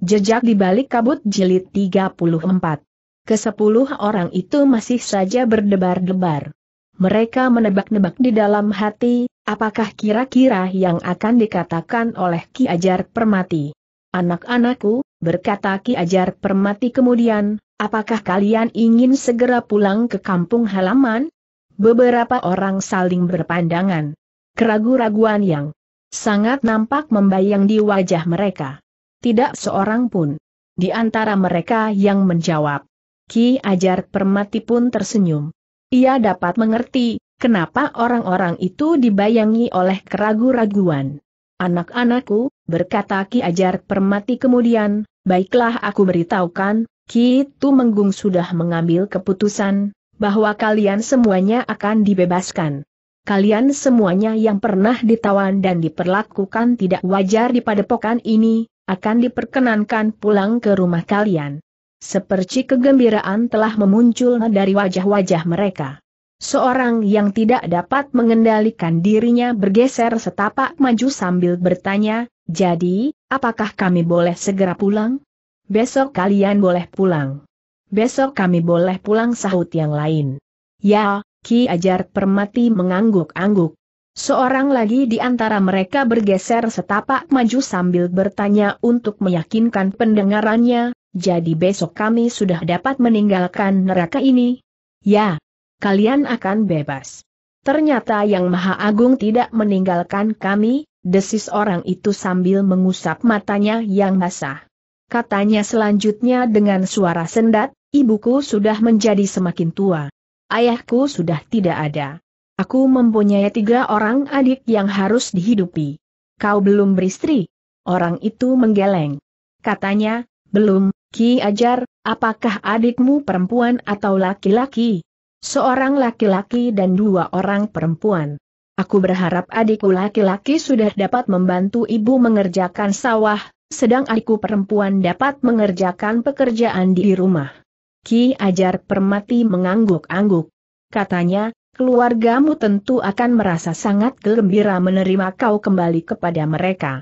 Jejak di balik kabut jilid 34. Kesepuluh orang itu masih saja berdebar-debar. Mereka menebak-nebak di dalam hati, apakah kira-kira yang akan dikatakan oleh Ki Ajar Permati. Anak-anakku, berkata Ki Ajar Permati kemudian, apakah kalian ingin segera pulang ke kampung halaman? Beberapa orang saling berpandangan. Keragu-raguan yang sangat nampak membayang di wajah mereka. Tidak seorang pun. Di antara mereka yang menjawab. Ki Ajar Permati pun tersenyum. Ia dapat mengerti, kenapa orang-orang itu dibayangi oleh keragu-raguan. Anak-anakku, berkata Ki Ajar Permati kemudian, baiklah aku beritahukan, Ki Tumenggung sudah mengambil keputusan, bahwa kalian semuanya akan dibebaskan. Kalian semuanya yang pernah ditawan dan diperlakukan tidak wajar di padepokan ini, akan diperkenankan pulang ke rumah kalian. Seperti kegembiraan telah memuncul dari wajah-wajah mereka. Seorang yang tidak dapat mengendalikan dirinya bergeser setapak maju sambil bertanya, jadi, apakah kami boleh segera pulang? Besok kalian boleh pulang. Besok kami boleh pulang sahut yang lain. Ya, Ki Ajar Permati mengangguk-angguk. Seorang lagi di antara mereka bergeser setapak maju sambil bertanya untuk meyakinkan pendengarannya, jadi besok kami sudah dapat meninggalkan neraka ini? Ya, kalian akan bebas. Ternyata Yang Maha Agung tidak meninggalkan kami, desis orang itu sambil mengusap matanya yang basah. Katanya selanjutnya dengan suara sendat, ibuku sudah menjadi semakin tua. Ayahku sudah tidak ada. Aku mempunyai tiga orang adik yang harus dihidupi. Kau belum beristri? Orang itu menggeleng. Katanya, belum, Ki Ajar, apakah adikmu perempuan atau laki-laki? Seorang laki-laki dan dua orang perempuan. Aku berharap adikku laki-laki sudah dapat membantu ibu mengerjakan sawah, sedang adikku perempuan dapat mengerjakan pekerjaan di rumah. Ki Ajar Permati mengangguk-angguk. Katanya, keluargamu tentu akan merasa sangat gembira menerima kau kembali kepada mereka.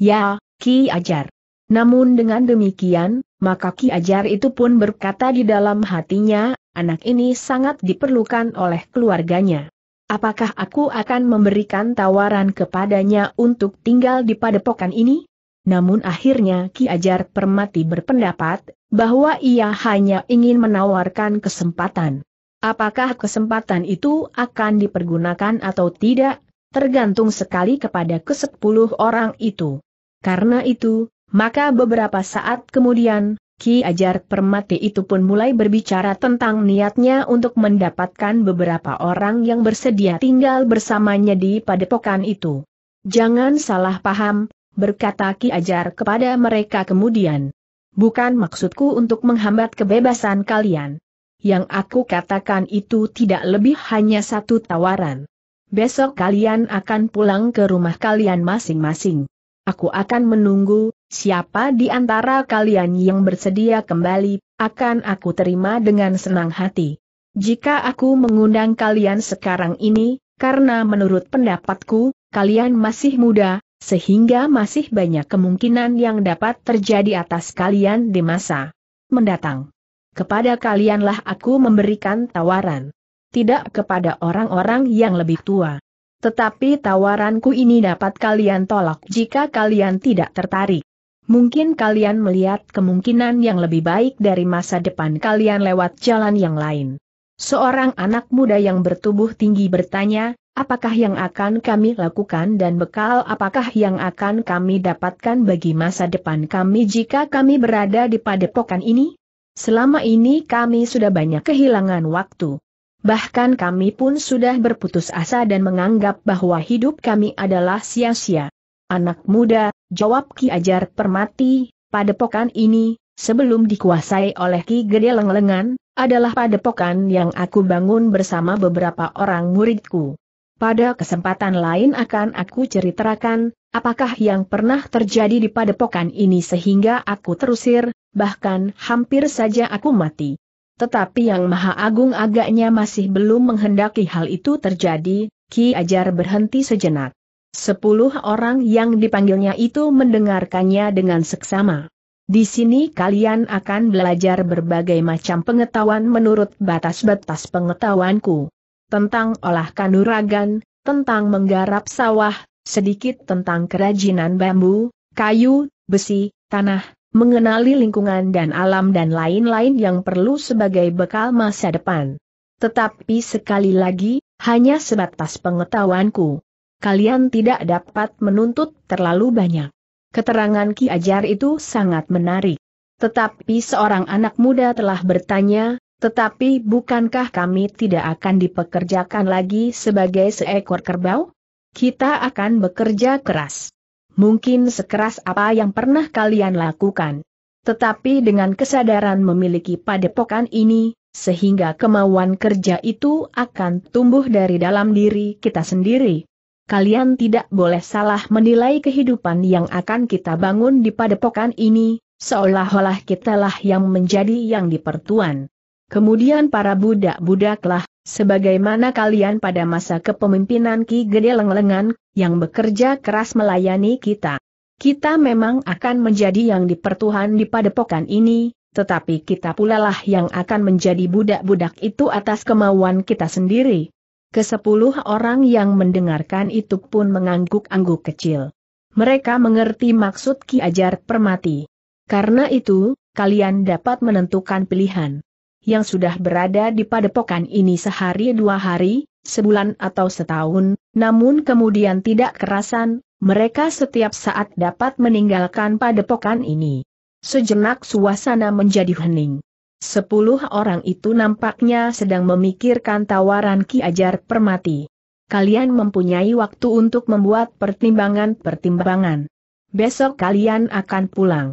Ya, Ki Ajar. Namun dengan demikian, maka Ki Ajar itu pun berkata di dalam hatinya, anak ini sangat diperlukan oleh keluarganya. Apakah aku akan memberikan tawaran kepadanya untuk tinggal di padepokan ini? Namun akhirnya Ki Ajar Permati berpendapat, bahwa ia hanya ingin menawarkan kesempatan. Apakah kesempatan itu akan dipergunakan atau tidak, tergantung sekali kepada kesepuluh orang itu. Karena itu, maka beberapa saat kemudian, Ki Ajar Permati itu pun mulai berbicara tentang niatnya untuk mendapatkan beberapa orang yang bersedia tinggal bersamanya di padepokan itu. Jangan salah paham, berkata Ki Ajar kepada mereka kemudian. Bukan maksudku untuk menghambat kebebasan kalian. Yang aku katakan itu tidak lebih hanya satu tawaran. Besok kalian akan pulang ke rumah kalian masing-masing. Aku akan menunggu, siapa di antara kalian yang bersedia kembali, akan aku terima dengan senang hati. Jika aku mengundang kalian sekarang ini, karena menurut pendapatku, kalian masih muda, sehingga masih banyak kemungkinan yang dapat terjadi atas kalian di masa mendatang kepada kalianlah aku memberikan tawaran. Tidak kepada orang-orang yang lebih tua. Tetapi tawaranku ini dapat kalian tolak jika kalian tidak tertarik. Mungkin kalian melihat kemungkinan yang lebih baik dari masa depan kalian lewat jalan yang lain. Seorang anak muda yang bertubuh tinggi bertanya, apakah yang akan kami lakukan dan bekal apakah yang akan kami dapatkan bagi masa depan kami jika kami berada di padepokan ini? Selama ini kami sudah banyak kehilangan waktu. Bahkan kami pun sudah berputus asa dan menganggap bahwa hidup kami adalah sia-sia. Anak muda, jawab Ki Ajar Permati, padepokan ini, sebelum dikuasai oleh Ki Gede Lenglengan, adalah padepokan yang aku bangun bersama beberapa orang muridku. Pada kesempatan lain akan aku ceritakan, apakah yang pernah terjadi di padepokan ini sehingga aku terusir, bahkan hampir saja aku mati. Tetapi Yang Maha Agung agaknya masih belum menghendaki hal itu terjadi, Ki Ajar berhenti sejenak. Sepuluh orang yang dipanggilnya itu mendengarkannya dengan seksama. Di sini kalian akan belajar berbagai macam pengetahuan menurut batas-batas pengetahuanku. Tentang olah kanuragan, tentang menggarap sawah, sedikit tentang kerajinan bambu, kayu, besi, tanah, mengenali lingkungan dan alam dan lain-lain yang perlu sebagai bekal masa depan. Tetapi sekali lagi, hanya sebatas pengetahuanku. Kalian tidak dapat menuntut terlalu banyak. Keterangan Ki Ajar itu sangat menarik. Tetapi seorang anak muda telah bertanya, tetapi bukankah kami tidak akan dipekerjakan lagi sebagai seekor kerbau? Kita akan bekerja keras mungkin sekeras apa yang pernah kalian lakukan. Tetapi dengan kesadaran memiliki padepokan ini, sehingga kemauan kerja itu akan tumbuh dari dalam diri kita sendiri. Kalian tidak boleh salah menilai kehidupan yang akan kita bangun di padepokan ini, seolah-olah kitalah yang menjadi yang dipertuan. Kemudian para budak-budaklah Sebagaimana kalian pada masa kepemimpinan Ki Gede Lenglengan, yang bekerja keras melayani kita. Kita memang akan menjadi yang dipertuhan di padepokan ini, tetapi kita pula lah yang akan menjadi budak-budak itu atas kemauan kita sendiri. Kesepuluh orang yang mendengarkan itu pun mengangguk-angguk kecil. Mereka mengerti maksud Ki Ajar Permati. Karena itu, kalian dapat menentukan pilihan yang sudah berada di padepokan ini sehari dua hari, sebulan atau setahun, namun kemudian tidak kerasan, mereka setiap saat dapat meninggalkan padepokan ini. Sejenak suasana menjadi hening. Sepuluh orang itu nampaknya sedang memikirkan tawaran Ki Ajar Permati. Kalian mempunyai waktu untuk membuat pertimbangan-pertimbangan. Besok kalian akan pulang.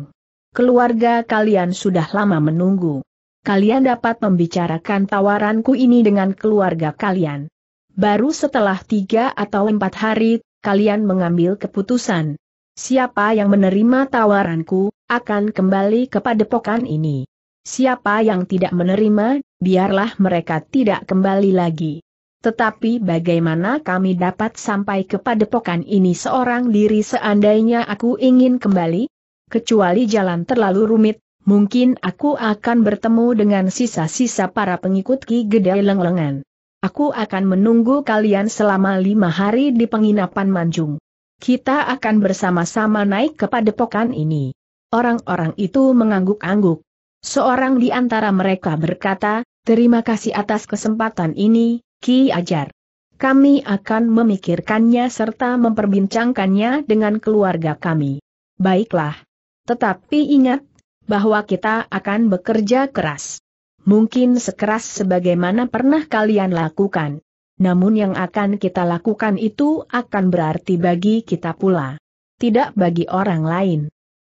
Keluarga kalian sudah lama menunggu kalian dapat membicarakan tawaranku ini dengan keluarga kalian. Baru setelah tiga atau empat hari, kalian mengambil keputusan. Siapa yang menerima tawaranku, akan kembali ke padepokan ini. Siapa yang tidak menerima, biarlah mereka tidak kembali lagi. Tetapi bagaimana kami dapat sampai ke padepokan ini seorang diri seandainya aku ingin kembali? Kecuali jalan terlalu rumit, mungkin aku akan bertemu dengan sisa-sisa para pengikut Ki Gede Lenglengan. Aku akan menunggu kalian selama lima hari di penginapan Manjung. Kita akan bersama-sama naik ke padepokan ini. Orang-orang itu mengangguk-angguk. Seorang di antara mereka berkata, terima kasih atas kesempatan ini, Ki Ajar. Kami akan memikirkannya serta memperbincangkannya dengan keluarga kami. Baiklah. Tetapi ingat, bahwa kita akan bekerja keras. Mungkin sekeras sebagaimana pernah kalian lakukan. Namun yang akan kita lakukan itu akan berarti bagi kita pula. Tidak bagi orang lain.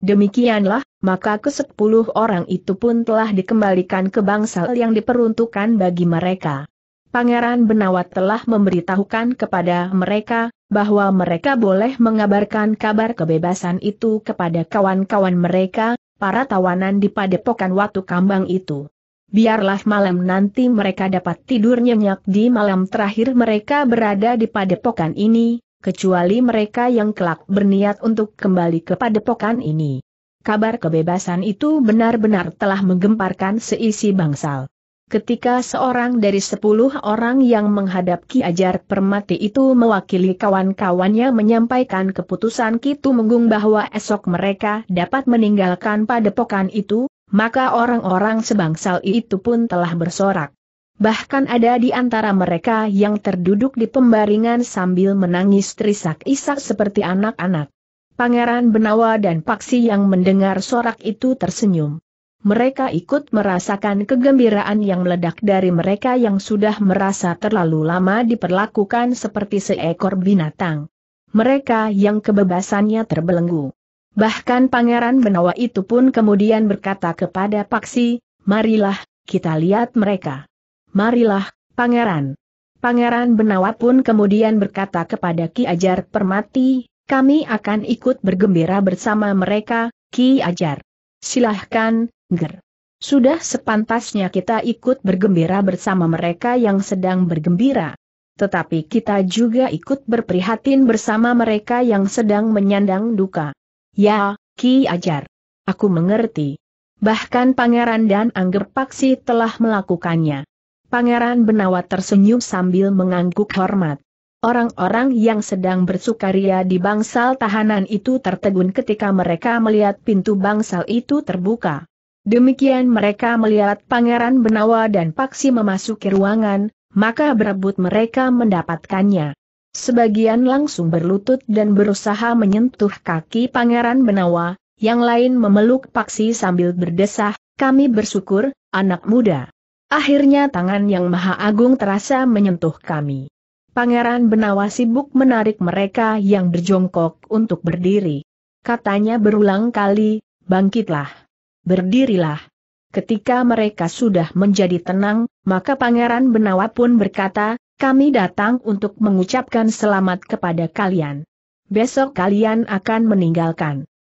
Demikianlah, maka kesepuluh orang itu pun telah dikembalikan ke bangsal yang diperuntukkan bagi mereka. Pangeran Benawat telah memberitahukan kepada mereka, bahwa mereka boleh mengabarkan kabar kebebasan itu kepada kawan-kawan mereka, para tawanan di padepokan Watu Kambang itu. Biarlah malam nanti mereka dapat tidur nyenyak di malam terakhir mereka berada di padepokan ini, kecuali mereka yang kelak berniat untuk kembali ke padepokan ini. Kabar kebebasan itu benar-benar telah menggemparkan seisi bangsal. Ketika seorang dari sepuluh orang yang menghadap Ki Ajar Permati itu mewakili kawan-kawannya menyampaikan keputusan Kitu Menggung bahwa esok mereka dapat meninggalkan padepokan itu, maka orang-orang sebangsal itu pun telah bersorak. Bahkan ada di antara mereka yang terduduk di pembaringan sambil menangis terisak-isak seperti anak-anak. Pangeran Benawa dan Paksi yang mendengar sorak itu tersenyum mereka ikut merasakan kegembiraan yang meledak dari mereka yang sudah merasa terlalu lama diperlakukan seperti seekor binatang. Mereka yang kebebasannya terbelenggu. Bahkan Pangeran Benawa itu pun kemudian berkata kepada Paksi, marilah, kita lihat mereka. Marilah, Pangeran. Pangeran Benawa pun kemudian berkata kepada Ki Ajar Permati, kami akan ikut bergembira bersama mereka, Ki Ajar. Silahkan, Ger. Sudah sepantasnya kita ikut bergembira bersama mereka yang sedang bergembira. Tetapi kita juga ikut berprihatin bersama mereka yang sedang menyandang duka. Ya, Ki Ajar. Aku mengerti. Bahkan Pangeran dan Angger Paksi telah melakukannya. Pangeran Benawa tersenyum sambil mengangguk hormat. Orang-orang yang sedang bersukaria di bangsal tahanan itu tertegun ketika mereka melihat pintu bangsal itu terbuka. Demikian mereka melihat Pangeran Benawa dan Paksi memasuki ruangan, maka berebut mereka mendapatkannya. Sebagian langsung berlutut dan berusaha menyentuh kaki Pangeran Benawa, yang lain memeluk Paksi sambil berdesah, kami bersyukur, anak muda. Akhirnya tangan yang maha agung terasa menyentuh kami. Pangeran Benawa sibuk menarik mereka yang berjongkok untuk berdiri. Katanya berulang kali, bangkitlah berdirilah. Ketika mereka sudah menjadi tenang, maka Pangeran Benawa pun berkata, kami datang untuk mengucapkan selamat kepada kalian. Besok kalian akan meninggalkan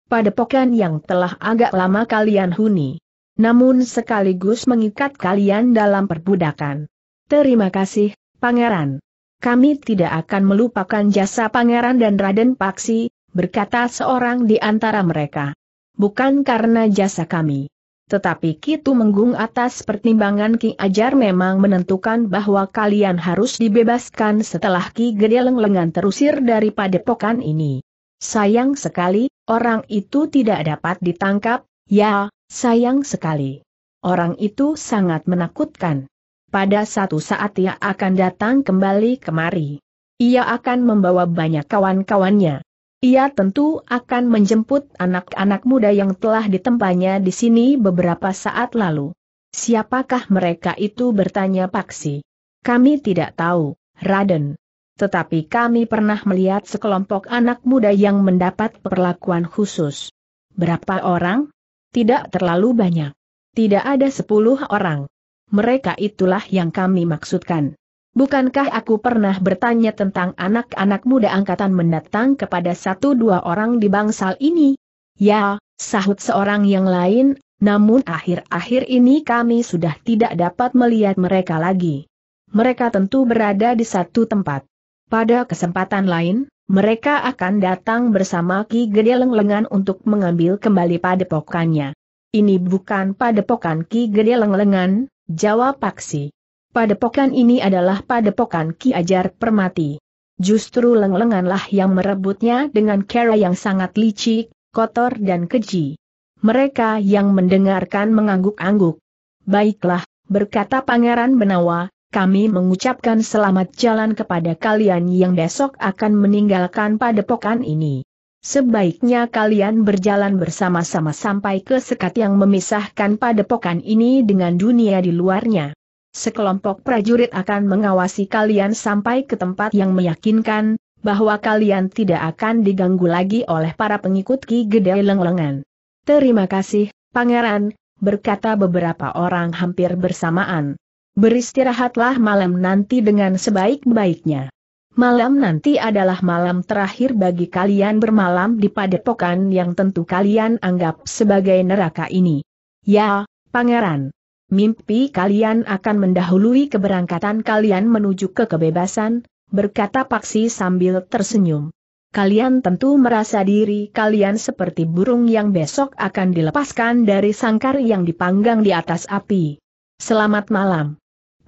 padepokan yang telah agak lama kalian huni. Namun sekaligus mengikat kalian dalam perbudakan. Terima kasih, Pangeran. Kami tidak akan melupakan jasa Pangeran dan Raden Paksi, berkata seorang di antara mereka bukan karena jasa kami. Tetapi Kitu Menggung atas pertimbangan Ki Ajar memang menentukan bahwa kalian harus dibebaskan setelah Ki Gede Lenglengan terusir dari padepokan ini. Sayang sekali, orang itu tidak dapat ditangkap, ya, sayang sekali. Orang itu sangat menakutkan. Pada satu saat ia akan datang kembali kemari. Ia akan membawa banyak kawan-kawannya. Ia tentu akan menjemput anak-anak muda yang telah ditempanya di sini beberapa saat lalu. Siapakah mereka itu bertanya Paksi? Kami tidak tahu, Raden. Tetapi kami pernah melihat sekelompok anak muda yang mendapat perlakuan khusus. Berapa orang? Tidak terlalu banyak. Tidak ada sepuluh orang. Mereka itulah yang kami maksudkan. Bukankah aku pernah bertanya tentang anak-anak muda angkatan mendatang kepada satu dua orang di bangsal ini? Ya, sahut seorang yang lain, namun akhir-akhir ini kami sudah tidak dapat melihat mereka lagi. Mereka tentu berada di satu tempat. Pada kesempatan lain, mereka akan datang bersama Ki Gede Lenglengan untuk mengambil kembali padepokannya. Ini bukan padepokan Ki Gede Lenglengan, jawab Paksi. Padepokan ini adalah padepokan Ki Ajar Permati. Justru leng yang merebutnya dengan cara yang sangat licik, kotor dan keji. Mereka yang mendengarkan mengangguk-angguk. Baiklah, berkata Pangeran Benawa, kami mengucapkan selamat jalan kepada kalian yang besok akan meninggalkan padepokan ini. Sebaiknya kalian berjalan bersama-sama sampai ke sekat yang memisahkan padepokan ini dengan dunia di luarnya sekelompok prajurit akan mengawasi kalian sampai ke tempat yang meyakinkan, bahwa kalian tidak akan diganggu lagi oleh para pengikut Ki Gede Lenglengan. Terima kasih, Pangeran, berkata beberapa orang hampir bersamaan. Beristirahatlah malam nanti dengan sebaik-baiknya. Malam nanti adalah malam terakhir bagi kalian bermalam di padepokan yang tentu kalian anggap sebagai neraka ini. Ya, Pangeran mimpi kalian akan mendahului keberangkatan kalian menuju ke kebebasan, berkata Paksi sambil tersenyum. Kalian tentu merasa diri kalian seperti burung yang besok akan dilepaskan dari sangkar yang dipanggang di atas api. Selamat malam.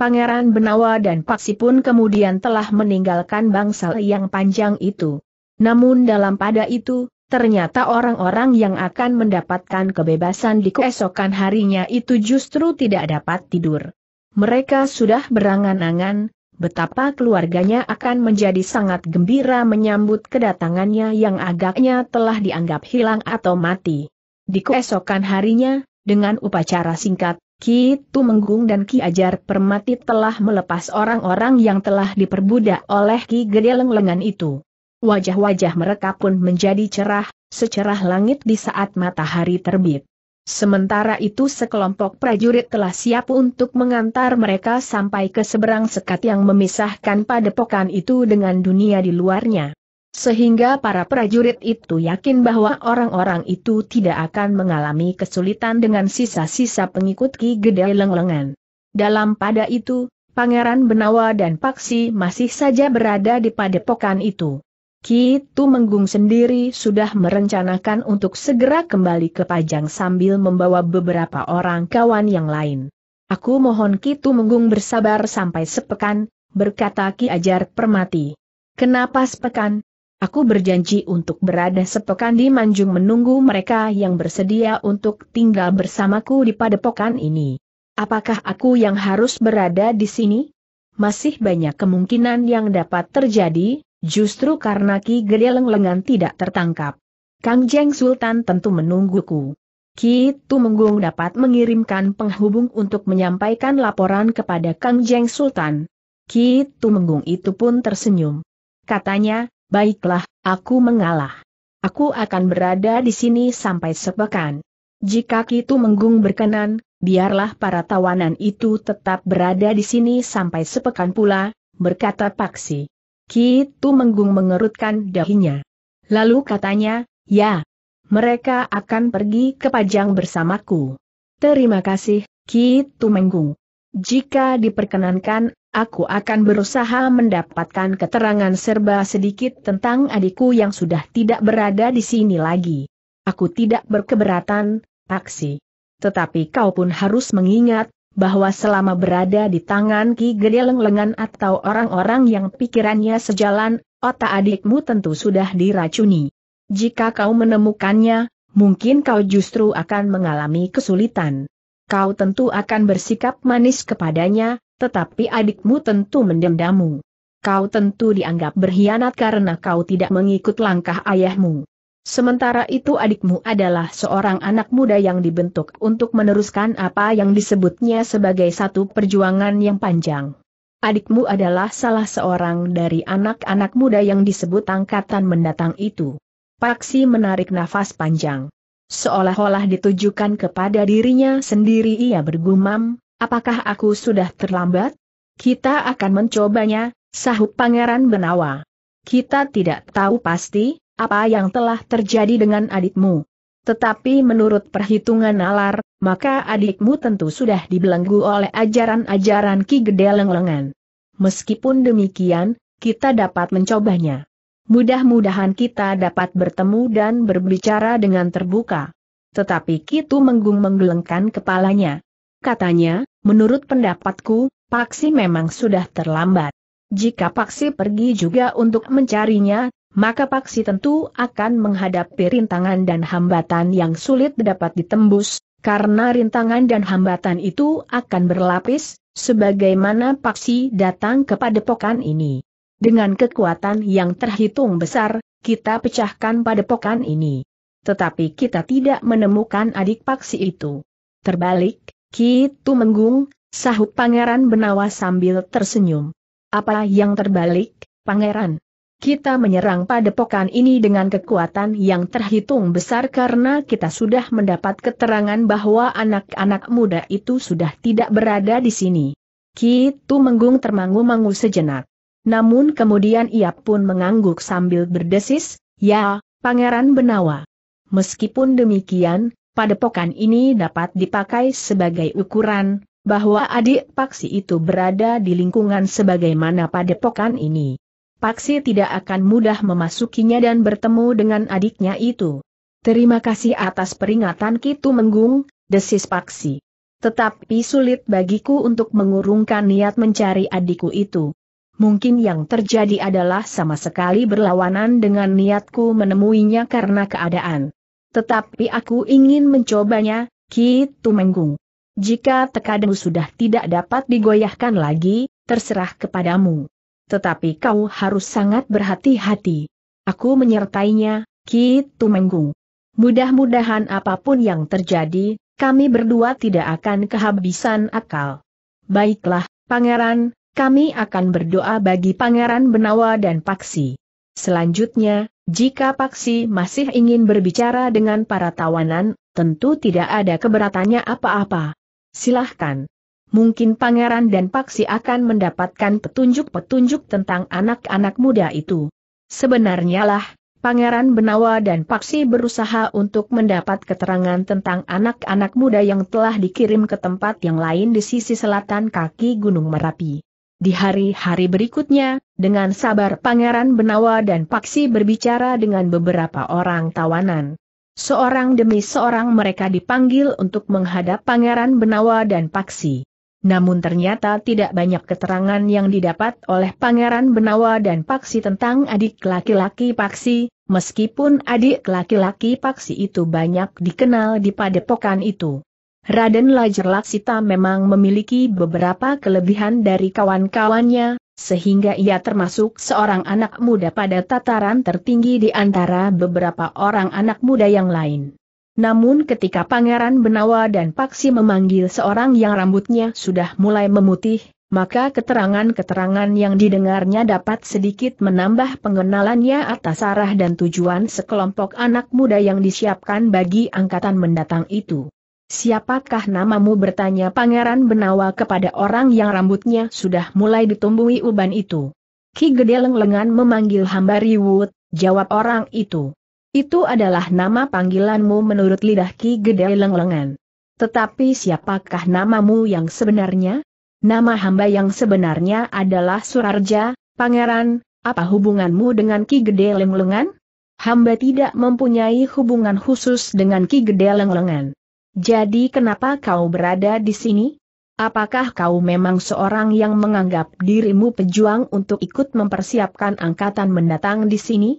Pangeran Benawa dan Paksi pun kemudian telah meninggalkan bangsal yang panjang itu. Namun dalam pada itu, Ternyata orang-orang yang akan mendapatkan kebebasan di keesokan harinya itu justru tidak dapat tidur. Mereka sudah berangan-angan, betapa keluarganya akan menjadi sangat gembira menyambut kedatangannya yang agaknya telah dianggap hilang atau mati. Di keesokan harinya, dengan upacara singkat, Ki Tumenggung dan Ki Ajar Permati telah melepas orang-orang yang telah diperbudak oleh Ki Gede Lenglengan itu. Wajah-wajah mereka pun menjadi cerah, secerah langit di saat matahari terbit. Sementara itu sekelompok prajurit telah siap untuk mengantar mereka sampai ke seberang sekat yang memisahkan padepokan itu dengan dunia di luarnya. Sehingga para prajurit itu yakin bahwa orang-orang itu tidak akan mengalami kesulitan dengan sisa-sisa pengikut Ki Gede Lenglengan. Dalam pada itu, Pangeran Benawa dan Paksi masih saja berada di padepokan itu. Ki menggung sendiri sudah merencanakan untuk segera kembali ke Pajang sambil membawa beberapa orang kawan yang lain. Aku mohon Ki menggung bersabar sampai sepekan, berkata Ki Ajar Permati. Kenapa sepekan? Aku berjanji untuk berada sepekan di Manjung menunggu mereka yang bersedia untuk tinggal bersamaku di padepokan ini. Apakah aku yang harus berada di sini? Masih banyak kemungkinan yang dapat terjadi, Justru karena Ki Gede lengan tidak tertangkap. Kang Jeng Sultan tentu menungguku. Ki Tumenggung dapat mengirimkan penghubung untuk menyampaikan laporan kepada Kang Jeng Sultan. Ki Tumenggung itu pun tersenyum. Katanya, baiklah, aku mengalah. Aku akan berada di sini sampai sepekan. Jika Ki Tumenggung berkenan, biarlah para tawanan itu tetap berada di sini sampai sepekan pula, berkata Paksi. Ki menggung mengerutkan dahinya. Lalu katanya, ya, mereka akan pergi ke Pajang bersamaku. Terima kasih, Ki menggung. Jika diperkenankan, aku akan berusaha mendapatkan keterangan serba sedikit tentang adikku yang sudah tidak berada di sini lagi. Aku tidak berkeberatan, Paksi. Tetapi kau pun harus mengingat, bahwa selama berada di tangan Ki Gede Lengan atau orang-orang yang pikirannya sejalan, otak adikmu tentu sudah diracuni. Jika kau menemukannya, mungkin kau justru akan mengalami kesulitan. Kau tentu akan bersikap manis kepadanya, tetapi adikmu tentu mendendammu. Kau tentu dianggap berkhianat karena kau tidak mengikut langkah ayahmu. Sementara itu adikmu adalah seorang anak muda yang dibentuk untuk meneruskan apa yang disebutnya sebagai satu perjuangan yang panjang. Adikmu adalah salah seorang dari anak-anak muda yang disebut angkatan mendatang itu. Paksi menarik nafas panjang. Seolah-olah ditujukan kepada dirinya sendiri ia bergumam, apakah aku sudah terlambat? Kita akan mencobanya, sahut Pangeran Benawa. Kita tidak tahu pasti, apa yang telah terjadi dengan adikmu. Tetapi menurut perhitungan nalar, maka adikmu tentu sudah dibelenggu oleh ajaran-ajaran Ki Gede Lenglengan. Meskipun demikian, kita dapat mencobanya. Mudah-mudahan kita dapat bertemu dan berbicara dengan terbuka. Tetapi Kitu Menggung menggelengkan kepalanya. Katanya, menurut pendapatku, Paksi memang sudah terlambat. Jika Paksi pergi juga untuk mencarinya, maka Paksi tentu akan menghadapi rintangan dan hambatan yang sulit dapat ditembus, karena rintangan dan hambatan itu akan berlapis, sebagaimana Paksi datang kepada pokan ini. Dengan kekuatan yang terhitung besar, kita pecahkan pada pokan ini. Tetapi kita tidak menemukan adik Paksi itu. Terbalik, Kitu menggung, sahut Pangeran Benawa sambil tersenyum. Apa yang terbalik, Pangeran? Kita menyerang padepokan ini dengan kekuatan yang terhitung besar karena kita sudah mendapat keterangan bahwa anak-anak muda itu sudah tidak berada di sini. Kitu menggung termangu-mangu sejenak. Namun kemudian ia pun mengangguk sambil berdesis, ya, Pangeran Benawa. Meskipun demikian, padepokan ini dapat dipakai sebagai ukuran, bahwa adik paksi itu berada di lingkungan sebagaimana padepokan ini. Paksi tidak akan mudah memasukinya dan bertemu dengan adiknya itu. Terima kasih atas peringatan Kitu Menggung, desis Paksi. Tetapi sulit bagiku untuk mengurungkan niat mencari adikku itu. Mungkin yang terjadi adalah sama sekali berlawanan dengan niatku menemuinya karena keadaan. Tetapi aku ingin mencobanya, Kitu Menggung. Jika tekadmu sudah tidak dapat digoyahkan lagi, terserah kepadamu tetapi kau harus sangat berhati-hati. Aku menyertainya, Ki Tumenggung. Mudah-mudahan apapun yang terjadi, kami berdua tidak akan kehabisan akal. Baiklah, Pangeran, kami akan berdoa bagi Pangeran Benawa dan Paksi. Selanjutnya, jika Paksi masih ingin berbicara dengan para tawanan, tentu tidak ada keberatannya apa-apa. Silahkan mungkin pangeran dan paksi akan mendapatkan petunjuk-petunjuk tentang anak-anak muda itu. Sebenarnya lah, Pangeran Benawa dan Paksi berusaha untuk mendapat keterangan tentang anak-anak muda yang telah dikirim ke tempat yang lain di sisi selatan kaki Gunung Merapi. Di hari-hari berikutnya, dengan sabar Pangeran Benawa dan Paksi berbicara dengan beberapa orang tawanan. Seorang demi seorang mereka dipanggil untuk menghadap Pangeran Benawa dan Paksi namun ternyata tidak banyak keterangan yang didapat oleh Pangeran Benawa dan Paksi tentang adik laki-laki Paksi, meskipun adik laki-laki Paksi itu banyak dikenal di padepokan itu. Raden Lajer Laksita memang memiliki beberapa kelebihan dari kawan-kawannya, sehingga ia termasuk seorang anak muda pada tataran tertinggi di antara beberapa orang anak muda yang lain. Namun ketika Pangeran Benawa dan Paksi memanggil seorang yang rambutnya sudah mulai memutih, maka keterangan-keterangan yang didengarnya dapat sedikit menambah pengenalannya atas arah dan tujuan sekelompok anak muda yang disiapkan bagi angkatan mendatang itu. Siapakah namamu bertanya Pangeran Benawa kepada orang yang rambutnya sudah mulai ditumbuhi uban itu. Ki Gede Lenglengan Lengan memanggil hamba Riwut, jawab orang itu. Itu adalah nama panggilanmu menurut lidah Ki Gede Lenglengan. Tetapi siapakah namamu yang sebenarnya? Nama hamba yang sebenarnya adalah Surarja, Pangeran, apa hubunganmu dengan Ki Gede Lenglengan? Hamba tidak mempunyai hubungan khusus dengan Ki Gede Lenglengan. Jadi kenapa kau berada di sini? Apakah kau memang seorang yang menganggap dirimu pejuang untuk ikut mempersiapkan angkatan mendatang di sini?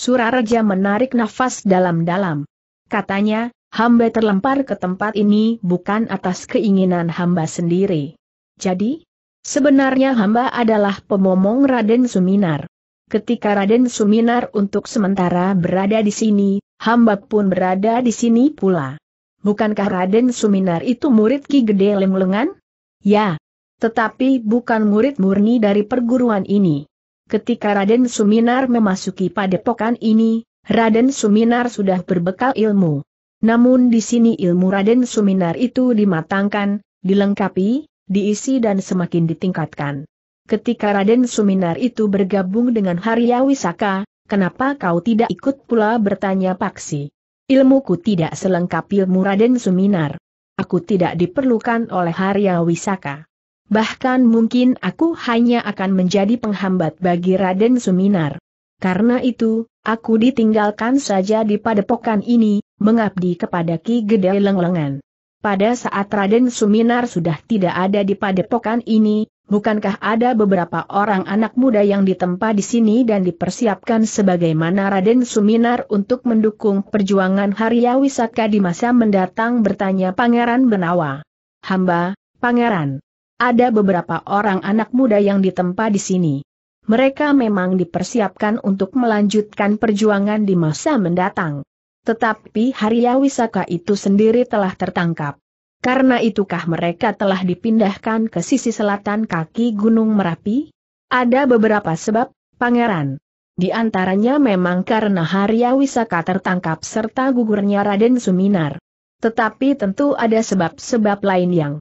Surareja menarik nafas dalam-dalam. Katanya, hamba terlempar ke tempat ini bukan atas keinginan hamba sendiri. Jadi, sebenarnya hamba adalah pemomong Raden Suminar. Ketika Raden Suminar untuk sementara berada di sini, hamba pun berada di sini pula. Bukankah Raden Suminar itu murid Ki Gede Lenglengan? Ya, tetapi bukan murid murni dari perguruan ini. Ketika Raden Suminar memasuki padepokan ini, Raden Suminar sudah berbekal ilmu. Namun di sini ilmu Raden Suminar itu dimatangkan, dilengkapi, diisi dan semakin ditingkatkan. Ketika Raden Suminar itu bergabung dengan Harya Wisaka, kenapa kau tidak ikut pula bertanya Paksi? Ilmuku tidak selengkap ilmu Raden Suminar. Aku tidak diperlukan oleh Harya Wisaka bahkan mungkin aku hanya akan menjadi penghambat bagi Raden Suminar. Karena itu, aku ditinggalkan saja di padepokan ini, mengabdi kepada Ki Gede Lenglengan. Pada saat Raden Suminar sudah tidak ada di padepokan ini, bukankah ada beberapa orang anak muda yang ditempa di sini dan dipersiapkan sebagaimana Raden Suminar untuk mendukung perjuangan Harya Wisaka di masa mendatang bertanya Pangeran Benawa. Hamba, Pangeran. Ada beberapa orang anak muda yang ditempa di sini. Mereka memang dipersiapkan untuk melanjutkan perjuangan di masa mendatang. Tetapi Harya Wisaka itu sendiri telah tertangkap. Karena itukah mereka telah dipindahkan ke sisi selatan kaki Gunung Merapi? Ada beberapa sebab, Pangeran. Di antaranya memang karena Harya Wisaka tertangkap serta gugurnya Raden Suminar. Tetapi tentu ada sebab-sebab lain yang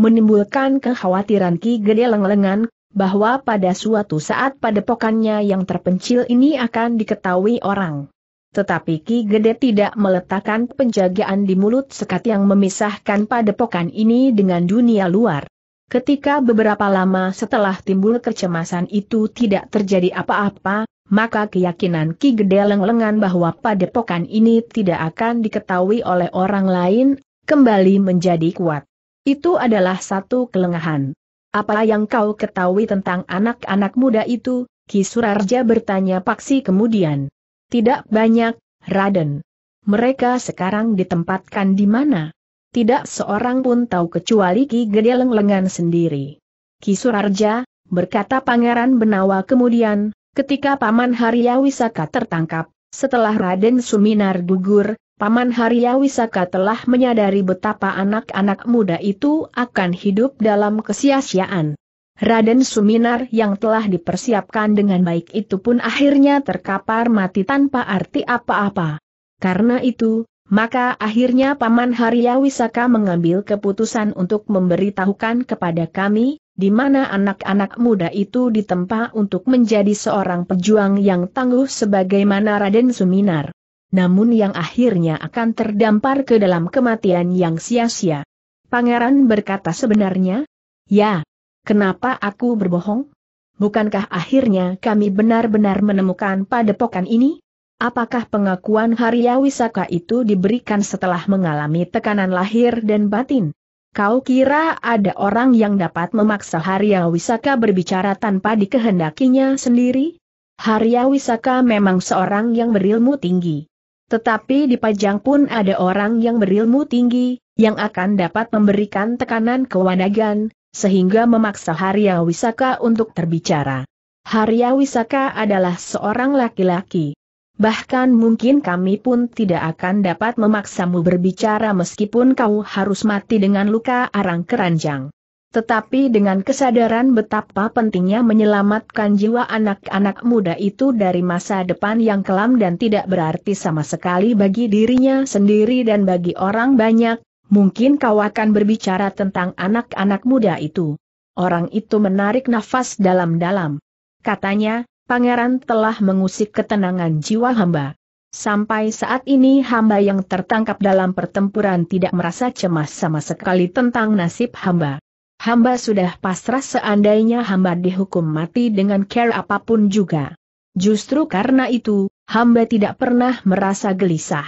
menimbulkan kekhawatiran Ki Gede lenglengan bahwa pada suatu saat padepokannya yang terpencil ini akan diketahui orang. Tetapi Ki Gede tidak meletakkan penjagaan di mulut sekat yang memisahkan padepokan ini dengan dunia luar. Ketika beberapa lama setelah timbul kecemasan itu tidak terjadi apa-apa, maka keyakinan Ki Gede lenglengan bahwa padepokan ini tidak akan diketahui oleh orang lain, kembali menjadi kuat. Itu adalah satu kelengahan. Apa yang kau ketahui tentang anak-anak muda itu? Kisurarja bertanya Paksi kemudian. Tidak banyak, Raden. Mereka sekarang ditempatkan di mana? Tidak seorang pun tahu kecuali Ki Gede Lenglengan sendiri. Kisurarja, berkata Pangeran Benawa kemudian, ketika Paman Haryawisaka tertangkap, setelah Raden Suminar gugur, Paman Harya telah menyadari betapa anak-anak muda itu akan hidup dalam kesia-siaan. Raden Suminar yang telah dipersiapkan dengan baik itu pun akhirnya terkapar mati tanpa arti apa-apa. Karena itu, maka akhirnya Paman Harya mengambil keputusan untuk memberitahukan kepada kami, di mana anak-anak muda itu ditempa untuk menjadi seorang pejuang yang tangguh sebagaimana Raden Suminar namun yang akhirnya akan terdampar ke dalam kematian yang sia-sia. Pangeran berkata sebenarnya, Ya, kenapa aku berbohong? Bukankah akhirnya kami benar-benar menemukan padepokan ini? Apakah pengakuan Harya Wisaka itu diberikan setelah mengalami tekanan lahir dan batin? Kau kira ada orang yang dapat memaksa Harya Wisaka berbicara tanpa dikehendakinya sendiri? Harya Wisaka memang seorang yang berilmu tinggi. Tetapi di Pajang pun ada orang yang berilmu tinggi, yang akan dapat memberikan tekanan ke Wanagan, sehingga memaksa Harya Wisaka untuk terbicara. Harya Wisaka adalah seorang laki-laki. Bahkan mungkin kami pun tidak akan dapat memaksamu berbicara meskipun kau harus mati dengan luka arang keranjang. Tetapi dengan kesadaran betapa pentingnya menyelamatkan jiwa anak-anak muda itu dari masa depan yang kelam dan tidak berarti sama sekali bagi dirinya sendiri dan bagi orang banyak, mungkin kau akan berbicara tentang anak-anak muda itu. Orang itu menarik nafas dalam-dalam. Katanya, pangeran telah mengusik ketenangan jiwa hamba. Sampai saat ini hamba yang tertangkap dalam pertempuran tidak merasa cemas sama sekali tentang nasib hamba hamba sudah pasrah seandainya hamba dihukum mati dengan care apapun juga. Justru karena itu, hamba tidak pernah merasa gelisah.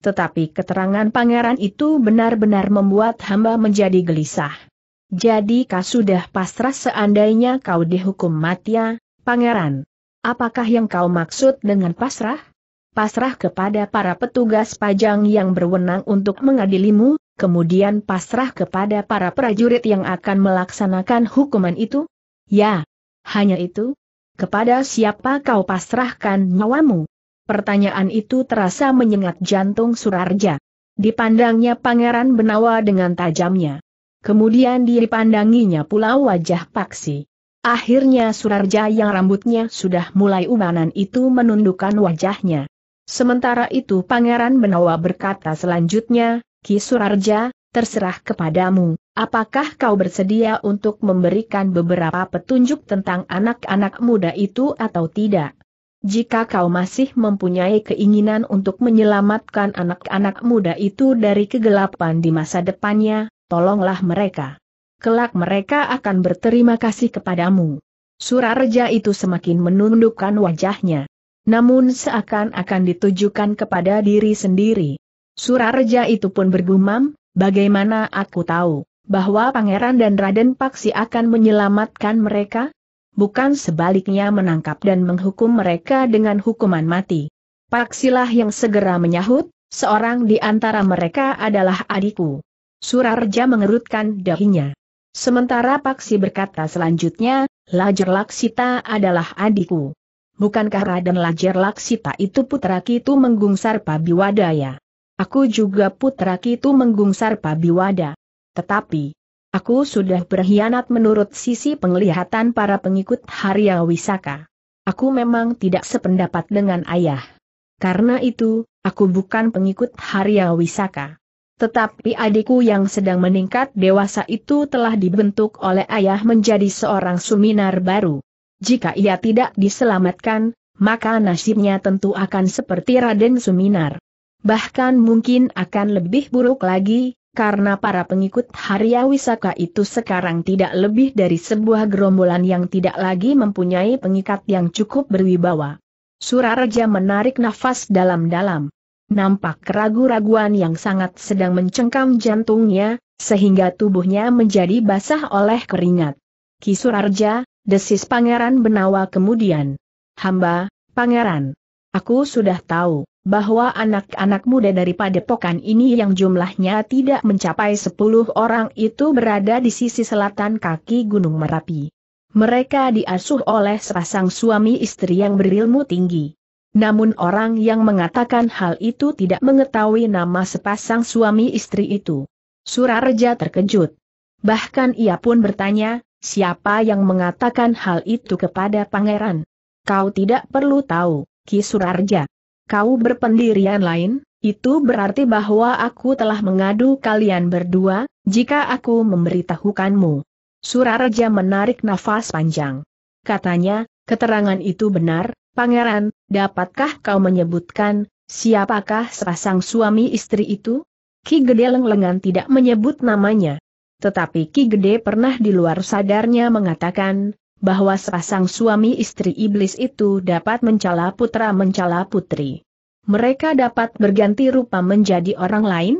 Tetapi keterangan pangeran itu benar-benar membuat hamba menjadi gelisah. Jadi kau sudah pasrah seandainya kau dihukum mati ya, pangeran. Apakah yang kau maksud dengan pasrah? Pasrah kepada para petugas pajang yang berwenang untuk mengadilimu, kemudian pasrah kepada para prajurit yang akan melaksanakan hukuman itu? Ya, hanya itu. Kepada siapa kau pasrahkan nyawamu? Pertanyaan itu terasa menyengat jantung Surarja. Dipandangnya Pangeran Benawa dengan tajamnya. Kemudian dipandanginya pula wajah Paksi. Akhirnya Surarja yang rambutnya sudah mulai ubanan itu menundukkan wajahnya. Sementara itu Pangeran Benawa berkata selanjutnya, Ki Surarja, terserah kepadamu, apakah kau bersedia untuk memberikan beberapa petunjuk tentang anak-anak muda itu atau tidak? Jika kau masih mempunyai keinginan untuk menyelamatkan anak-anak muda itu dari kegelapan di masa depannya, tolonglah mereka. Kelak mereka akan berterima kasih kepadamu. Surarja itu semakin menundukkan wajahnya. Namun seakan-akan ditujukan kepada diri sendiri. Surareja itu pun bergumam, bagaimana aku tahu, bahwa pangeran dan Raden Paksi akan menyelamatkan mereka? Bukan sebaliknya menangkap dan menghukum mereka dengan hukuman mati. Paksilah yang segera menyahut, seorang di antara mereka adalah adikku. Surareja mengerutkan dahinya. Sementara Paksi berkata selanjutnya, Lajer Laksita adalah adikku. Bukankah Raden Lajer Laksita itu putra Kitu menggungsar Pabiwadaya? Aku juga putra itu menggungsar pabiwada. Tetapi, aku sudah berkhianat menurut sisi penglihatan para pengikut Harya Wisaka. Aku memang tidak sependapat dengan ayah. Karena itu, aku bukan pengikut Harya Wisaka. Tetapi adikku yang sedang meningkat dewasa itu telah dibentuk oleh ayah menjadi seorang suminar baru. Jika ia tidak diselamatkan, maka nasibnya tentu akan seperti Raden Suminar bahkan mungkin akan lebih buruk lagi, karena para pengikut Harya Wisaka itu sekarang tidak lebih dari sebuah gerombolan yang tidak lagi mempunyai pengikat yang cukup berwibawa. Suraraja menarik nafas dalam-dalam. Nampak keragu-raguan yang sangat sedang mencengkam jantungnya, sehingga tubuhnya menjadi basah oleh keringat. Kisurarja, desis Pangeran Benawa kemudian. Hamba, Pangeran. Aku sudah tahu bahwa anak-anak muda dari padepokan ini yang jumlahnya tidak mencapai 10 orang itu berada di sisi selatan kaki Gunung Merapi. Mereka diasuh oleh sepasang suami istri yang berilmu tinggi. Namun orang yang mengatakan hal itu tidak mengetahui nama sepasang suami istri itu. Surareja terkejut. Bahkan ia pun bertanya, siapa yang mengatakan hal itu kepada pangeran? Kau tidak perlu tahu, Ki Surarja. Kau berpendirian lain, itu berarti bahwa aku telah mengadu kalian berdua, jika aku memberitahukanmu. Surareja menarik nafas panjang. Katanya, keterangan itu benar, pangeran, dapatkah kau menyebutkan, siapakah sepasang suami istri itu? Ki Gede Lenglengan tidak menyebut namanya. Tetapi Ki Gede pernah di luar sadarnya mengatakan, bahwa sepasang suami istri iblis itu dapat mencela putra mencela putri. Mereka dapat berganti rupa menjadi orang lain?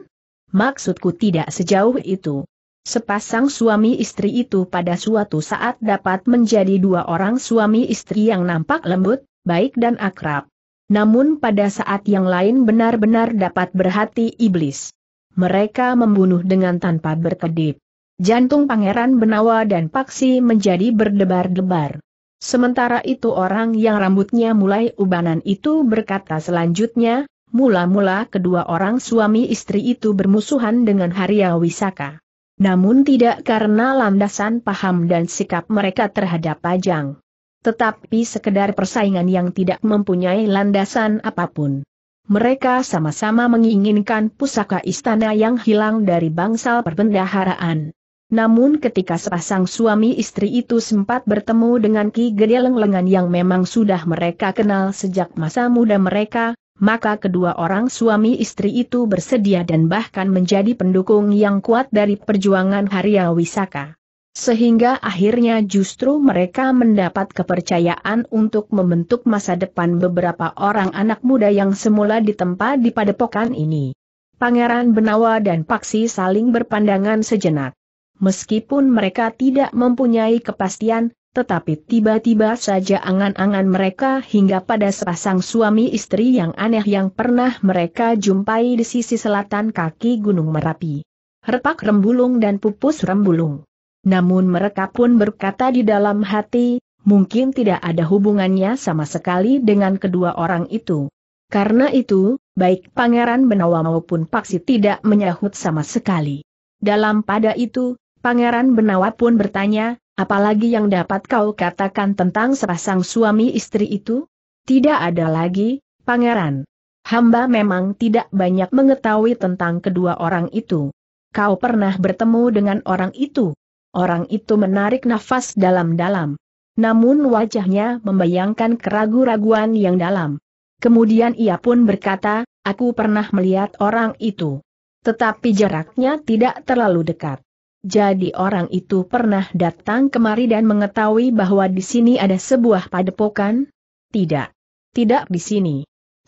Maksudku tidak sejauh itu. Sepasang suami istri itu pada suatu saat dapat menjadi dua orang suami istri yang nampak lembut, baik dan akrab. Namun pada saat yang lain benar-benar dapat berhati iblis. Mereka membunuh dengan tanpa berkedip. Jantung Pangeran Benawa dan Paksi menjadi berdebar-debar. Sementara itu orang yang rambutnya mulai ubanan itu berkata selanjutnya, mula-mula kedua orang suami istri itu bermusuhan dengan Haria Wisaka. Namun tidak karena landasan paham dan sikap mereka terhadap Pajang. Tetapi sekedar persaingan yang tidak mempunyai landasan apapun. Mereka sama-sama menginginkan pusaka istana yang hilang dari bangsal perbendaharaan. Namun ketika sepasang suami istri itu sempat bertemu dengan Ki Gede Lenglengan yang memang sudah mereka kenal sejak masa muda mereka, maka kedua orang suami istri itu bersedia dan bahkan menjadi pendukung yang kuat dari perjuangan Harya Wisaka. Sehingga akhirnya justru mereka mendapat kepercayaan untuk membentuk masa depan beberapa orang anak muda yang semula ditempa di padepokan ini. Pangeran Benawa dan Paksi saling berpandangan sejenak. Meskipun mereka tidak mempunyai kepastian, tetapi tiba-tiba saja angan-angan mereka hingga pada sepasang suami istri yang aneh yang pernah mereka jumpai di sisi selatan kaki Gunung Merapi. Repak Rembulung dan Pupus Rembulung. Namun mereka pun berkata di dalam hati, mungkin tidak ada hubungannya sama sekali dengan kedua orang itu. Karena itu, baik Pangeran Benawa maupun Paksi tidak menyahut sama sekali. Dalam pada itu, Pangeran Benawa pun bertanya, apalagi yang dapat kau katakan tentang sepasang suami istri itu? Tidak ada lagi, Pangeran. Hamba memang tidak banyak mengetahui tentang kedua orang itu. Kau pernah bertemu dengan orang itu? Orang itu menarik nafas dalam-dalam. Namun wajahnya membayangkan keraguan-raguan yang dalam. Kemudian ia pun berkata, aku pernah melihat orang itu. Tetapi jaraknya tidak terlalu dekat. Jadi orang itu pernah datang kemari dan mengetahui bahwa di sini ada sebuah padepokan? Tidak. Tidak di sini.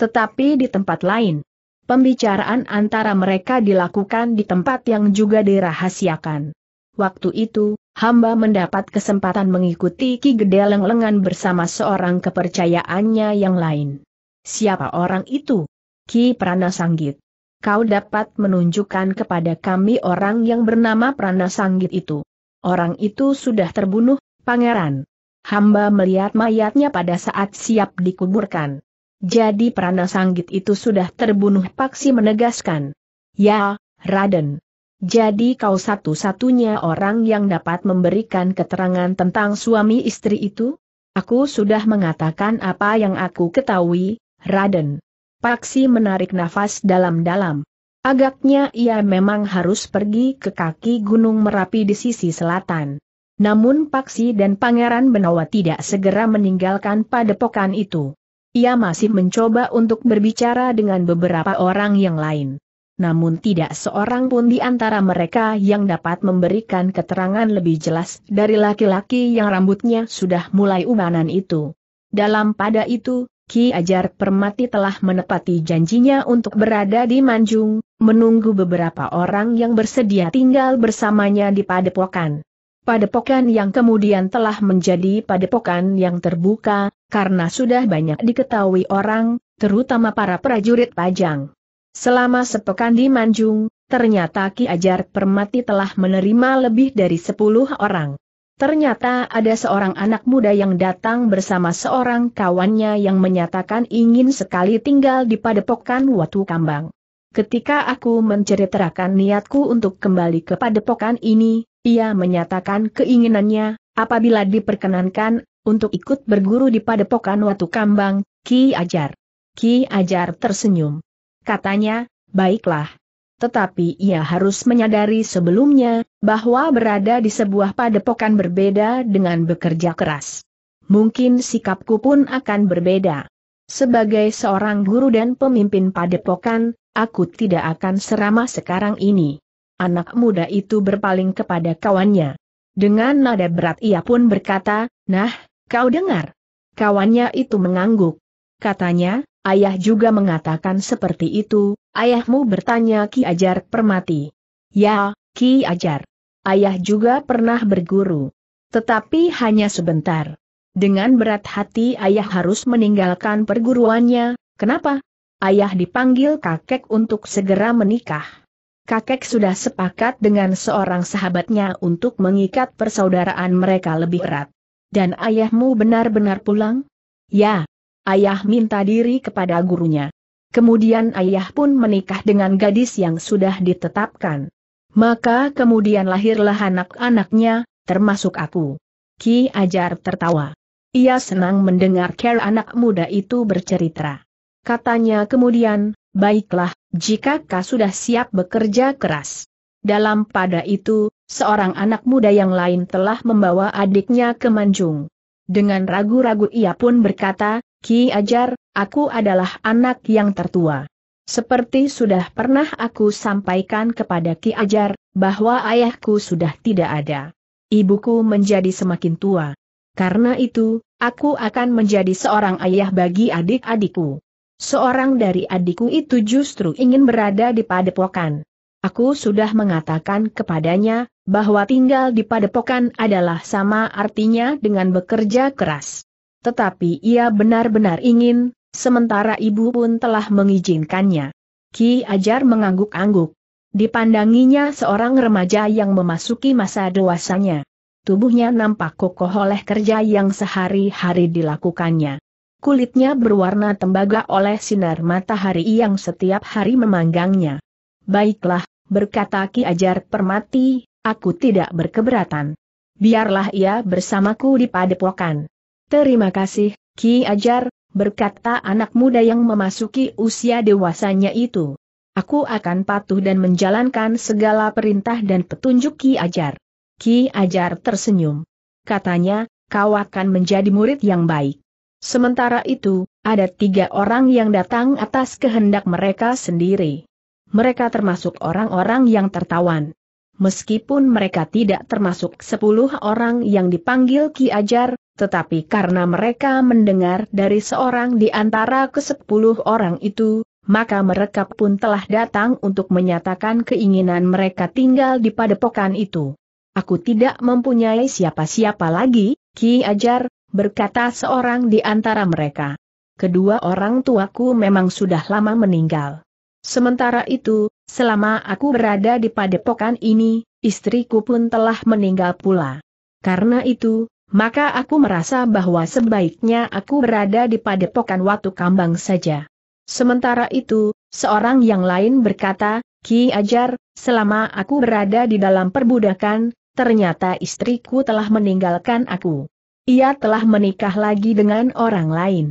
Tetapi di tempat lain. Pembicaraan antara mereka dilakukan di tempat yang juga dirahasiakan. Waktu itu, hamba mendapat kesempatan mengikuti Ki Gede Leng-Lengan bersama seorang kepercayaannya yang lain. Siapa orang itu? Ki Prana Sanggit kau dapat menunjukkan kepada kami orang yang bernama Prana Sanggit itu. Orang itu sudah terbunuh, pangeran. Hamba melihat mayatnya pada saat siap dikuburkan. Jadi Prana Sanggit itu sudah terbunuh Paksi menegaskan. Ya, Raden. Jadi kau satu-satunya orang yang dapat memberikan keterangan tentang suami istri itu? Aku sudah mengatakan apa yang aku ketahui, Raden. Paksi menarik nafas dalam-dalam. Agaknya ia memang harus pergi ke kaki Gunung Merapi di sisi selatan. Namun Paksi dan Pangeran Benawa tidak segera meninggalkan padepokan itu. Ia masih mencoba untuk berbicara dengan beberapa orang yang lain. Namun tidak seorang pun di antara mereka yang dapat memberikan keterangan lebih jelas dari laki-laki yang rambutnya sudah mulai ubanan itu. Dalam pada itu, Ki Ajar Permati telah menepati janjinya untuk berada di Manjung, menunggu beberapa orang yang bersedia tinggal bersamanya di padepokan. Padepokan yang kemudian telah menjadi padepokan yang terbuka, karena sudah banyak diketahui orang, terutama para prajurit pajang. Selama sepekan di Manjung, ternyata Ki Ajar Permati telah menerima lebih dari 10 orang. Ternyata ada seorang anak muda yang datang bersama seorang kawannya yang menyatakan ingin sekali tinggal di padepokan Watu Kambang. Ketika aku menceritakan niatku untuk kembali ke padepokan ini, ia menyatakan keinginannya, apabila diperkenankan, untuk ikut berguru di padepokan Watu Kambang, Ki Ajar. Ki Ajar tersenyum. Katanya, baiklah tetapi ia harus menyadari sebelumnya, bahwa berada di sebuah padepokan berbeda dengan bekerja keras. Mungkin sikapku pun akan berbeda. Sebagai seorang guru dan pemimpin padepokan, aku tidak akan seramah sekarang ini. Anak muda itu berpaling kepada kawannya. Dengan nada berat ia pun berkata, nah, kau dengar. Kawannya itu mengangguk. Katanya, Ayah juga mengatakan seperti itu, ayahmu bertanya Ki Ajar Permati. Ya, Ki Ajar. Ayah juga pernah berguru. Tetapi hanya sebentar. Dengan berat hati ayah harus meninggalkan perguruannya, kenapa? Ayah dipanggil kakek untuk segera menikah. Kakek sudah sepakat dengan seorang sahabatnya untuk mengikat persaudaraan mereka lebih erat. Dan ayahmu benar-benar pulang? Ya, ayah minta diri kepada gurunya. Kemudian ayah pun menikah dengan gadis yang sudah ditetapkan. Maka kemudian lahirlah anak-anaknya, termasuk aku. Ki Ajar tertawa. Ia senang mendengar care anak muda itu bercerita. Katanya kemudian, baiklah, jika kau sudah siap bekerja keras. Dalam pada itu, seorang anak muda yang lain telah membawa adiknya ke Manjung. Dengan ragu-ragu ia pun berkata, Ki Ajar, aku adalah anak yang tertua. Seperti sudah pernah aku sampaikan kepada Ki Ajar, bahwa ayahku sudah tidak ada. Ibuku menjadi semakin tua. Karena itu, aku akan menjadi seorang ayah bagi adik-adikku. Seorang dari adikku itu justru ingin berada di padepokan. Aku sudah mengatakan kepadanya, bahwa tinggal di padepokan adalah sama artinya dengan bekerja keras. Tetapi ia benar-benar ingin, sementara ibu pun telah mengizinkannya. Ki Ajar mengangguk-angguk. Dipandanginya seorang remaja yang memasuki masa dewasanya. Tubuhnya nampak kokoh oleh kerja yang sehari-hari dilakukannya. Kulitnya berwarna tembaga oleh sinar matahari yang setiap hari memanggangnya. Baiklah, berkata Ki Ajar Permati, aku tidak berkeberatan. Biarlah ia bersamaku di padepokan. Terima kasih, Ki Ajar, berkata anak muda yang memasuki usia dewasanya itu. Aku akan patuh dan menjalankan segala perintah dan petunjuk Ki Ajar. Ki Ajar tersenyum. Katanya, kau akan menjadi murid yang baik. Sementara itu, ada tiga orang yang datang atas kehendak mereka sendiri. Mereka termasuk orang-orang yang tertawan. Meskipun mereka tidak termasuk sepuluh orang yang dipanggil Ki Ajar, tetapi karena mereka mendengar dari seorang di antara kesepuluh orang itu, maka mereka pun telah datang untuk menyatakan keinginan mereka tinggal di padepokan itu. Aku tidak mempunyai siapa-siapa lagi, Ki Ajar, berkata seorang di antara mereka. Kedua orang tuaku memang sudah lama meninggal. Sementara itu, selama aku berada di padepokan ini, istriku pun telah meninggal pula. Karena itu, maka aku merasa bahwa sebaiknya aku berada di padepokan Watu Kambang saja. Sementara itu, seorang yang lain berkata, Ki Ajar, selama aku berada di dalam perbudakan, ternyata istriku telah meninggalkan aku. Ia telah menikah lagi dengan orang lain.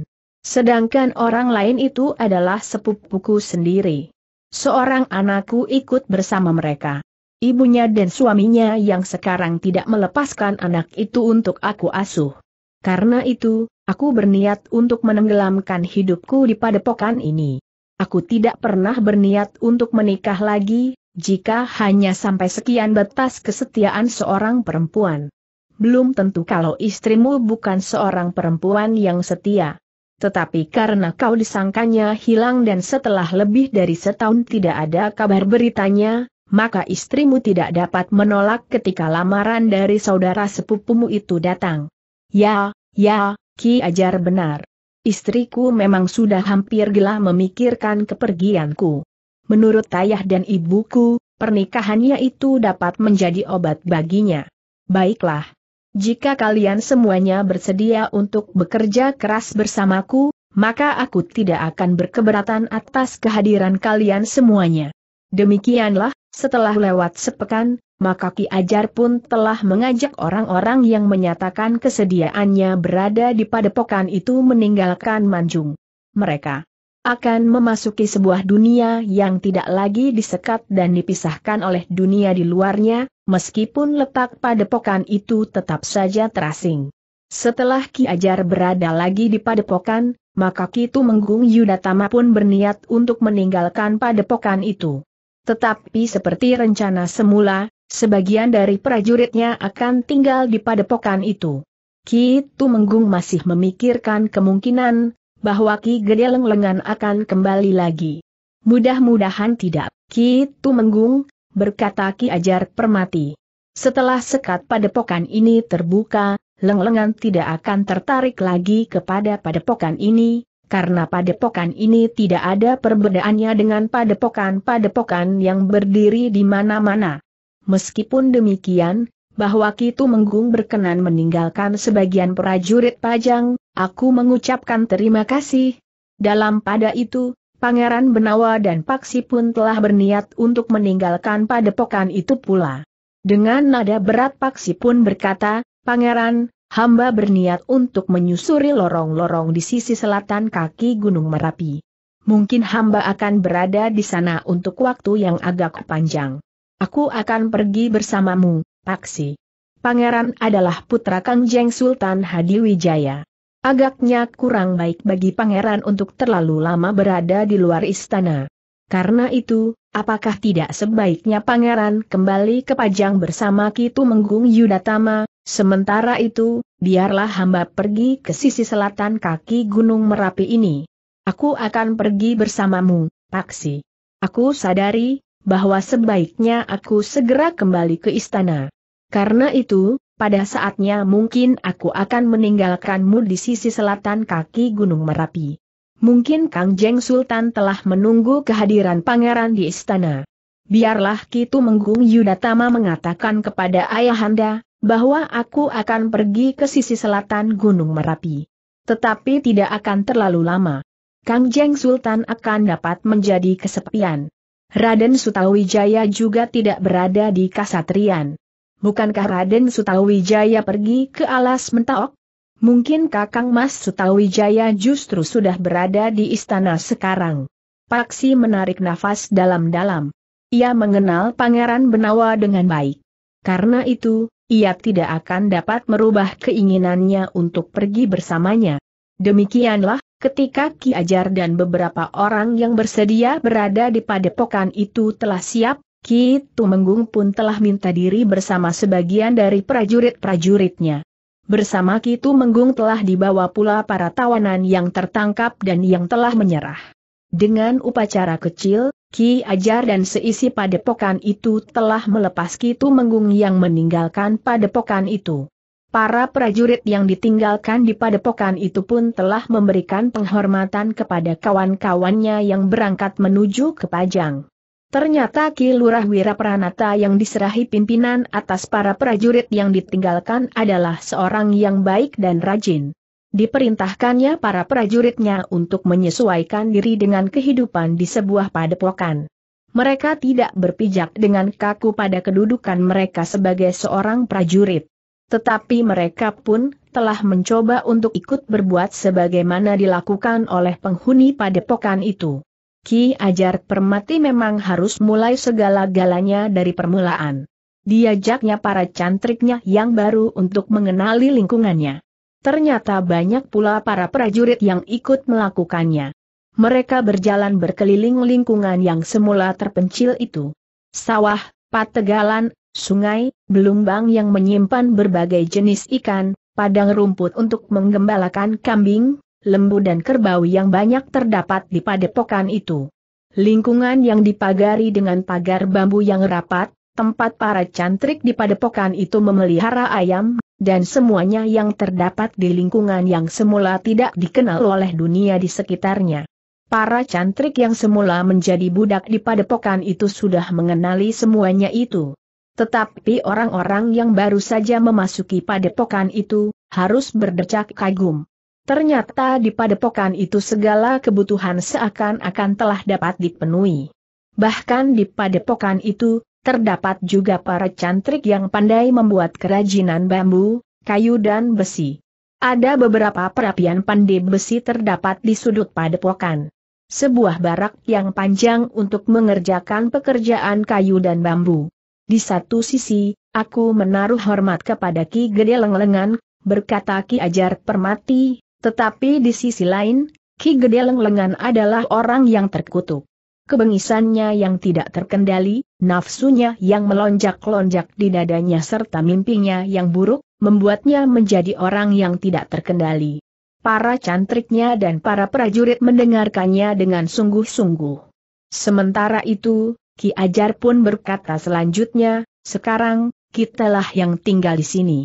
Sedangkan orang lain itu adalah sepupuku sendiri. Seorang anakku ikut bersama mereka. Ibunya dan suaminya yang sekarang tidak melepaskan anak itu untuk aku asuh. Karena itu, aku berniat untuk menenggelamkan hidupku di padepokan ini. Aku tidak pernah berniat untuk menikah lagi, jika hanya sampai sekian batas kesetiaan seorang perempuan. Belum tentu kalau istrimu bukan seorang perempuan yang setia. Tetapi karena kau disangkanya hilang dan setelah lebih dari setahun tidak ada kabar beritanya, maka istrimu tidak dapat menolak ketika lamaran dari saudara sepupumu itu datang. Ya, ya, Ki Ajar benar. Istriku memang sudah hampir gila memikirkan kepergianku. Menurut ayah dan ibuku, pernikahannya itu dapat menjadi obat baginya. Baiklah. Jika kalian semuanya bersedia untuk bekerja keras bersamaku, maka aku tidak akan berkeberatan atas kehadiran kalian semuanya. Demikianlah, setelah lewat sepekan, maka Ki Ajar pun telah mengajak orang-orang yang menyatakan kesediaannya berada di padepokan itu meninggalkan Manjung. Mereka akan memasuki sebuah dunia yang tidak lagi disekat dan dipisahkan oleh dunia di luarnya, meskipun letak padepokan itu tetap saja terasing. Setelah Ki Ajar berada lagi di padepokan, maka Ki Tumenggung Yudatama pun berniat untuk meninggalkan padepokan itu. Tetapi seperti rencana semula, sebagian dari prajuritnya akan tinggal di padepokan itu. Ki menggung masih memikirkan kemungkinan bahwa Ki Gede Lenglengan akan kembali lagi. Mudah-mudahan tidak, Ki menggung berkata Ki Ajar Permati. Setelah sekat padepokan ini terbuka, Lenglengan tidak akan tertarik lagi kepada padepokan ini, karena padepokan ini tidak ada perbedaannya dengan padepokan-padepokan yang berdiri di mana-mana. Meskipun demikian, bahwa Kitu Menggung berkenan meninggalkan sebagian prajurit pajang, aku mengucapkan terima kasih. Dalam pada itu, Pangeran Benawa dan Paksi pun telah berniat untuk meninggalkan padepokan itu pula. Dengan nada berat Paksi pun berkata, Pangeran, hamba berniat untuk menyusuri lorong-lorong di sisi selatan kaki Gunung Merapi. Mungkin hamba akan berada di sana untuk waktu yang agak panjang. Aku akan pergi bersamamu, Paksi. Pangeran adalah putra Kangjeng Sultan Hadiwijaya. Agaknya kurang baik bagi pangeran untuk terlalu lama berada di luar istana. Karena itu, apakah tidak sebaiknya pangeran kembali ke Pajang bersama Kitu Menggung Yudatama, Sementara itu, biarlah hamba pergi ke sisi selatan kaki Gunung Merapi ini. Aku akan pergi bersamamu, Paksi. Aku sadari, bahwa sebaiknya aku segera kembali ke istana. Karena itu, pada saatnya mungkin aku akan meninggalkanmu di sisi selatan kaki Gunung Merapi. Mungkin Kang Jeng Sultan telah menunggu kehadiran pangeran di istana. Biarlah Kitu Menggung Yudatama mengatakan kepada ayahanda, bahwa aku akan pergi ke sisi selatan Gunung Merapi. Tetapi tidak akan terlalu lama. Kang Jeng Sultan akan dapat menjadi kesepian. Raden Sutawijaya juga tidak berada di Kasatrian. Bukankah Raden Sutawijaya pergi ke alas mentaok? Mungkin Kakang Mas Sutawijaya justru sudah berada di istana sekarang. Paksi menarik nafas dalam-dalam. Ia mengenal Pangeran Benawa dengan baik. Karena itu, ia tidak akan dapat merubah keinginannya untuk pergi bersamanya. Demikianlah, ketika Ki Ajar dan beberapa orang yang bersedia berada di padepokan itu telah siap, Ki Tumenggung pun telah minta diri bersama sebagian dari prajurit-prajuritnya. Bersama Ki Tumenggung telah dibawa pula para tawanan yang tertangkap dan yang telah menyerah. Dengan upacara kecil, Ki Ajar dan seisi padepokan itu telah melepas Kitu Menggung yang meninggalkan padepokan itu. Para prajurit yang ditinggalkan di padepokan itu pun telah memberikan penghormatan kepada kawan-kawannya yang berangkat menuju ke Pajang. Ternyata Ki Lurah Wirapranata yang diserahi pimpinan atas para prajurit yang ditinggalkan adalah seorang yang baik dan rajin. Diperintahkannya para prajuritnya untuk menyesuaikan diri dengan kehidupan di sebuah padepokan. Mereka tidak berpijak dengan kaku pada kedudukan mereka sebagai seorang prajurit. Tetapi mereka pun telah mencoba untuk ikut berbuat sebagaimana dilakukan oleh penghuni padepokan itu. Ki Ajar Permati memang harus mulai segala-galanya dari permulaan. Diajaknya para cantriknya yang baru untuk mengenali lingkungannya. Ternyata banyak pula para prajurit yang ikut melakukannya. Mereka berjalan berkeliling lingkungan yang semula terpencil itu. Sawah, pategalan, sungai, belumbang yang menyimpan berbagai jenis ikan, padang rumput untuk menggembalakan kambing, lembu dan kerbau yang banyak terdapat di padepokan itu. Lingkungan yang dipagari dengan pagar bambu yang rapat, tempat para cantrik di padepokan itu memelihara ayam dan semuanya yang terdapat di lingkungan yang semula tidak dikenal oleh dunia di sekitarnya. Para cantrik yang semula menjadi budak di padepokan itu sudah mengenali semuanya itu. Tetapi orang-orang yang baru saja memasuki padepokan itu, harus berdecak kagum. Ternyata di padepokan itu segala kebutuhan seakan-akan telah dapat dipenuhi. Bahkan di padepokan itu, Terdapat juga para cantrik yang pandai membuat kerajinan bambu, kayu dan besi. Ada beberapa perapian pandai besi terdapat di sudut padepokan. Sebuah barak yang panjang untuk mengerjakan pekerjaan kayu dan bambu. Di satu sisi, aku menaruh hormat kepada Ki Gede Lenglengan, berkata Ki Ajar Permati, tetapi di sisi lain, Ki Gede Lenglengan adalah orang yang terkutuk kebengisannya yang tidak terkendali, nafsunya yang melonjak-lonjak di dadanya serta mimpinya yang buruk, membuatnya menjadi orang yang tidak terkendali. Para cantriknya dan para prajurit mendengarkannya dengan sungguh-sungguh. Sementara itu, Ki Ajar pun berkata selanjutnya, sekarang, kitalah yang tinggal di sini.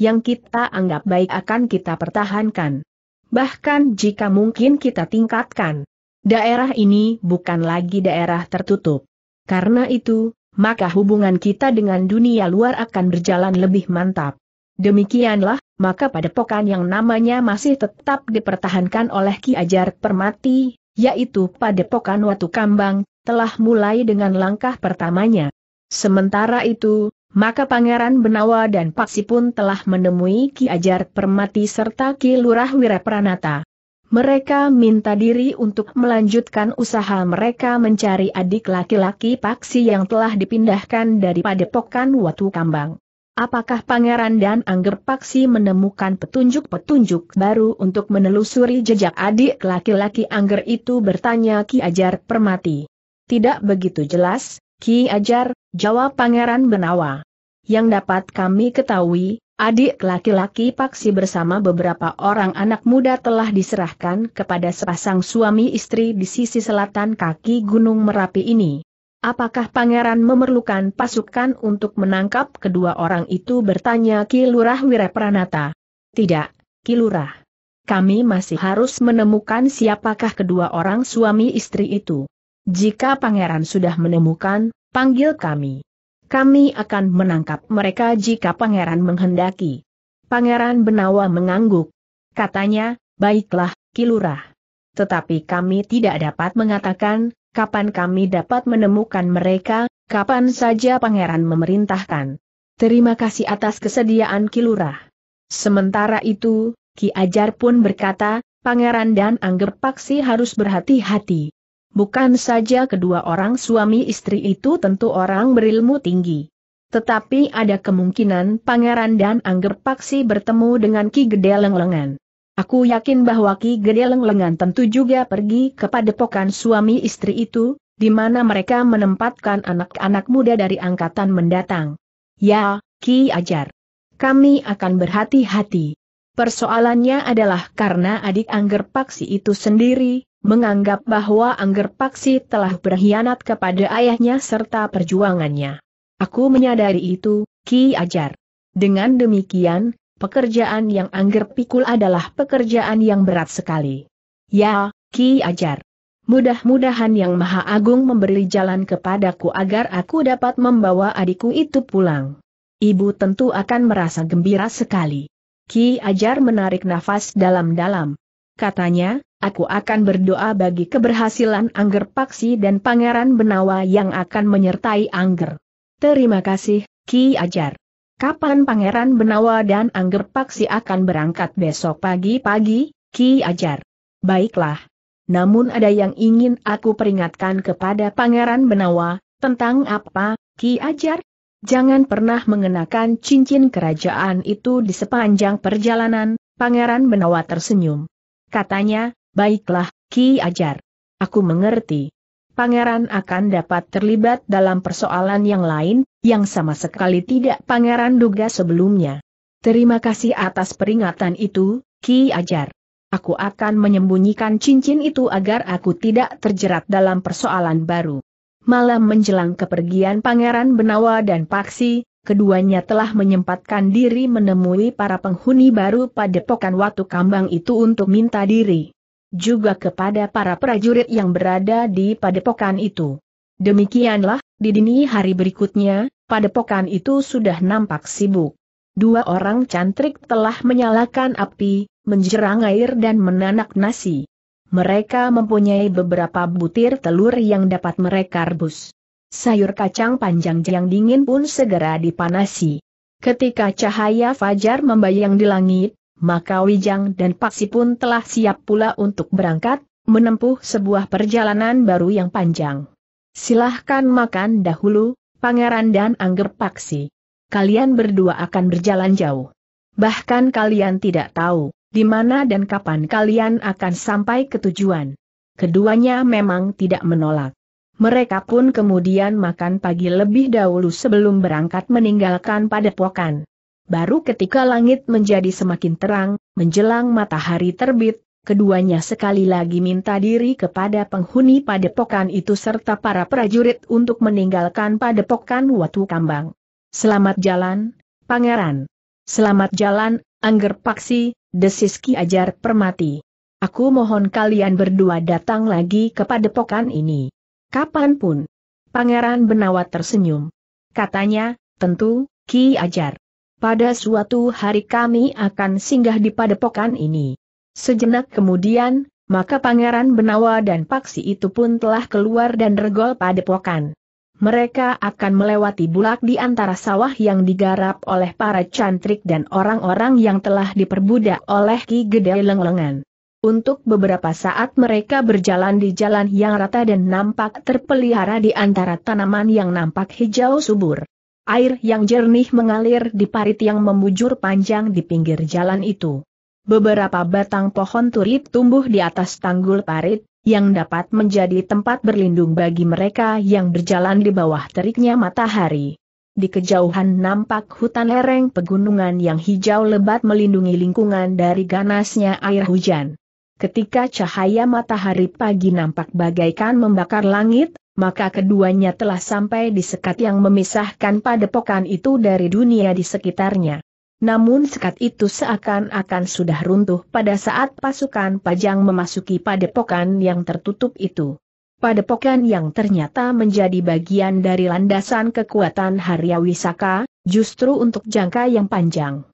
Yang kita anggap baik akan kita pertahankan. Bahkan jika mungkin kita tingkatkan daerah ini bukan lagi daerah tertutup. Karena itu, maka hubungan kita dengan dunia luar akan berjalan lebih mantap. Demikianlah, maka pada padepokan yang namanya masih tetap dipertahankan oleh Ki Ajar Permati, yaitu pada padepokan Watu Kambang, telah mulai dengan langkah pertamanya. Sementara itu, maka Pangeran Benawa dan Paksi pun telah menemui Ki Ajar Permati serta Ki Lurah Wirapranata. Mereka minta diri untuk melanjutkan usaha mereka mencari adik laki-laki Paksi yang telah dipindahkan dari padepokan Watu Kambang. Apakah Pangeran dan Angger Paksi menemukan petunjuk-petunjuk baru untuk menelusuri jejak adik laki-laki Angger itu bertanya Ki Ajar Permati. Tidak begitu jelas, Ki Ajar, jawab Pangeran Benawa yang dapat kami ketahui, adik laki-laki Paksi bersama beberapa orang anak muda telah diserahkan kepada sepasang suami istri di sisi selatan kaki Gunung Merapi ini. Apakah pangeran memerlukan pasukan untuk menangkap kedua orang itu bertanya Kilurah Wirapranata. Tidak, Kilurah. Kami masih harus menemukan siapakah kedua orang suami istri itu. Jika pangeran sudah menemukan, panggil kami. Kami akan menangkap mereka jika pangeran menghendaki. Pangeran Benawa mengangguk. Katanya, baiklah, Kilurah. Tetapi kami tidak dapat mengatakan, kapan kami dapat menemukan mereka, kapan saja pangeran memerintahkan. Terima kasih atas kesediaan Kilurah. Sementara itu, Ki Ajar pun berkata, Pangeran dan Angger Paksi harus berhati-hati bukan saja kedua orang suami istri itu tentu orang berilmu tinggi. Tetapi ada kemungkinan pangeran dan Angger Paksi bertemu dengan Ki Gede Lenglengan. Aku yakin bahwa Ki Gede Lenglengan tentu juga pergi ke padepokan suami istri itu, di mana mereka menempatkan anak-anak muda dari angkatan mendatang. Ya, Ki Ajar. Kami akan berhati-hati. Persoalannya adalah karena adik Angger Paksi itu sendiri, menganggap bahwa Angger Paksi telah berkhianat kepada ayahnya serta perjuangannya. Aku menyadari itu, Ki Ajar. Dengan demikian, pekerjaan yang Angger pikul adalah pekerjaan yang berat sekali. Ya, Ki Ajar. Mudah-mudahan Yang Maha Agung memberi jalan kepadaku agar aku dapat membawa adikku itu pulang. Ibu tentu akan merasa gembira sekali. Ki Ajar menarik nafas dalam-dalam. Katanya, aku akan berdoa bagi keberhasilan Angger Paksi dan Pangeran Benawa yang akan menyertai Angger. Terima kasih, Ki Ajar. Kapan Pangeran Benawa dan Angger Paksi akan berangkat besok pagi-pagi, Ki Ajar? Baiklah. Namun ada yang ingin aku peringatkan kepada Pangeran Benawa, tentang apa, Ki Ajar? Jangan pernah mengenakan cincin kerajaan itu di sepanjang perjalanan, Pangeran Benawa tersenyum. Katanya, Baiklah, Ki Ajar. Aku mengerti. Pangeran akan dapat terlibat dalam persoalan yang lain, yang sama sekali tidak pangeran duga sebelumnya. Terima kasih atas peringatan itu, Ki Ajar. Aku akan menyembunyikan cincin itu agar aku tidak terjerat dalam persoalan baru. Malam menjelang kepergian Pangeran Benawa dan Paksi, keduanya telah menyempatkan diri menemui para penghuni baru pada pokan Watu Kambang itu untuk minta diri juga kepada para prajurit yang berada di padepokan itu. Demikianlah, di dini hari berikutnya, padepokan itu sudah nampak sibuk. Dua orang cantrik telah menyalakan api, menjerang air dan menanak nasi. Mereka mempunyai beberapa butir telur yang dapat mereka rebus. Sayur kacang panjang yang dingin pun segera dipanasi. Ketika cahaya fajar membayang di langit, maka Wijang dan Paksi pun telah siap pula untuk berangkat, menempuh sebuah perjalanan baru yang panjang. Silahkan makan dahulu, Pangeran dan Angger Paksi. Kalian berdua akan berjalan jauh. Bahkan kalian tidak tahu, di mana dan kapan kalian akan sampai ke tujuan. Keduanya memang tidak menolak. Mereka pun kemudian makan pagi lebih dahulu sebelum berangkat meninggalkan padepokan. Baru ketika langit menjadi semakin terang, menjelang matahari terbit, keduanya sekali lagi minta diri kepada penghuni padepokan itu serta para prajurit untuk meninggalkan padepokan Watu Kambang. Selamat jalan, pangeran. Selamat jalan, Angger Paksi, Desiski Ajar Permati. Aku mohon kalian berdua datang lagi ke padepokan ini. Kapanpun. Pangeran Benawa tersenyum. Katanya, tentu, Ki Ajar pada suatu hari kami akan singgah di padepokan ini. Sejenak kemudian, maka Pangeran Benawa dan Paksi itu pun telah keluar dan regol padepokan. Mereka akan melewati bulak di antara sawah yang digarap oleh para cantrik dan orang-orang yang telah diperbudak oleh Ki Gede Lenglengan. Untuk beberapa saat mereka berjalan di jalan yang rata dan nampak terpelihara di antara tanaman yang nampak hijau subur. Air yang jernih mengalir di parit yang membujur panjang di pinggir jalan itu. Beberapa batang pohon tulip tumbuh di atas tanggul parit, yang dapat menjadi tempat berlindung bagi mereka yang berjalan di bawah teriknya matahari. Di kejauhan nampak hutan lereng pegunungan yang hijau lebat melindungi lingkungan dari ganasnya air hujan. Ketika cahaya matahari pagi nampak bagaikan membakar langit, maka keduanya telah sampai di sekat yang memisahkan padepokan itu dari dunia di sekitarnya. Namun sekat itu seakan-akan sudah runtuh pada saat pasukan pajang memasuki padepokan yang tertutup itu. Padepokan yang ternyata menjadi bagian dari landasan kekuatan Haryawisaka, justru untuk jangka yang panjang.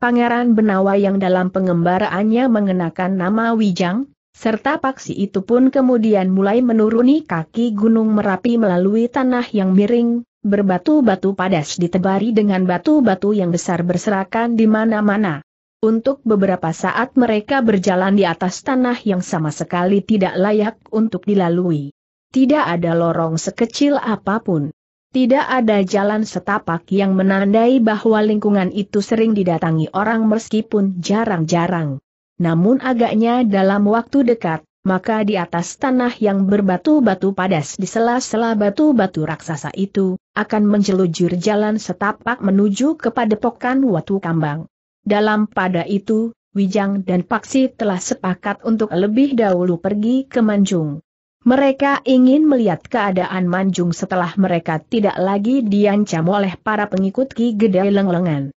Pangeran Benawa yang dalam pengembaraannya mengenakan nama Wijang, serta paksi itu pun kemudian mulai menuruni kaki gunung Merapi melalui tanah yang miring, berbatu-batu padas ditebari dengan batu-batu yang besar berserakan di mana-mana. Untuk beberapa saat mereka berjalan di atas tanah yang sama sekali tidak layak untuk dilalui. Tidak ada lorong sekecil apapun. Tidak ada jalan setapak yang menandai bahwa lingkungan itu sering didatangi orang meskipun jarang-jarang namun agaknya dalam waktu dekat, maka di atas tanah yang berbatu-batu padas di sela-sela batu-batu raksasa itu, akan menjelujur jalan setapak menuju ke padepokan Watu Kambang. Dalam pada itu, Wijang dan Paksi telah sepakat untuk lebih dahulu pergi ke Manjung. Mereka ingin melihat keadaan Manjung setelah mereka tidak lagi diancam oleh para pengikut Ki Gede Lenglengan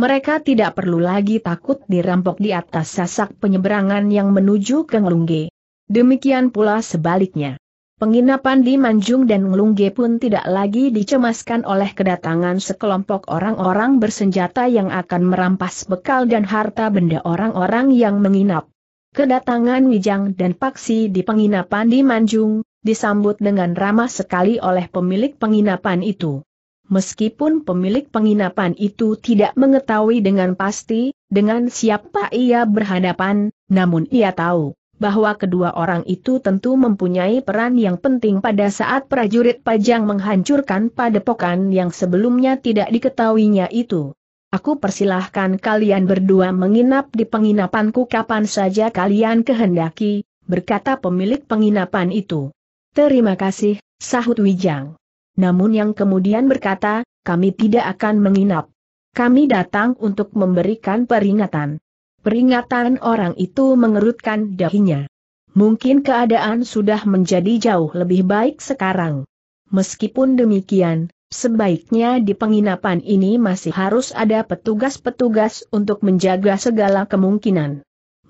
mereka tidak perlu lagi takut dirampok di atas sasak penyeberangan yang menuju ke Ngelungge. Demikian pula sebaliknya. Penginapan di Manjung dan Ngelungge pun tidak lagi dicemaskan oleh kedatangan sekelompok orang-orang bersenjata yang akan merampas bekal dan harta benda orang-orang yang menginap. Kedatangan Wijang dan Paksi di penginapan di Manjung, disambut dengan ramah sekali oleh pemilik penginapan itu meskipun pemilik penginapan itu tidak mengetahui dengan pasti, dengan siapa ia berhadapan, namun ia tahu bahwa kedua orang itu tentu mempunyai peran yang penting pada saat prajurit pajang menghancurkan padepokan yang sebelumnya tidak diketahuinya itu. Aku persilahkan kalian berdua menginap di penginapanku kapan saja kalian kehendaki, berkata pemilik penginapan itu. Terima kasih, sahut Wijang namun yang kemudian berkata, kami tidak akan menginap. Kami datang untuk memberikan peringatan. Peringatan orang itu mengerutkan dahinya. Mungkin keadaan sudah menjadi jauh lebih baik sekarang. Meskipun demikian, sebaiknya di penginapan ini masih harus ada petugas-petugas untuk menjaga segala kemungkinan.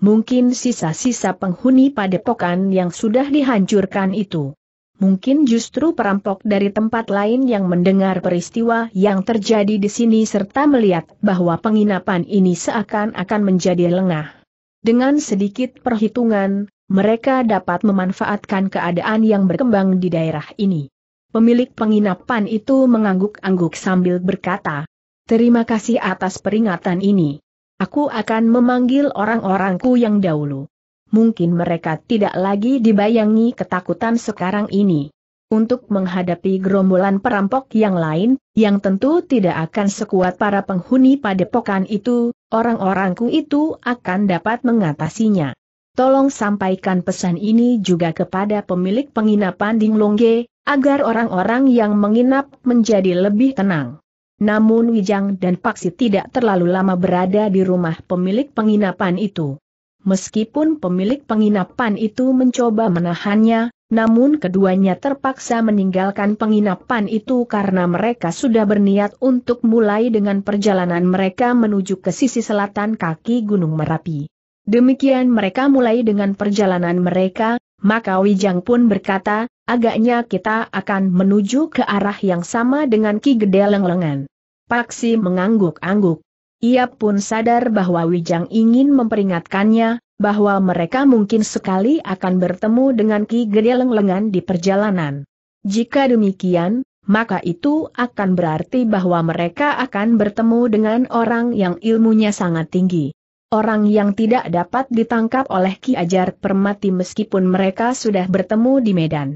Mungkin sisa-sisa penghuni padepokan yang sudah dihancurkan itu. Mungkin justru perampok dari tempat lain yang mendengar peristiwa yang terjadi di sini serta melihat bahwa penginapan ini seakan-akan menjadi lengah. Dengan sedikit perhitungan, mereka dapat memanfaatkan keadaan yang berkembang di daerah ini. Pemilik penginapan itu mengangguk-angguk sambil berkata, Terima kasih atas peringatan ini. Aku akan memanggil orang-orangku yang dahulu mungkin mereka tidak lagi dibayangi ketakutan sekarang ini. Untuk menghadapi gerombolan perampok yang lain, yang tentu tidak akan sekuat para penghuni padepokan itu, orang-orangku itu akan dapat mengatasinya. Tolong sampaikan pesan ini juga kepada pemilik penginapan Ding Longge, agar orang-orang yang menginap menjadi lebih tenang. Namun Wijang dan Paksi tidak terlalu lama berada di rumah pemilik penginapan itu meskipun pemilik penginapan itu mencoba menahannya, namun keduanya terpaksa meninggalkan penginapan itu karena mereka sudah berniat untuk mulai dengan perjalanan mereka menuju ke sisi selatan kaki Gunung Merapi. Demikian mereka mulai dengan perjalanan mereka, maka Wijang pun berkata, agaknya kita akan menuju ke arah yang sama dengan Ki Gede Lenglengan. Paksi mengangguk-angguk. Ia pun sadar bahwa Wijang ingin memperingatkannya, bahwa mereka mungkin sekali akan bertemu dengan Ki Gede Lengan di perjalanan. Jika demikian, maka itu akan berarti bahwa mereka akan bertemu dengan orang yang ilmunya sangat tinggi. Orang yang tidak dapat ditangkap oleh Ki Ajar Permati meskipun mereka sudah bertemu di Medan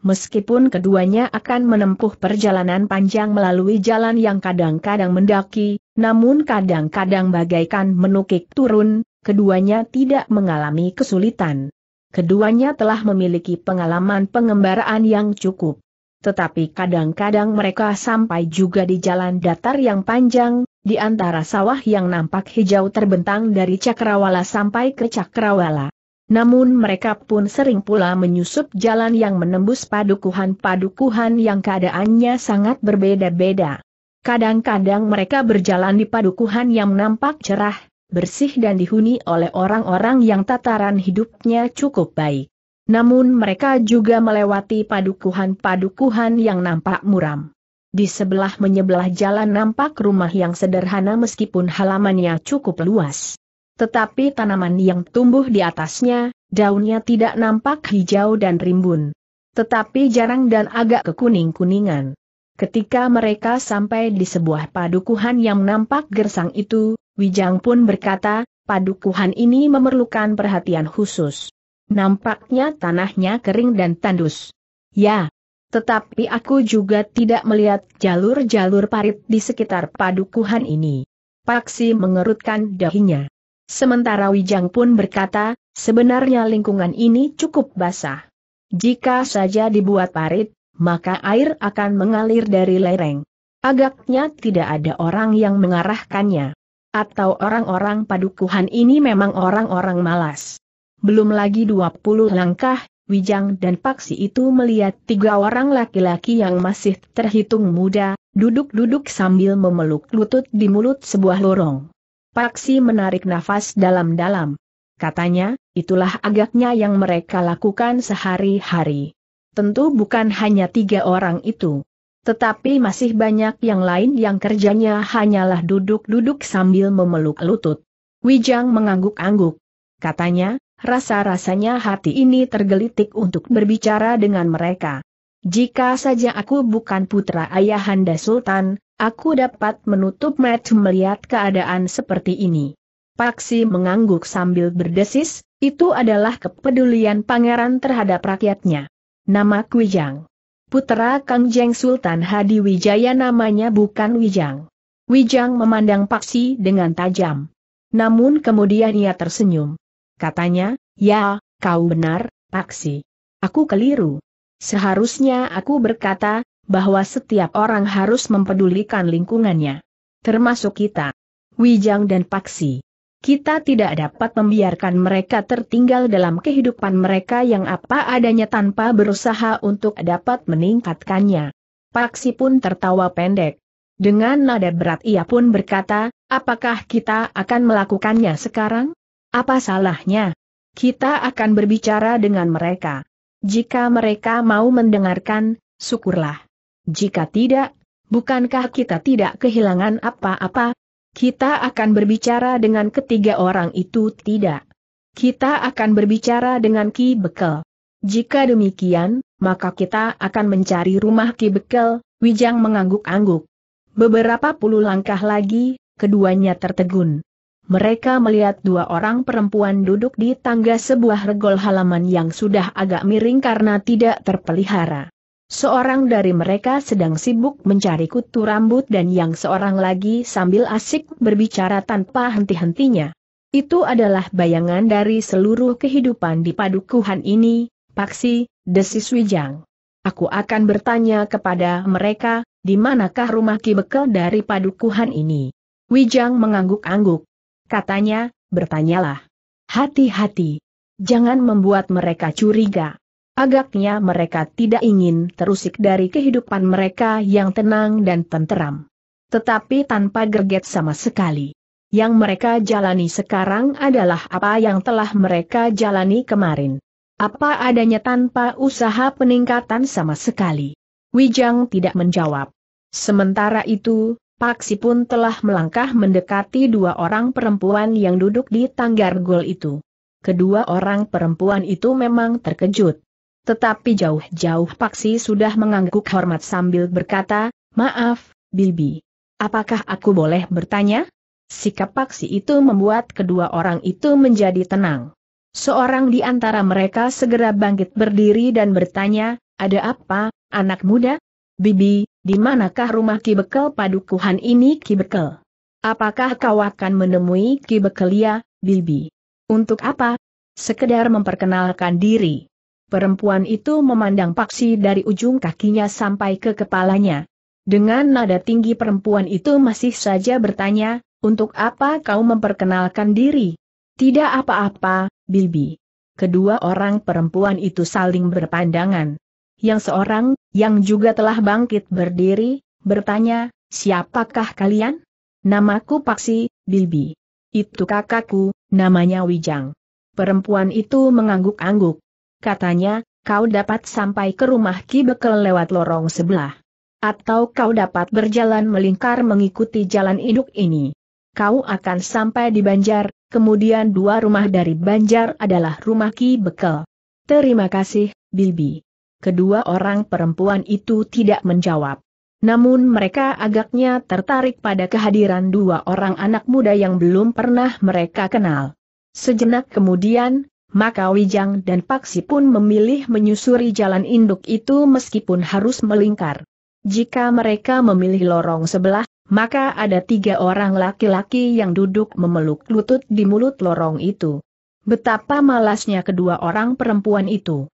meskipun keduanya akan menempuh perjalanan panjang melalui jalan yang kadang-kadang mendaki, namun kadang-kadang bagaikan menukik turun, keduanya tidak mengalami kesulitan. Keduanya telah memiliki pengalaman pengembaraan yang cukup. Tetapi kadang-kadang mereka sampai juga di jalan datar yang panjang, di antara sawah yang nampak hijau terbentang dari Cakrawala sampai ke Cakrawala. Namun mereka pun sering pula menyusup jalan yang menembus padukuhan-padukuhan yang keadaannya sangat berbeda-beda. Kadang-kadang mereka berjalan di padukuhan yang nampak cerah, bersih dan dihuni oleh orang-orang yang tataran hidupnya cukup baik. Namun mereka juga melewati padukuhan-padukuhan yang nampak muram. Di sebelah menyebelah jalan nampak rumah yang sederhana meskipun halamannya cukup luas. Tetapi tanaman yang tumbuh di atasnya, daunnya tidak nampak hijau dan rimbun. Tetapi jarang dan agak kekuning-kuningan. Ketika mereka sampai di sebuah padukuhan yang nampak gersang itu, Wijang pun berkata, padukuhan ini memerlukan perhatian khusus. Nampaknya tanahnya kering dan tandus. Ya, tetapi aku juga tidak melihat jalur-jalur parit di sekitar padukuhan ini. Paksi mengerutkan dahinya. Sementara Wijang pun berkata, sebenarnya lingkungan ini cukup basah. Jika saja dibuat parit, maka air akan mengalir dari lereng. Agaknya tidak ada orang yang mengarahkannya. Atau orang-orang padukuhan ini memang orang-orang malas. Belum lagi 20 langkah, Wijang dan Paksi itu melihat tiga orang laki-laki yang masih terhitung muda, duduk-duduk sambil memeluk lutut di mulut sebuah lorong. Paksi menarik nafas dalam-dalam. Katanya, itulah agaknya yang mereka lakukan sehari-hari. Tentu bukan hanya tiga orang itu. Tetapi masih banyak yang lain yang kerjanya hanyalah duduk-duduk sambil memeluk lutut. Wijang mengangguk-angguk. Katanya, rasa-rasanya hati ini tergelitik untuk berbicara dengan mereka. Jika saja aku bukan putra ayahanda Sultan, Aku dapat menutup mata melihat keadaan seperti ini. Paksi mengangguk sambil berdesis, itu adalah kepedulian pangeran terhadap rakyatnya. Nama Kuijang. Putra Kang Jeng Sultan Hadi Wijaya namanya bukan Wijang. Wijang memandang Paksi dengan tajam. Namun kemudian ia tersenyum. Katanya, ya, kau benar, Paksi. Aku keliru. Seharusnya aku berkata, bahwa setiap orang harus mempedulikan lingkungannya. Termasuk kita. Wijang dan Paksi. Kita tidak dapat membiarkan mereka tertinggal dalam kehidupan mereka yang apa adanya tanpa berusaha untuk dapat meningkatkannya. Paksi pun tertawa pendek. Dengan nada berat ia pun berkata, apakah kita akan melakukannya sekarang? Apa salahnya? Kita akan berbicara dengan mereka. Jika mereka mau mendengarkan, syukurlah. Jika tidak, bukankah kita tidak kehilangan apa-apa? Kita akan berbicara dengan ketiga orang itu tidak. Kita akan berbicara dengan Ki Bekel. Jika demikian, maka kita akan mencari rumah Ki Bekel, Wijang mengangguk-angguk. Beberapa puluh langkah lagi, keduanya tertegun. Mereka melihat dua orang perempuan duduk di tangga sebuah regol halaman yang sudah agak miring karena tidak terpelihara. Seorang dari mereka sedang sibuk mencari kutu rambut dan yang seorang lagi sambil asik berbicara tanpa henti-hentinya. Itu adalah bayangan dari seluruh kehidupan di padukuhan ini, Paksi, Desis Wijang. Aku akan bertanya kepada mereka, di manakah rumah Ki dari padukuhan ini? Wijang mengangguk-angguk. Katanya, bertanyalah. Hati-hati. Jangan membuat mereka curiga. Agaknya mereka tidak ingin terusik dari kehidupan mereka yang tenang dan tenteram. Tetapi tanpa gerget sama sekali. Yang mereka jalani sekarang adalah apa yang telah mereka jalani kemarin. Apa adanya tanpa usaha peningkatan sama sekali. Wijang tidak menjawab. Sementara itu, Paksi pun telah melangkah mendekati dua orang perempuan yang duduk di tanggar gol itu. Kedua orang perempuan itu memang terkejut. Tetapi jauh-jauh Paksi sudah mengangguk hormat sambil berkata, Maaf, Bibi. Apakah aku boleh bertanya? Sikap Paksi itu membuat kedua orang itu menjadi tenang. Seorang di antara mereka segera bangkit berdiri dan bertanya, ada apa, anak muda? Bibi, di manakah rumah Ki Bekel padukuhan ini Ki Bekel? Apakah kau akan menemui Ki Bekelia, Bibi? Untuk apa? Sekedar memperkenalkan diri. Perempuan itu memandang Paksi dari ujung kakinya sampai ke kepalanya. Dengan nada tinggi perempuan itu masih saja bertanya, untuk apa kau memperkenalkan diri? Tidak apa-apa, Bibi. Kedua orang perempuan itu saling berpandangan. Yang seorang, yang juga telah bangkit berdiri, bertanya, siapakah kalian? Namaku Paksi, Bibi. Itu kakakku, namanya Wijang. Perempuan itu mengangguk-angguk katanya, kau dapat sampai ke rumah Ki Bekel lewat lorong sebelah. Atau kau dapat berjalan melingkar mengikuti jalan induk ini. Kau akan sampai di Banjar, kemudian dua rumah dari Banjar adalah rumah Ki Bekel. Terima kasih, Bibi. Kedua orang perempuan itu tidak menjawab. Namun mereka agaknya tertarik pada kehadiran dua orang anak muda yang belum pernah mereka kenal. Sejenak kemudian, maka Wijang dan Paksi pun memilih menyusuri jalan induk itu meskipun harus melingkar. Jika mereka memilih lorong sebelah, maka ada tiga orang laki-laki yang duduk memeluk lutut di mulut lorong itu. Betapa malasnya kedua orang perempuan itu.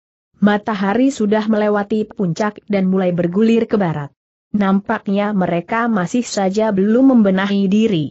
Matahari sudah melewati puncak dan mulai bergulir ke barat. Nampaknya mereka masih saja belum membenahi diri.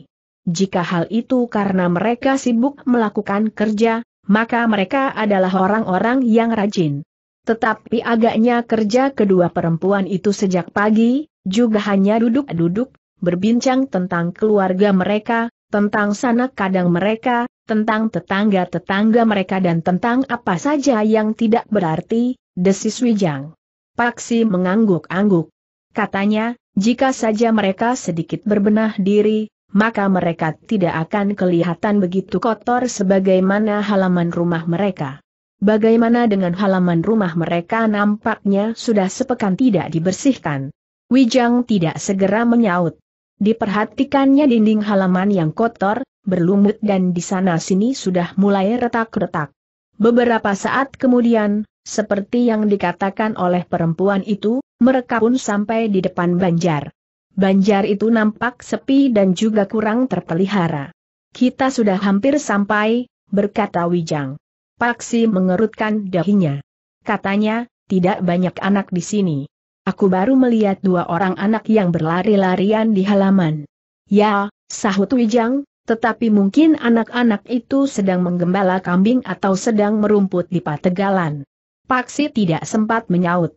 Jika hal itu karena mereka sibuk melakukan kerja, maka mereka adalah orang-orang yang rajin. Tetapi agaknya kerja kedua perempuan itu sejak pagi, juga hanya duduk-duduk, berbincang tentang keluarga mereka, tentang sanak kadang mereka, tentang tetangga-tetangga mereka dan tentang apa saja yang tidak berarti, desis Wijang. Paksi mengangguk-angguk. Katanya, jika saja mereka sedikit berbenah diri, maka mereka tidak akan kelihatan begitu kotor sebagaimana halaman rumah mereka. Bagaimana dengan halaman rumah mereka nampaknya sudah sepekan tidak dibersihkan. Wijang tidak segera menyaut. Diperhatikannya dinding halaman yang kotor, berlumut dan di sana-sini sudah mulai retak-retak. Beberapa saat kemudian, seperti yang dikatakan oleh perempuan itu, mereka pun sampai di depan banjar banjar itu nampak sepi dan juga kurang terpelihara. Kita sudah hampir sampai, berkata Wijang. Paksi mengerutkan dahinya. Katanya, tidak banyak anak di sini. Aku baru melihat dua orang anak yang berlari-larian di halaman. Ya, sahut Wijang, tetapi mungkin anak-anak itu sedang menggembala kambing atau sedang merumput di pategalan. Paksi tidak sempat menyaut.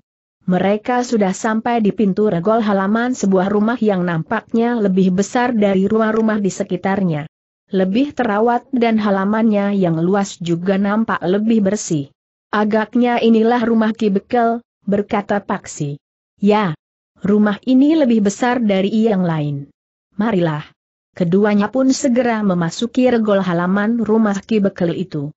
Mereka sudah sampai di pintu regol halaman sebuah rumah yang nampaknya lebih besar dari rumah-rumah di sekitarnya. Lebih terawat dan halamannya yang luas juga nampak lebih bersih. Agaknya inilah rumah Ki Bekel, berkata Paksi. Ya, rumah ini lebih besar dari yang lain. Marilah. Keduanya pun segera memasuki regol halaman rumah Ki Bekel itu.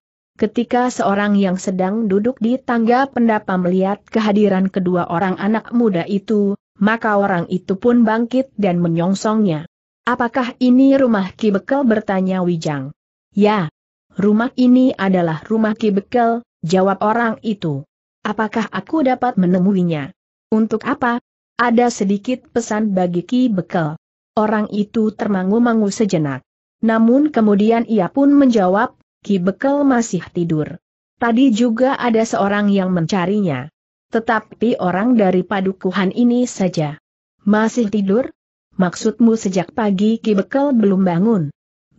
Ketika seorang yang sedang duduk di tangga pendapa melihat kehadiran kedua orang anak muda itu, maka orang itu pun bangkit dan menyongsongnya. Apakah ini rumah Ki Bekel bertanya Wijang. Ya, rumah ini adalah rumah Ki Bekel, jawab orang itu. Apakah aku dapat menemuinya? Untuk apa? Ada sedikit pesan bagi Ki Bekel. Orang itu termangu-mangu sejenak. Namun kemudian ia pun menjawab, Ki Bekel masih tidur. Tadi juga ada seorang yang mencarinya. Tetapi orang dari padukuhan ini saja. Masih tidur? Maksudmu sejak pagi Ki Bekel belum bangun?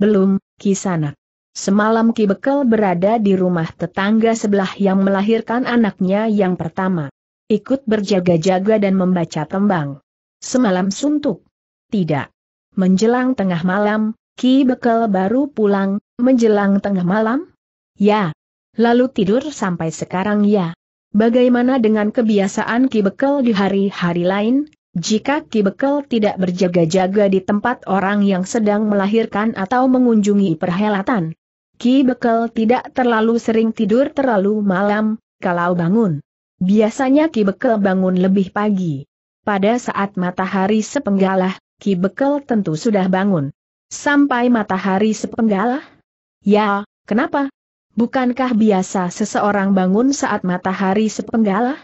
Belum, Ki Sanak. Semalam Ki Bekel berada di rumah tetangga sebelah yang melahirkan anaknya yang pertama. Ikut berjaga-jaga dan membaca tembang. Semalam suntuk. Tidak. Menjelang tengah malam, Ki Bekel baru pulang, Menjelang tengah malam? Ya. Lalu tidur sampai sekarang ya. Bagaimana dengan kebiasaan Ki Bekel di hari-hari lain? Jika Ki Bekel tidak berjaga-jaga di tempat orang yang sedang melahirkan atau mengunjungi perhelatan, Ki Bekel tidak terlalu sering tidur terlalu malam, kalau bangun. Biasanya Ki Bekel bangun lebih pagi. Pada saat matahari sepenggalah, Ki Bekel tentu sudah bangun. Sampai matahari sepenggalah, Ya, kenapa? Bukankah biasa seseorang bangun saat matahari sepenggalah?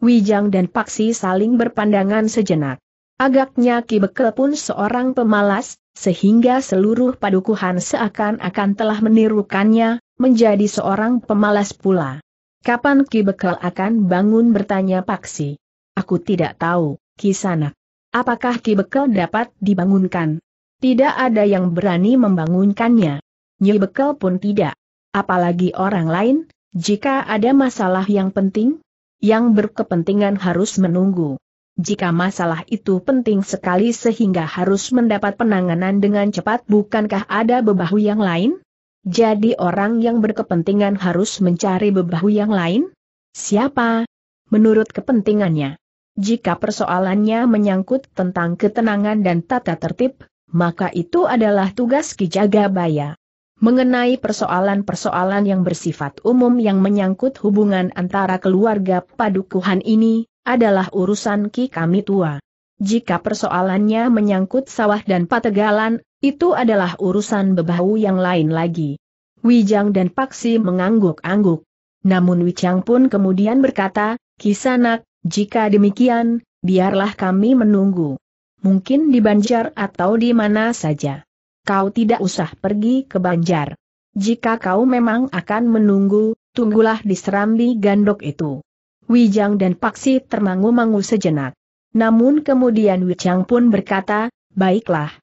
Wijang dan Paksi saling berpandangan sejenak. Agaknya Ki Bekel pun seorang pemalas, sehingga seluruh padukuhan seakan-akan telah menirukannya, menjadi seorang pemalas pula. Kapan Ki Bekel akan bangun bertanya Paksi? Aku tidak tahu, Ki Kisanak. Apakah Ki Bekel dapat dibangunkan? Tidak ada yang berani membangunkannya. Nyi Bekal pun tidak. Apalagi orang lain, jika ada masalah yang penting, yang berkepentingan harus menunggu. Jika masalah itu penting sekali sehingga harus mendapat penanganan dengan cepat bukankah ada bebahu yang lain? Jadi orang yang berkepentingan harus mencari bebahu yang lain? Siapa? Menurut kepentingannya. Jika persoalannya menyangkut tentang ketenangan dan tata tertib, maka itu adalah tugas Kijagabaya mengenai persoalan-persoalan yang bersifat umum yang menyangkut hubungan antara keluarga padukuhan ini, adalah urusan Ki kami tua. Jika persoalannya menyangkut sawah dan pategalan, itu adalah urusan bebahu yang lain lagi. Wijang dan Paksi mengangguk-angguk. Namun Wijang pun kemudian berkata, Kisanak, jika demikian, biarlah kami menunggu. Mungkin di Banjar atau di mana saja kau tidak usah pergi ke Banjar. Jika kau memang akan menunggu, tunggulah di serambi gandok itu. Wijang dan Paksi termangu-mangu sejenak. Namun kemudian Wijang pun berkata, baiklah.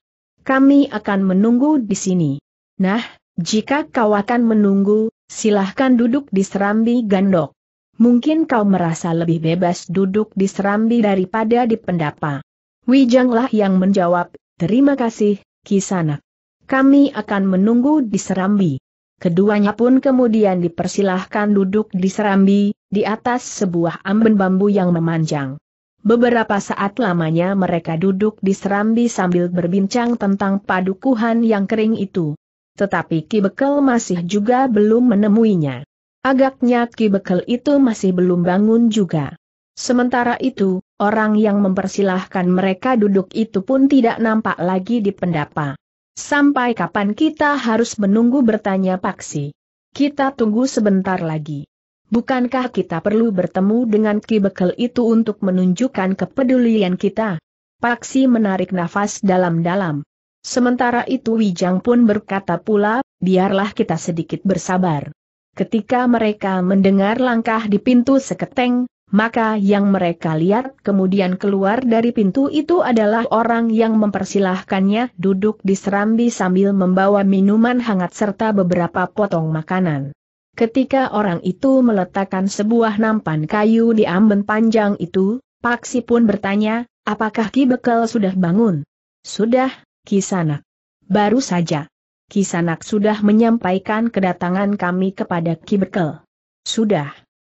Kami akan menunggu di sini. Nah, jika kau akan menunggu, silahkan duduk di serambi gandok. Mungkin kau merasa lebih bebas duduk di serambi daripada di pendapa. Wijanglah yang menjawab, terima kasih, Kisanak kami akan menunggu di Serambi. Keduanya pun kemudian dipersilahkan duduk di Serambi, di atas sebuah amben bambu yang memanjang. Beberapa saat lamanya mereka duduk di Serambi sambil berbincang tentang padukuhan yang kering itu. Tetapi Ki Bekel masih juga belum menemuinya. Agaknya Ki Bekel itu masih belum bangun juga. Sementara itu, orang yang mempersilahkan mereka duduk itu pun tidak nampak lagi di pendapa. Sampai kapan kita harus menunggu bertanya Paksi? Kita tunggu sebentar lagi. Bukankah kita perlu bertemu dengan Ki Bekel itu untuk menunjukkan kepedulian kita? Paksi menarik nafas dalam-dalam. Sementara itu Wijang pun berkata pula, biarlah kita sedikit bersabar. Ketika mereka mendengar langkah di pintu seketeng, maka yang mereka lihat kemudian keluar dari pintu itu adalah orang yang mempersilahkannya duduk di serambi sambil membawa minuman hangat serta beberapa potong makanan. Ketika orang itu meletakkan sebuah nampan kayu di amben panjang itu, Paksi pun bertanya, apakah Ki Bekel sudah bangun? Sudah, Kisanak. Baru saja. Kisanak sudah menyampaikan kedatangan kami kepada Ki Bekel. Sudah.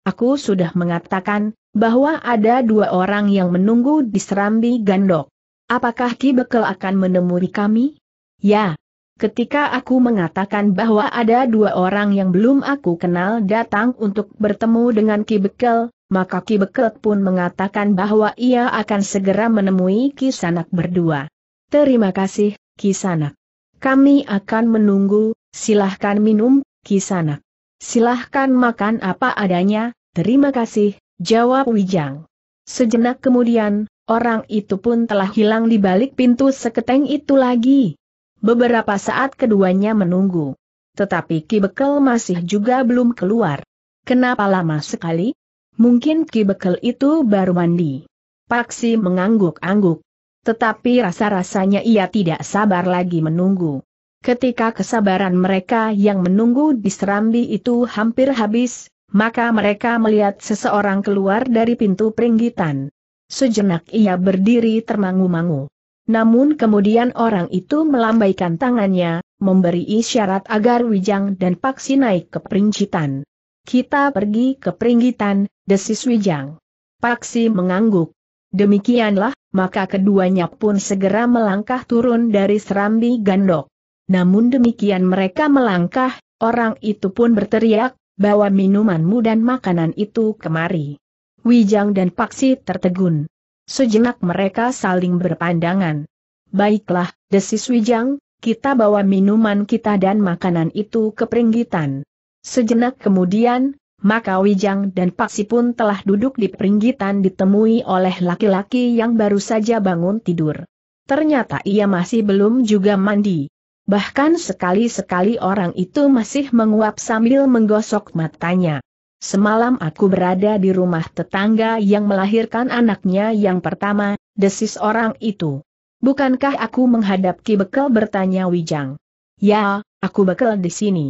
Aku sudah mengatakan, bahwa ada dua orang yang menunggu di Serambi Gandok. Apakah Ki Bekel akan menemui kami? Ya. Ketika aku mengatakan bahwa ada dua orang yang belum aku kenal datang untuk bertemu dengan Ki Bekel, maka Ki Bekel pun mengatakan bahwa ia akan segera menemui Ki Sanak berdua. Terima kasih, Ki Sanak. Kami akan menunggu, silahkan minum, Ki Sanak. Silahkan makan apa adanya, Terima kasih, jawab Wijang. Sejenak kemudian, orang itu pun telah hilang di balik pintu seketeng itu lagi. Beberapa saat keduanya menunggu. Tetapi Ki Bekel masih juga belum keluar. Kenapa lama sekali? Mungkin Ki Bekel itu baru mandi. Paksi mengangguk-angguk. Tetapi rasa-rasanya ia tidak sabar lagi menunggu. Ketika kesabaran mereka yang menunggu di Serambi itu hampir habis, maka mereka melihat seseorang keluar dari pintu peringgitan. Sejenak ia berdiri termangu-mangu. Namun kemudian orang itu melambaikan tangannya, memberi isyarat agar Wijang dan Paksi naik ke peringgitan. Kita pergi ke peringgitan, desis Wijang. Paksi mengangguk. Demikianlah, maka keduanya pun segera melangkah turun dari serambi gandok. Namun demikian mereka melangkah, orang itu pun berteriak, bawa minumanmu dan makanan itu kemari. Wijang dan Paksi tertegun. Sejenak mereka saling berpandangan. Baiklah, desis Wijang, kita bawa minuman kita dan makanan itu ke peringgitan. Sejenak kemudian, maka Wijang dan Paksi pun telah duduk di peringgitan ditemui oleh laki-laki yang baru saja bangun tidur. Ternyata ia masih belum juga mandi. Bahkan sekali-sekali orang itu masih menguap sambil menggosok matanya. Semalam aku berada di rumah tetangga yang melahirkan anaknya yang pertama, desis orang itu. Bukankah aku menghadap Ki Bekel bertanya Wijang? Ya, aku bekel di sini.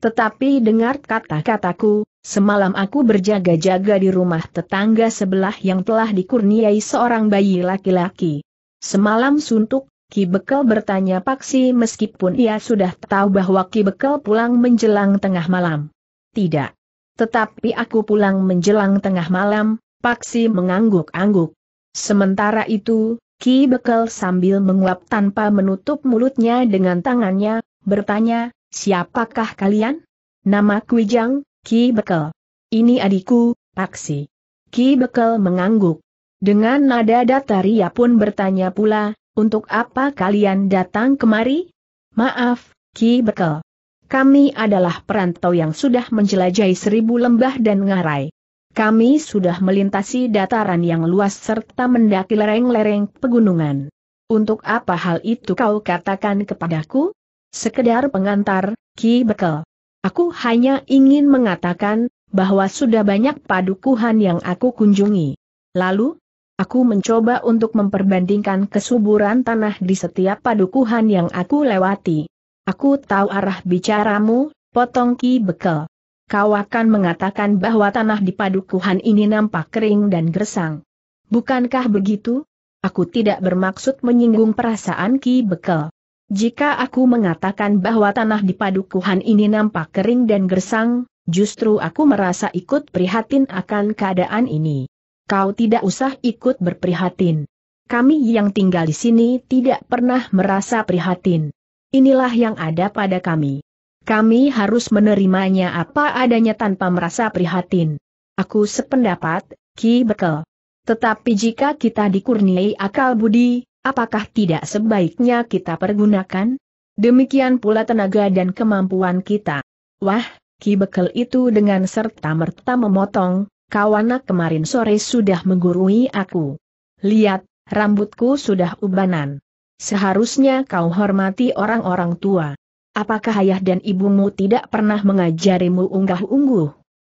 Tetapi dengar kata-kataku, semalam aku berjaga-jaga di rumah tetangga sebelah yang telah dikurniai seorang bayi laki-laki. Semalam suntuk, Ki Bekel bertanya Paksi meskipun ia sudah tahu bahwa Ki Bekel pulang menjelang tengah malam. Tidak. Tetapi aku pulang menjelang tengah malam, Paksi mengangguk-angguk. Sementara itu, Ki Bekel sambil menguap tanpa menutup mulutnya dengan tangannya, bertanya, siapakah kalian? Nama Kuijang, Ki Bekel. Ini adikku, Paksi. Ki Bekel mengangguk. Dengan nada datar ia pun bertanya pula, untuk apa kalian datang kemari? Maaf, Ki Bekel. Kami adalah perantau yang sudah menjelajahi seribu lembah dan ngarai. Kami sudah melintasi dataran yang luas serta mendaki lereng-lereng pegunungan. Untuk apa hal itu kau katakan kepadaku? Sekedar pengantar, Ki Bekel. Aku hanya ingin mengatakan, bahwa sudah banyak padukuhan yang aku kunjungi. Lalu, Aku mencoba untuk memperbandingkan kesuburan tanah di setiap padukuhan yang aku lewati. Aku tahu arah bicaramu, potong Ki Bekel. Kau akan mengatakan bahwa tanah di padukuhan ini nampak kering dan gersang. Bukankah begitu? Aku tidak bermaksud menyinggung perasaan Ki Bekel. Jika aku mengatakan bahwa tanah di padukuhan ini nampak kering dan gersang, justru aku merasa ikut prihatin akan keadaan ini kau tidak usah ikut berprihatin. Kami yang tinggal di sini tidak pernah merasa prihatin. Inilah yang ada pada kami. Kami harus menerimanya apa adanya tanpa merasa prihatin. Aku sependapat, Ki Bekel. Tetapi jika kita dikurniai akal budi, apakah tidak sebaiknya kita pergunakan? Demikian pula tenaga dan kemampuan kita. Wah, Ki Bekel itu dengan serta-merta memotong, kawanak kemarin sore sudah menggurui aku. Lihat, rambutku sudah ubanan. Seharusnya kau hormati orang-orang tua. Apakah ayah dan ibumu tidak pernah mengajarimu unggah-ungguh?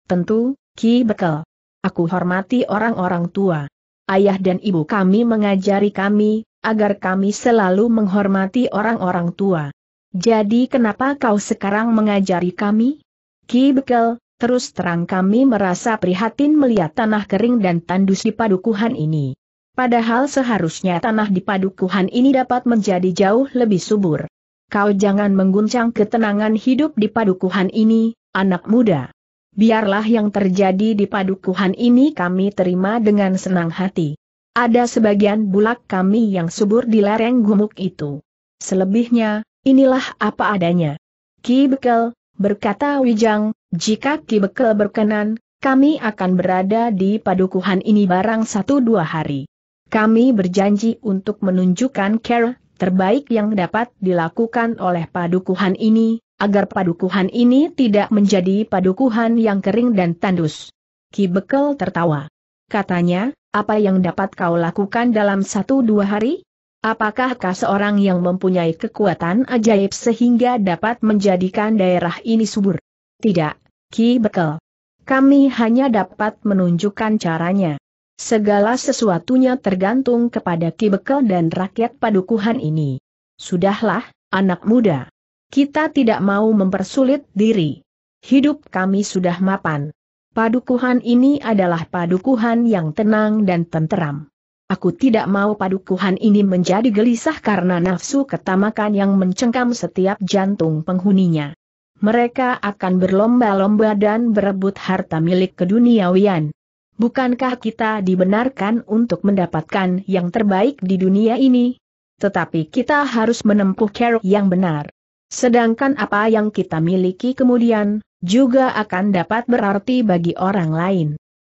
Tentu, Ki Bekel. Aku hormati orang-orang tua. Ayah dan ibu kami mengajari kami, agar kami selalu menghormati orang-orang tua. Jadi kenapa kau sekarang mengajari kami? Ki Bekel, Terus terang kami merasa prihatin melihat tanah kering dan tandus di padukuhan ini. Padahal seharusnya tanah di padukuhan ini dapat menjadi jauh lebih subur. Kau jangan mengguncang ketenangan hidup di padukuhan ini, anak muda. Biarlah yang terjadi di padukuhan ini kami terima dengan senang hati. Ada sebagian bulak kami yang subur di lereng gumuk itu. Selebihnya, inilah apa adanya. Ki Bekel, berkata Wijang, jika Ki Bekel berkenan, kami akan berada di padukuhan ini barang satu dua hari. Kami berjanji untuk menunjukkan care terbaik yang dapat dilakukan oleh padukuhan ini, agar padukuhan ini tidak menjadi padukuhan yang kering dan tandus. Ki Bekel tertawa. Katanya, apa yang dapat kau lakukan dalam satu dua hari? Apakah kau seorang yang mempunyai kekuatan ajaib sehingga dapat menjadikan daerah ini subur? Tidak, Ki Bekal. Kami hanya dapat menunjukkan caranya. Segala sesuatunya tergantung kepada Ki Bekel dan rakyat padukuhan ini. Sudahlah, anak muda. Kita tidak mau mempersulit diri. Hidup kami sudah mapan. Padukuhan ini adalah padukuhan yang tenang dan tenteram. Aku tidak mau padukuhan ini menjadi gelisah karena nafsu ketamakan yang mencengkam setiap jantung penghuninya mereka akan berlomba-lomba dan berebut harta milik keduniawian. Bukankah kita dibenarkan untuk mendapatkan yang terbaik di dunia ini? Tetapi kita harus menempuh cara yang benar. Sedangkan apa yang kita miliki kemudian, juga akan dapat berarti bagi orang lain.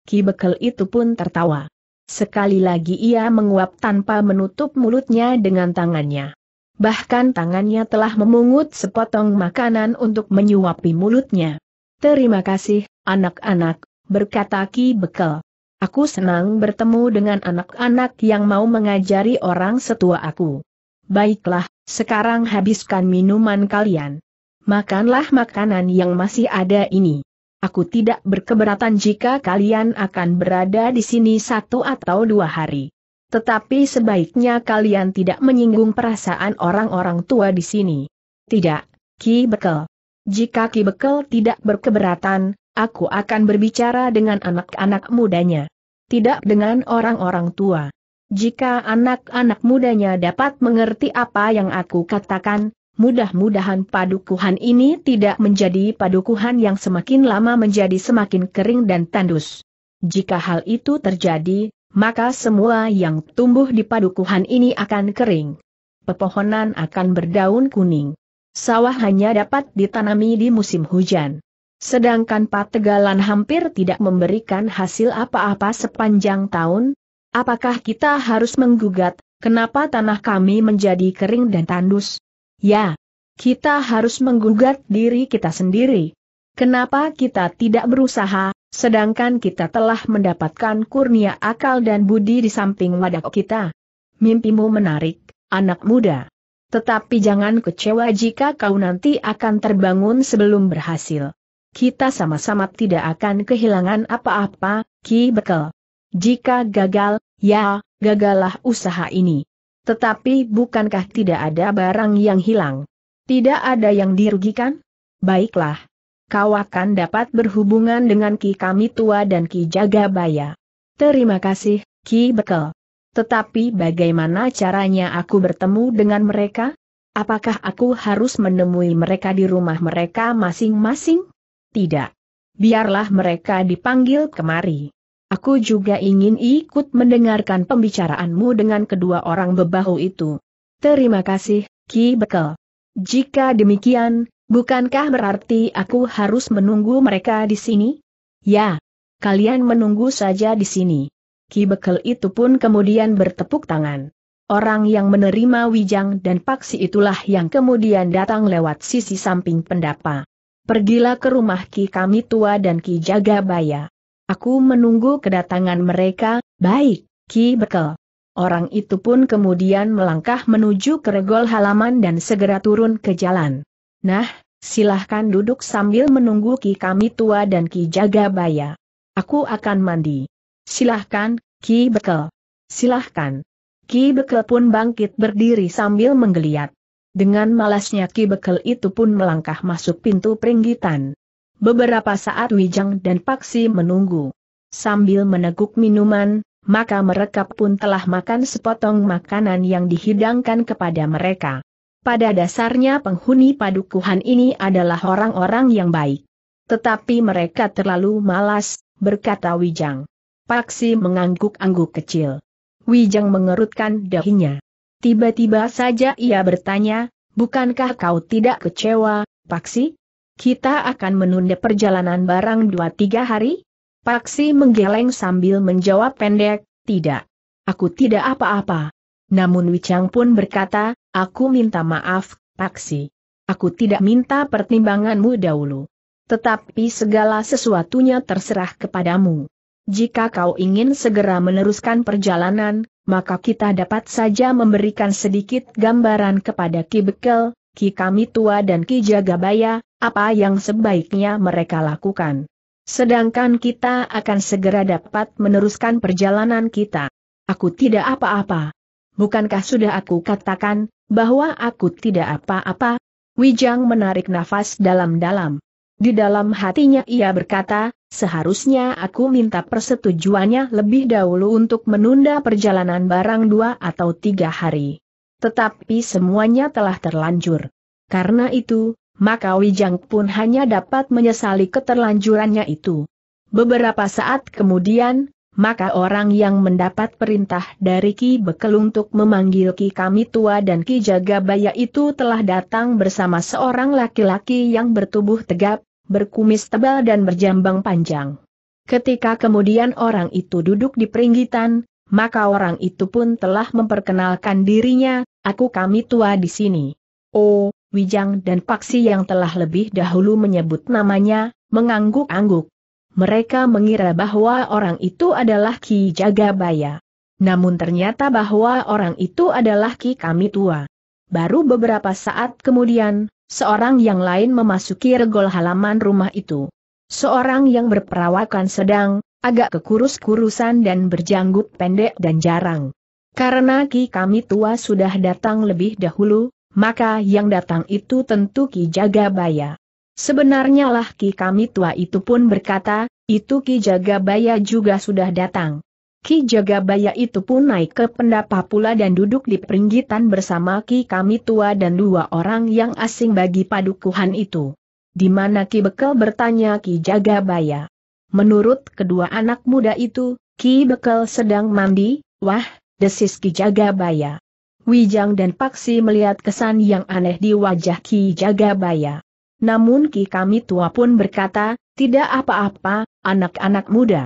Ki Bekel itu pun tertawa. Sekali lagi ia menguap tanpa menutup mulutnya dengan tangannya. Bahkan tangannya telah memungut sepotong makanan untuk menyuapi mulutnya. Terima kasih, anak-anak, berkata Ki Bekel. Aku senang bertemu dengan anak-anak yang mau mengajari orang setua aku. Baiklah, sekarang habiskan minuman kalian. Makanlah makanan yang masih ada ini. Aku tidak berkeberatan jika kalian akan berada di sini satu atau dua hari. Tetapi sebaiknya kalian tidak menyinggung perasaan orang-orang tua di sini. Tidak, Ki Bekel. Jika Ki Bekel tidak berkeberatan, aku akan berbicara dengan anak-anak mudanya. Tidak dengan orang-orang tua. Jika anak-anak mudanya dapat mengerti apa yang aku katakan, mudah-mudahan padukuhan ini tidak menjadi padukuhan yang semakin lama menjadi semakin kering dan tandus. Jika hal itu terjadi, maka semua yang tumbuh di padukuhan ini akan kering. Pepohonan akan berdaun kuning. Sawah hanya dapat ditanami di musim hujan. Sedangkan pategalan hampir tidak memberikan hasil apa-apa sepanjang tahun, apakah kita harus menggugat, kenapa tanah kami menjadi kering dan tandus? Ya, kita harus menggugat diri kita sendiri. Kenapa kita tidak berusaha, Sedangkan kita telah mendapatkan kurnia akal dan budi di samping wadah kita. Mimpimu menarik, anak muda. Tetapi jangan kecewa jika kau nanti akan terbangun sebelum berhasil. Kita sama-sama tidak akan kehilangan apa-apa, Ki Bekel. Jika gagal, ya, gagallah usaha ini. Tetapi bukankah tidak ada barang yang hilang? Tidak ada yang dirugikan? Baiklah, kau akan dapat berhubungan dengan Ki Kami Tua dan Ki Jagabaya. Terima kasih, Ki Bekel. Tetapi bagaimana caranya aku bertemu dengan mereka? Apakah aku harus menemui mereka di rumah mereka masing-masing? Tidak. Biarlah mereka dipanggil kemari. Aku juga ingin ikut mendengarkan pembicaraanmu dengan kedua orang bebahu itu. Terima kasih, Ki Bekel. Jika demikian, Bukankah berarti aku harus menunggu mereka di sini? Ya. Kalian menunggu saja di sini. Ki Bekel itu pun kemudian bertepuk tangan. Orang yang menerima Wijang dan Paksi itulah yang kemudian datang lewat sisi samping pendapa. Pergilah ke rumah Ki kami tua dan Ki Jagabaya. Aku menunggu kedatangan mereka, baik, Ki Bekel. Orang itu pun kemudian melangkah menuju ke regol halaman dan segera turun ke jalan. Nah, silahkan duduk sambil menunggu Ki kami tua dan Ki Jagabaya. Aku akan mandi. Silahkan, Ki Bekel. Silahkan. Ki Bekel pun bangkit berdiri sambil menggeliat. Dengan malasnya Ki Bekel itu pun melangkah masuk pintu peringgitan. Beberapa saat Wijang dan Paksi menunggu. Sambil meneguk minuman, maka mereka pun telah makan sepotong makanan yang dihidangkan kepada mereka. Pada dasarnya penghuni padukuhan ini adalah orang-orang yang baik. Tetapi mereka terlalu malas, berkata Wijang. Paksi mengangguk-angguk kecil. Wijang mengerutkan dahinya. Tiba-tiba saja ia bertanya, bukankah kau tidak kecewa, Paksi? Kita akan menunda perjalanan barang dua tiga hari? Paksi menggeleng sambil menjawab pendek, tidak. Aku tidak apa-apa. Namun Wicang pun berkata, aku minta maaf, Paksi. Aku tidak minta pertimbanganmu dahulu. Tetapi segala sesuatunya terserah kepadamu. Jika kau ingin segera meneruskan perjalanan, maka kita dapat saja memberikan sedikit gambaran kepada Ki Bekel, Ki Kami Tua dan Ki Jagabaya, apa yang sebaiknya mereka lakukan. Sedangkan kita akan segera dapat meneruskan perjalanan kita. Aku tidak apa-apa, bukankah sudah aku katakan, bahwa aku tidak apa-apa? Wijang menarik nafas dalam-dalam. Di dalam hatinya ia berkata, seharusnya aku minta persetujuannya lebih dahulu untuk menunda perjalanan barang dua atau tiga hari. Tetapi semuanya telah terlanjur. Karena itu, maka Wijang pun hanya dapat menyesali keterlanjurannya itu. Beberapa saat kemudian, maka orang yang mendapat perintah dari Ki Bekel untuk memanggil Ki Kami Tua dan Ki Jagabaya itu telah datang bersama seorang laki-laki yang bertubuh tegap, berkumis tebal dan berjambang panjang. Ketika kemudian orang itu duduk di peringgitan, maka orang itu pun telah memperkenalkan dirinya, aku Kami Tua di sini. Oh, Wijang dan Paksi yang telah lebih dahulu menyebut namanya, mengangguk-angguk mereka mengira bahwa orang itu adalah Ki Jagabaya. Namun ternyata bahwa orang itu adalah Ki Kami Tua. Baru beberapa saat kemudian, seorang yang lain memasuki regol halaman rumah itu. Seorang yang berperawakan sedang, agak kekurus-kurusan dan berjanggut pendek dan jarang. Karena Ki Kami Tua sudah datang lebih dahulu, maka yang datang itu tentu Ki Jagabaya. Sebenarnya lah Ki kami tua itu pun berkata, itu Ki Jagabaya juga sudah datang. Ki Jagabaya itu pun naik ke pendapa pula dan duduk di peringgitan bersama Ki kami tua dan dua orang yang asing bagi padukuhan itu. Di mana Ki Bekel bertanya Ki Jagabaya. Menurut kedua anak muda itu, Ki Bekel sedang mandi, wah, desis Ki Jagabaya. Wijang dan Paksi melihat kesan yang aneh di wajah Ki Jagabaya. Namun Ki Kami Tua pun berkata, tidak apa-apa, anak-anak muda.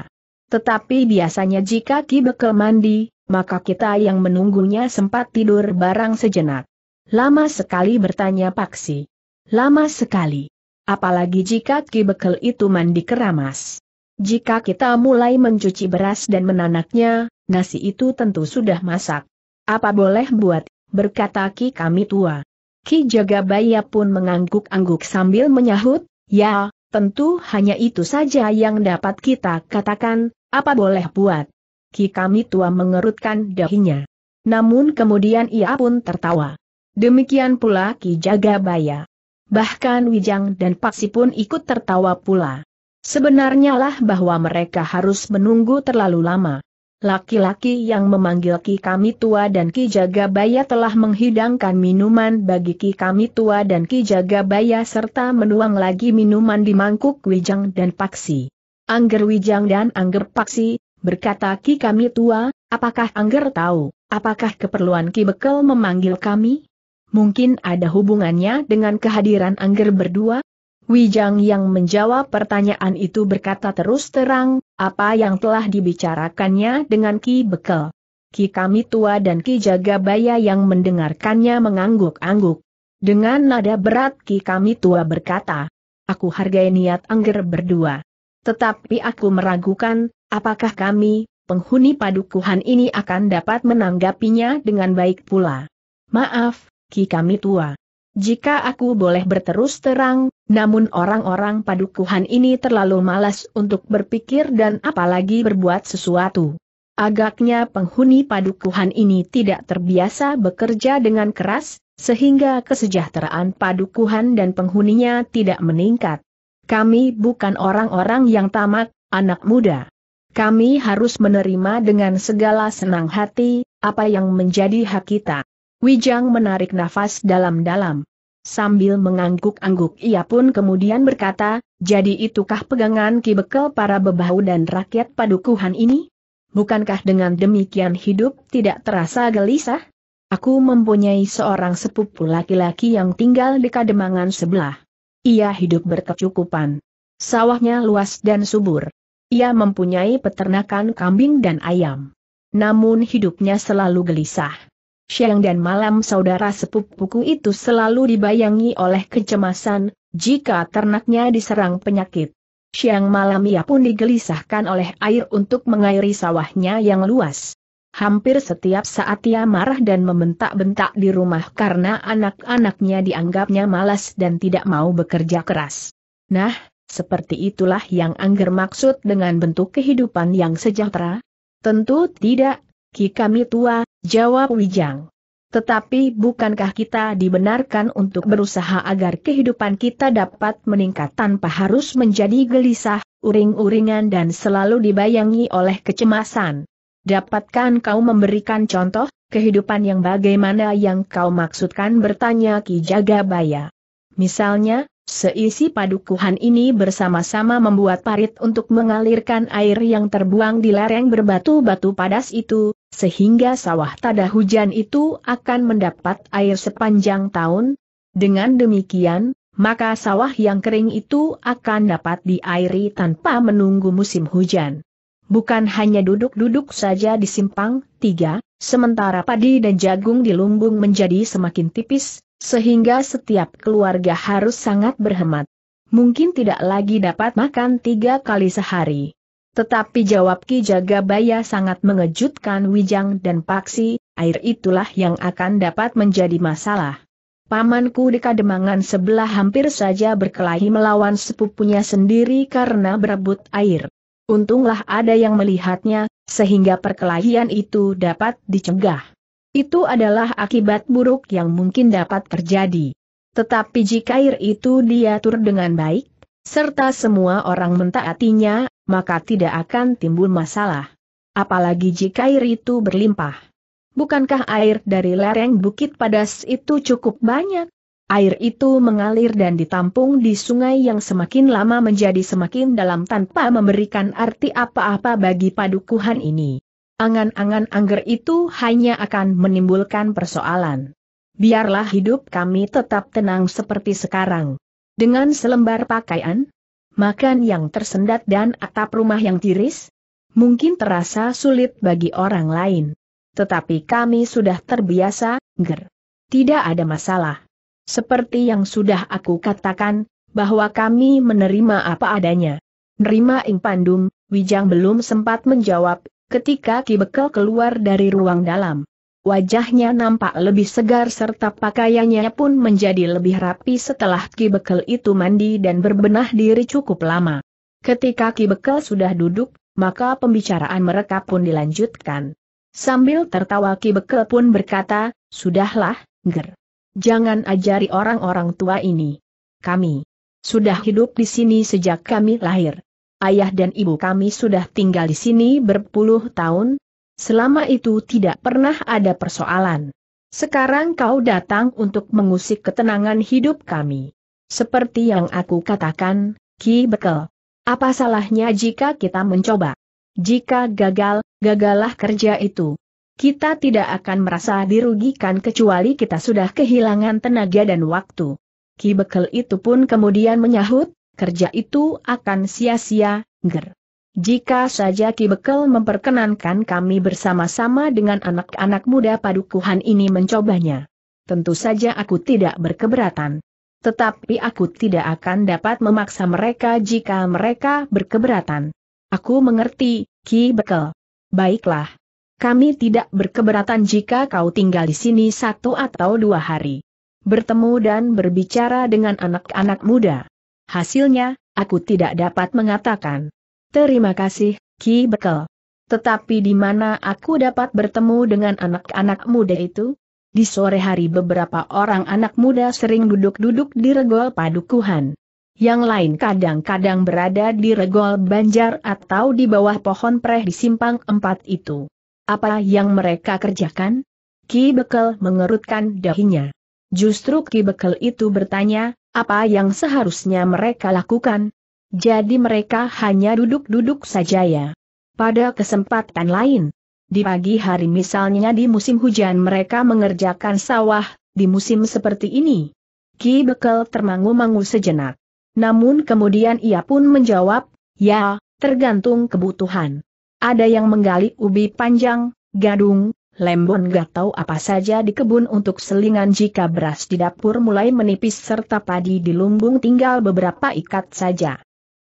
Tetapi biasanya jika Ki Bekel mandi, maka kita yang menunggunya sempat tidur barang sejenak. Lama sekali bertanya Paksi. Lama sekali. Apalagi jika Ki Bekel itu mandi keramas. Jika kita mulai mencuci beras dan menanaknya, nasi itu tentu sudah masak. Apa boleh buat, berkata Ki Kami Tua. Ki Jagabaya pun mengangguk-angguk sambil menyahut, ya, tentu hanya itu saja yang dapat kita katakan, apa boleh buat. Ki kami tua mengerutkan dahinya. Namun kemudian ia pun tertawa. Demikian pula Ki Jagabaya. Bahkan Wijang dan Paksi pun ikut tertawa pula. Sebenarnya lah bahwa mereka harus menunggu terlalu lama. Laki-laki yang memanggil Ki Kami Tua dan Ki Jagabaya telah menghidangkan minuman bagi Ki Kami Tua dan Ki Jagabaya serta menuang lagi minuman di mangkuk Wijang dan Paksi. Angger Wijang dan Angger Paksi, berkata Ki Kami Tua, apakah Angger tahu, apakah keperluan Ki Bekel memanggil kami? Mungkin ada hubungannya dengan kehadiran Angger berdua? Wijang yang menjawab pertanyaan itu berkata terus terang, apa yang telah dibicarakannya dengan Ki Bekel. Ki Kami Tua dan Ki Jagabaya yang mendengarkannya mengangguk-angguk. Dengan nada berat Ki Kami Tua berkata, Aku hargai niat Angger berdua. Tetapi aku meragukan, apakah kami, penghuni padukuhan ini akan dapat menanggapinya dengan baik pula. Maaf, Ki Kami Tua. Jika aku boleh berterus terang, namun orang-orang padukuhan ini terlalu malas untuk berpikir dan apalagi berbuat sesuatu. Agaknya penghuni padukuhan ini tidak terbiasa bekerja dengan keras, sehingga kesejahteraan padukuhan dan penghuninya tidak meningkat. Kami bukan orang-orang yang tamak, anak muda. Kami harus menerima dengan segala senang hati, apa yang menjadi hak kita. Wijang menarik nafas dalam-dalam. Sambil mengangguk-angguk ia pun kemudian berkata, jadi itukah pegangan ki bekel para bebahu dan rakyat padukuhan ini? Bukankah dengan demikian hidup tidak terasa gelisah? Aku mempunyai seorang sepupu laki-laki yang tinggal di kademangan sebelah. Ia hidup berkecukupan. Sawahnya luas dan subur. Ia mempunyai peternakan kambing dan ayam. Namun hidupnya selalu gelisah siang dan malam saudara sepupuku itu selalu dibayangi oleh kecemasan, jika ternaknya diserang penyakit. Siang malam ia pun digelisahkan oleh air untuk mengairi sawahnya yang luas. Hampir setiap saat ia marah dan membentak-bentak di rumah karena anak-anaknya dianggapnya malas dan tidak mau bekerja keras. Nah, seperti itulah yang Angger maksud dengan bentuk kehidupan yang sejahtera? Tentu tidak, Ki kami tua, jawab Wijang. Tetapi bukankah kita dibenarkan untuk berusaha agar kehidupan kita dapat meningkat tanpa harus menjadi gelisah, uring-uringan dan selalu dibayangi oleh kecemasan? Dapatkan kau memberikan contoh, kehidupan yang bagaimana yang kau maksudkan bertanya Ki Jagabaya? Misalnya, Seisi padukuhan ini bersama-sama membuat parit untuk mengalirkan air yang terbuang di lereng berbatu-batu padas itu, sehingga sawah tada hujan itu akan mendapat air sepanjang tahun. Dengan demikian, maka sawah yang kering itu akan dapat diairi tanpa menunggu musim hujan. Bukan hanya duduk-duduk saja di simpang, tiga, sementara padi dan jagung di lumbung menjadi semakin tipis, sehingga setiap keluarga harus sangat berhemat. Mungkin tidak lagi dapat makan tiga kali sehari. Tetapi jawab Ki Jagabaya sangat mengejutkan Wijang dan Paksi, air itulah yang akan dapat menjadi masalah. Pamanku di Kademangan sebelah hampir saja berkelahi melawan sepupunya sendiri karena berebut air. Untunglah ada yang melihatnya, sehingga perkelahian itu dapat dicegah. Itu adalah akibat buruk yang mungkin dapat terjadi. Tetapi jika air itu diatur dengan baik, serta semua orang mentaatinya, maka tidak akan timbul masalah. Apalagi jika air itu berlimpah. Bukankah air dari lereng Bukit Padas itu cukup banyak? Air itu mengalir dan ditampung di sungai yang semakin lama menjadi semakin dalam tanpa memberikan arti apa-apa bagi padukuhan ini. Angan-angan angger itu hanya akan menimbulkan persoalan. Biarlah hidup kami tetap tenang seperti sekarang. Dengan selembar pakaian? Makan yang tersendat dan atap rumah yang tiris? Mungkin terasa sulit bagi orang lain. Tetapi kami sudah terbiasa, ger. Tidak ada masalah. Seperti yang sudah aku katakan, bahwa kami menerima apa adanya. Nerima Ing Pandum, Wijang belum sempat menjawab, ketika Ki Bekel keluar dari ruang dalam. Wajahnya nampak lebih segar serta pakaiannya pun menjadi lebih rapi setelah Ki Bekel itu mandi dan berbenah diri cukup lama. Ketika Ki Bekel sudah duduk, maka pembicaraan mereka pun dilanjutkan. Sambil tertawa Ki Bekel pun berkata, Sudahlah, Ger. Jangan ajari orang-orang tua ini. Kami sudah hidup di sini sejak kami lahir. Ayah dan ibu kami sudah tinggal di sini berpuluh tahun, Selama itu tidak pernah ada persoalan. Sekarang kau datang untuk mengusik ketenangan hidup kami. Seperti yang aku katakan, Ki Bekel. Apa salahnya jika kita mencoba? Jika gagal, gagalah kerja itu. Kita tidak akan merasa dirugikan kecuali kita sudah kehilangan tenaga dan waktu. Ki Bekel itu pun kemudian menyahut, kerja itu akan sia-sia, ger. Jika saja Ki Bekel memperkenankan kami bersama-sama dengan anak-anak muda padukuhan ini mencobanya. Tentu saja aku tidak berkeberatan. Tetapi aku tidak akan dapat memaksa mereka jika mereka berkeberatan. Aku mengerti, Ki Bekel. Baiklah. Kami tidak berkeberatan jika kau tinggal di sini satu atau dua hari. Bertemu dan berbicara dengan anak-anak muda. Hasilnya, aku tidak dapat mengatakan. Terima kasih, Ki Bekel. Tetapi di mana aku dapat bertemu dengan anak-anak muda itu? Di sore hari beberapa orang anak muda sering duduk-duduk di regol padukuhan. Yang lain kadang-kadang berada di regol banjar atau di bawah pohon preh di simpang empat itu. Apa yang mereka kerjakan? Ki Bekel mengerutkan dahinya. Justru Ki Bekel itu bertanya, apa yang seharusnya mereka lakukan? Jadi mereka hanya duduk-duduk saja ya. Pada kesempatan lain, di pagi hari misalnya di musim hujan mereka mengerjakan sawah, di musim seperti ini. Ki Bekel termangu-mangu sejenak. Namun kemudian ia pun menjawab, ya, tergantung kebutuhan. Ada yang menggali ubi panjang, gadung, lembon gak tahu apa saja di kebun untuk selingan jika beras di dapur mulai menipis serta padi di lumbung tinggal beberapa ikat saja.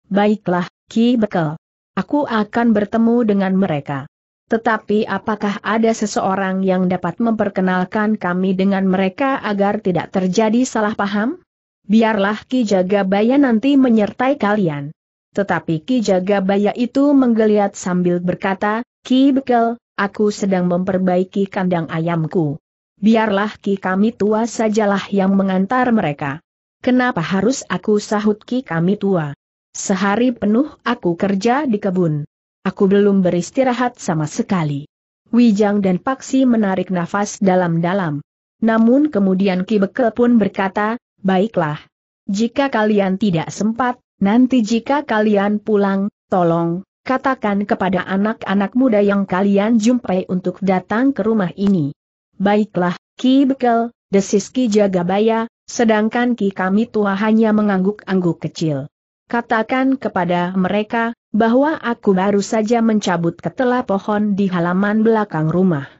Baiklah, Ki Bekel. Aku akan bertemu dengan mereka. Tetapi apakah ada seseorang yang dapat memperkenalkan kami dengan mereka agar tidak terjadi salah paham? Biarlah Ki Jagabaya nanti menyertai kalian. Tetapi Ki Jagabaya itu menggeliat sambil berkata, Ki Bekel, aku sedang memperbaiki kandang ayamku. Biarlah Ki kami tua sajalah yang mengantar mereka. Kenapa harus aku sahut Ki kami tua? Sehari penuh aku kerja di kebun. Aku belum beristirahat sama sekali. Wijang dan Paksi menarik nafas dalam-dalam. Namun kemudian Ki Bekel pun berkata, baiklah. Jika kalian tidak sempat, nanti jika kalian pulang, tolong, katakan kepada anak-anak muda yang kalian jumpai untuk datang ke rumah ini. Baiklah, Ki Bekel, desis Ki Jagabaya, sedangkan Ki kami tua hanya mengangguk-angguk kecil. Katakan kepada mereka, bahwa aku baru saja mencabut ketela pohon di halaman belakang rumah.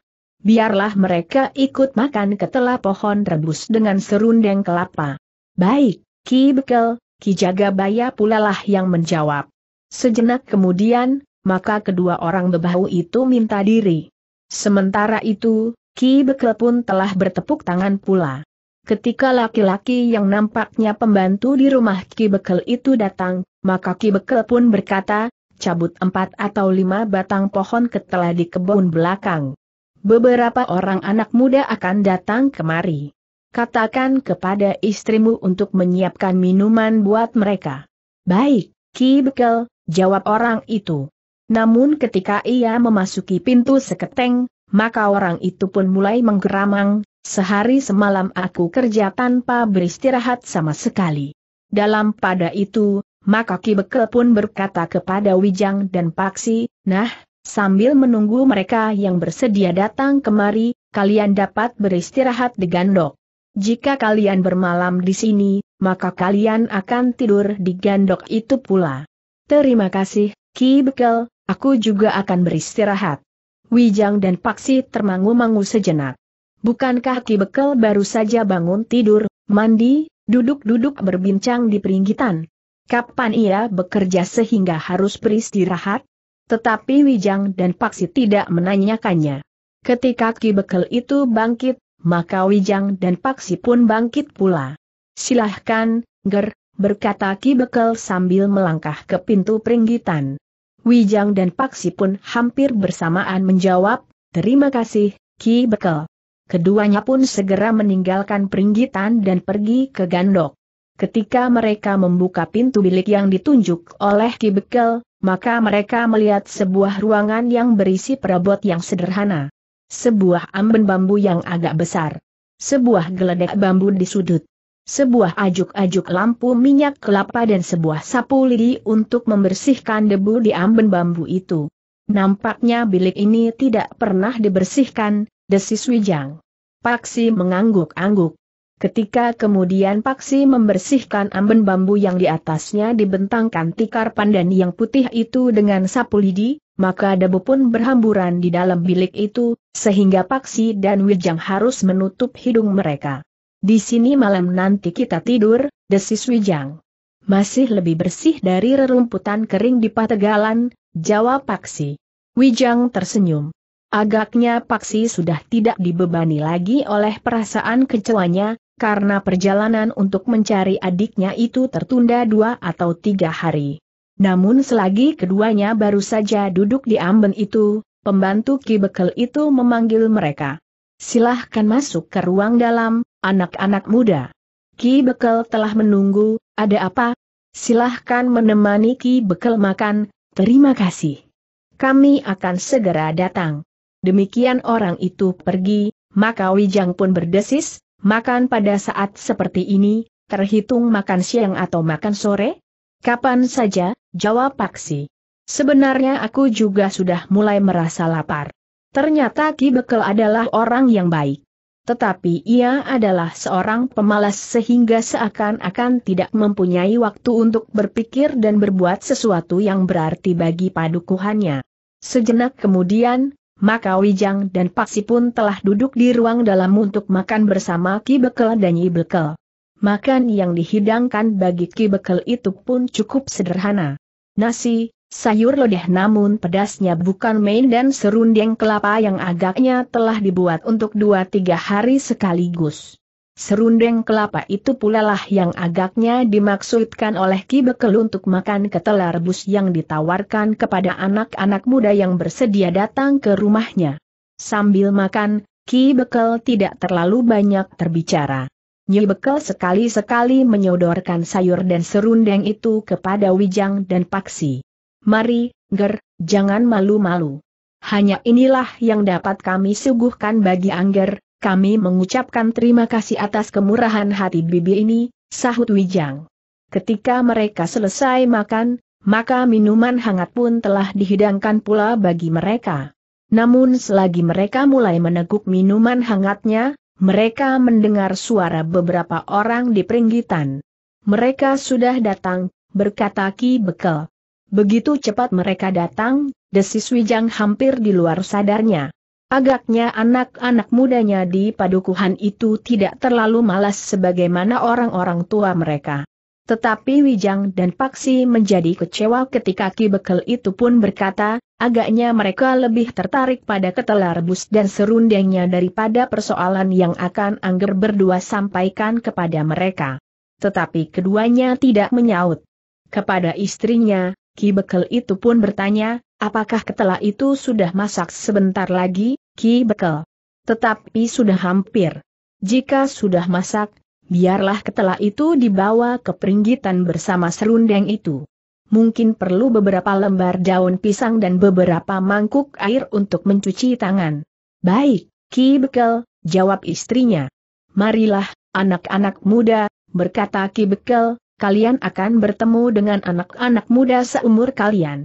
Biarlah mereka ikut makan ketela pohon rebus dengan serundeng kelapa. Baik, Ki Bekel, Ki Jagabaya pula lah yang menjawab. Sejenak kemudian, maka kedua orang bebahu itu minta diri. Sementara itu, Ki Bekel pun telah bertepuk tangan pula. Ketika laki-laki yang nampaknya pembantu di rumah Ki Bekel itu datang, maka Ki Bekel pun berkata, cabut empat atau lima batang pohon ketela di kebun belakang. Beberapa orang anak muda akan datang kemari. Katakan kepada istrimu untuk menyiapkan minuman buat mereka. Baik, Ki Bekel, jawab orang itu. Namun ketika ia memasuki pintu seketeng, maka orang itu pun mulai menggeramang, Sehari semalam aku kerja tanpa beristirahat sama sekali. Dalam pada itu, maka Ki Bekel pun berkata kepada Wijang dan Paksi, nah, sambil menunggu mereka yang bersedia datang kemari, kalian dapat beristirahat di gandok. Jika kalian bermalam di sini, maka kalian akan tidur di gandok itu pula. Terima kasih, Ki Bekel, aku juga akan beristirahat. Wijang dan Paksi termangu-mangu sejenak. Bukankah Ki Bekel baru saja bangun tidur, mandi, duduk-duduk berbincang di peringgitan? Kapan ia bekerja sehingga harus beristirahat? Tetapi Wijang dan Paksi tidak menanyakannya. Ketika Ki Bekel itu bangkit, maka Wijang dan Paksi pun bangkit pula. Silahkan, Ger, berkata Ki Bekel sambil melangkah ke pintu peringgitan. Wijang dan Paksi pun hampir bersamaan menjawab, terima kasih, Ki Bekel keduanya pun segera meninggalkan peringgitan dan pergi ke gandok. Ketika mereka membuka pintu bilik yang ditunjuk oleh Ki Bekel, maka mereka melihat sebuah ruangan yang berisi perabot yang sederhana. Sebuah amben bambu yang agak besar. Sebuah geledek bambu di sudut. Sebuah ajuk-ajuk lampu minyak kelapa dan sebuah sapu lidi untuk membersihkan debu di amben bambu itu. Nampaknya bilik ini tidak pernah dibersihkan, Desis Wijang. Paksi mengangguk-angguk. Ketika kemudian Paksi membersihkan amben bambu yang di atasnya dibentangkan tikar pandan yang putih itu dengan sapu lidi, maka debu pun berhamburan di dalam bilik itu, sehingga Paksi dan Wijang harus menutup hidung mereka. Di sini malam nanti kita tidur, desis Wijang. Masih lebih bersih dari rerumputan kering di pategalan, jawab Paksi. Wijang tersenyum. Agaknya Paksi sudah tidak dibebani lagi oleh perasaan kecewanya, karena perjalanan untuk mencari adiknya itu tertunda dua atau tiga hari. Namun selagi keduanya baru saja duduk di amben itu, pembantu Ki Bekel itu memanggil mereka. Silahkan masuk ke ruang dalam, anak-anak muda. Ki Bekel telah menunggu, ada apa? Silahkan menemani Ki Bekel makan, terima kasih. Kami akan segera datang demikian orang itu pergi, maka Wijang pun berdesis, makan pada saat seperti ini, terhitung makan siang atau makan sore? Kapan saja, jawab Paksi. Sebenarnya aku juga sudah mulai merasa lapar. Ternyata Ki Bekel adalah orang yang baik. Tetapi ia adalah seorang pemalas sehingga seakan-akan tidak mempunyai waktu untuk berpikir dan berbuat sesuatu yang berarti bagi padukuhannya. Sejenak kemudian, maka Wijang dan Paksi pun telah duduk di ruang dalam untuk makan bersama Ki Bekel dan Nyi Bekel. Makan yang dihidangkan bagi Ki Bekel itu pun cukup sederhana. Nasi, sayur lodeh namun pedasnya bukan main dan serundeng kelapa yang agaknya telah dibuat untuk dua tiga hari sekaligus. Serundeng kelapa itu pula lah yang agaknya dimaksudkan oleh Ki Bekel untuk makan ketela rebus yang ditawarkan kepada anak-anak muda yang bersedia datang ke rumahnya. Sambil makan, Ki Bekel tidak terlalu banyak terbicara. Nyi Bekel sekali-sekali menyodorkan sayur dan serundeng itu kepada Wijang dan Paksi. Mari, Ger, jangan malu-malu. Hanya inilah yang dapat kami suguhkan bagi Angger, kami mengucapkan terima kasih atas kemurahan hati bibi ini, sahut Wijang. Ketika mereka selesai makan, maka minuman hangat pun telah dihidangkan pula bagi mereka. Namun selagi mereka mulai meneguk minuman hangatnya, mereka mendengar suara beberapa orang di peringgitan. Mereka sudah datang, berkata Ki Bekel. Begitu cepat mereka datang, desis Wijang hampir di luar sadarnya. Agaknya anak-anak mudanya di padukuhan itu tidak terlalu malas sebagaimana orang-orang tua mereka. Tetapi Wijang dan Paksi menjadi kecewa ketika Ki Bekel itu pun berkata, agaknya mereka lebih tertarik pada ketelar bus dan serundengnya daripada persoalan yang akan Angger berdua sampaikan kepada mereka. Tetapi keduanya tidak menyaut. Kepada istrinya, Ki Bekel itu pun bertanya, Apakah ketela itu sudah masak sebentar lagi, Ki Bekel? Tetapi sudah hampir. Jika sudah masak, biarlah ketela itu dibawa ke peringgitan bersama serundeng itu. Mungkin perlu beberapa lembar daun pisang dan beberapa mangkuk air untuk mencuci tangan. Baik, Ki Bekel, jawab istrinya. Marilah, anak-anak muda, berkata Ki Bekel, kalian akan bertemu dengan anak-anak muda seumur kalian.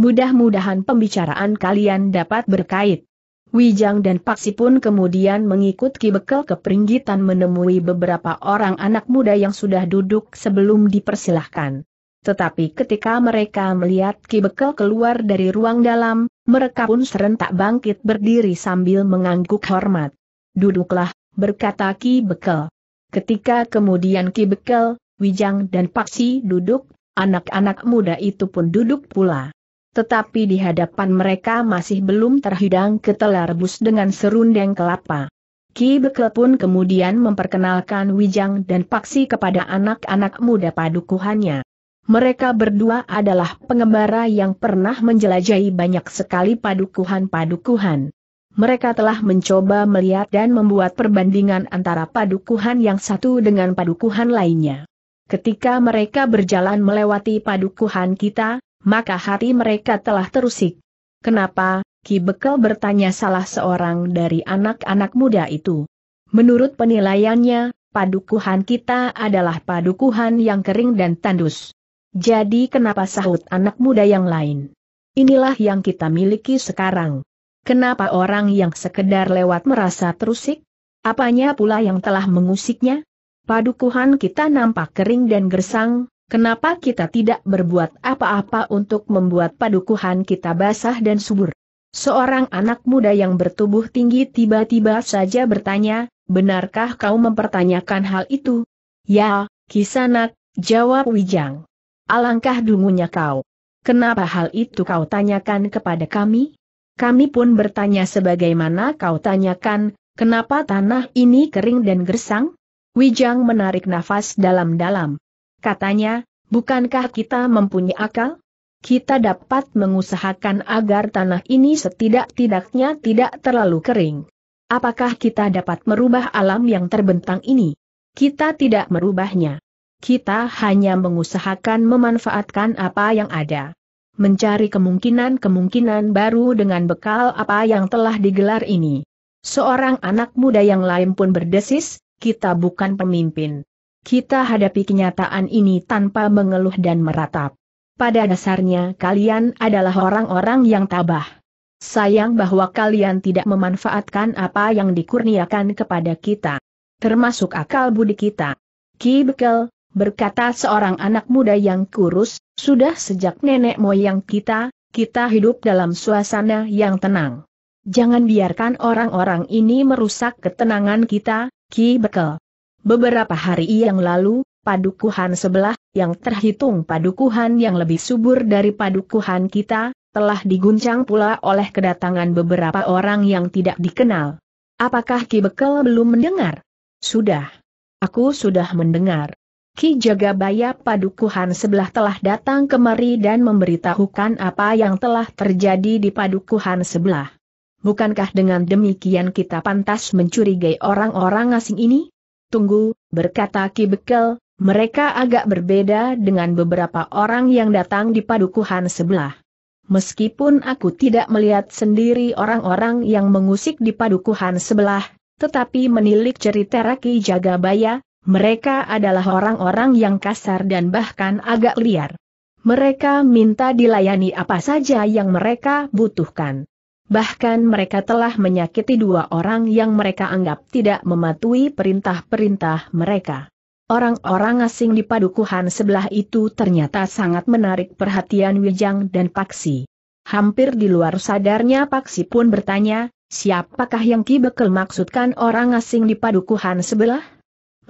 Mudah-mudahan pembicaraan kalian dapat berkait. Wijang dan Paksi pun kemudian mengikut Ki Bekel ke peringgitan menemui beberapa orang anak muda yang sudah duduk sebelum dipersilahkan. Tetapi ketika mereka melihat Ki Bekel keluar dari ruang dalam, mereka pun serentak bangkit berdiri sambil mengangguk hormat. Duduklah, berkata Ki Bekel. Ketika kemudian Ki Bekel, Wijang dan Paksi duduk, anak-anak muda itu pun duduk pula. Tetapi di hadapan mereka masih belum terhidang ketela rebus dengan serundeng kelapa. Ki Bekel pun kemudian memperkenalkan Wijang dan Paksi kepada anak-anak muda padukuhannya. Mereka berdua adalah pengembara yang pernah menjelajahi banyak sekali padukuhan-padukuhan. Mereka telah mencoba melihat dan membuat perbandingan antara padukuhan yang satu dengan padukuhan lainnya. Ketika mereka berjalan melewati padukuhan kita, maka hati mereka telah terusik. Kenapa? Ki Bekel bertanya salah seorang dari anak-anak muda itu. Menurut penilaiannya, padukuhan kita adalah padukuhan yang kering dan tandus. Jadi kenapa sahut anak muda yang lain? Inilah yang kita miliki sekarang. Kenapa orang yang sekedar lewat merasa terusik? Apanya pula yang telah mengusiknya? Padukuhan kita nampak kering dan gersang, Kenapa kita tidak berbuat apa-apa untuk membuat padukuhan kita basah dan subur? Seorang anak muda yang bertubuh tinggi tiba-tiba saja bertanya, benarkah kau mempertanyakan hal itu? Ya, kisanak, jawab Wijang. Alangkah dungunya kau. Kenapa hal itu kau tanyakan kepada kami? Kami pun bertanya sebagaimana kau tanyakan, kenapa tanah ini kering dan gersang? Wijang menarik nafas dalam-dalam. Katanya, bukankah kita mempunyai akal? Kita dapat mengusahakan agar tanah ini setidak-tidaknya tidak terlalu kering. Apakah kita dapat merubah alam yang terbentang ini? Kita tidak merubahnya. Kita hanya mengusahakan memanfaatkan apa yang ada mencari kemungkinan-kemungkinan baru dengan bekal apa yang telah digelar ini. Seorang anak muda yang lain pun berdesis, kita bukan pemimpin. Kita hadapi kenyataan ini tanpa mengeluh dan meratap. Pada dasarnya kalian adalah orang-orang yang tabah. Sayang bahwa kalian tidak memanfaatkan apa yang dikurniakan kepada kita. Termasuk akal budi kita. Ki Bekel, berkata seorang anak muda yang kurus, sudah sejak nenek moyang kita, kita hidup dalam suasana yang tenang. Jangan biarkan orang-orang ini merusak ketenangan kita, Ki Bekel. Beberapa hari yang lalu, padukuhan sebelah, yang terhitung padukuhan yang lebih subur dari padukuhan kita, telah diguncang pula oleh kedatangan beberapa orang yang tidak dikenal. Apakah Ki Bekel belum mendengar? Sudah. Aku sudah mendengar. Ki Jagabaya padukuhan sebelah telah datang kemari dan memberitahukan apa yang telah terjadi di padukuhan sebelah. Bukankah dengan demikian kita pantas mencurigai orang-orang asing ini? Tunggu, berkata Ki Bekel, mereka agak berbeda dengan beberapa orang yang datang di padukuhan sebelah. Meskipun aku tidak melihat sendiri orang-orang yang mengusik di padukuhan sebelah, tetapi menilik cerita Raki Jagabaya, mereka adalah orang-orang yang kasar dan bahkan agak liar. Mereka minta dilayani apa saja yang mereka butuhkan bahkan mereka telah menyakiti dua orang yang mereka anggap tidak mematuhi perintah-perintah mereka. Orang-orang asing di padukuhan sebelah itu ternyata sangat menarik perhatian Wijang dan Paksi. Hampir di luar sadarnya Paksi pun bertanya, siapakah yang Ki Bekel maksudkan orang asing di padukuhan sebelah?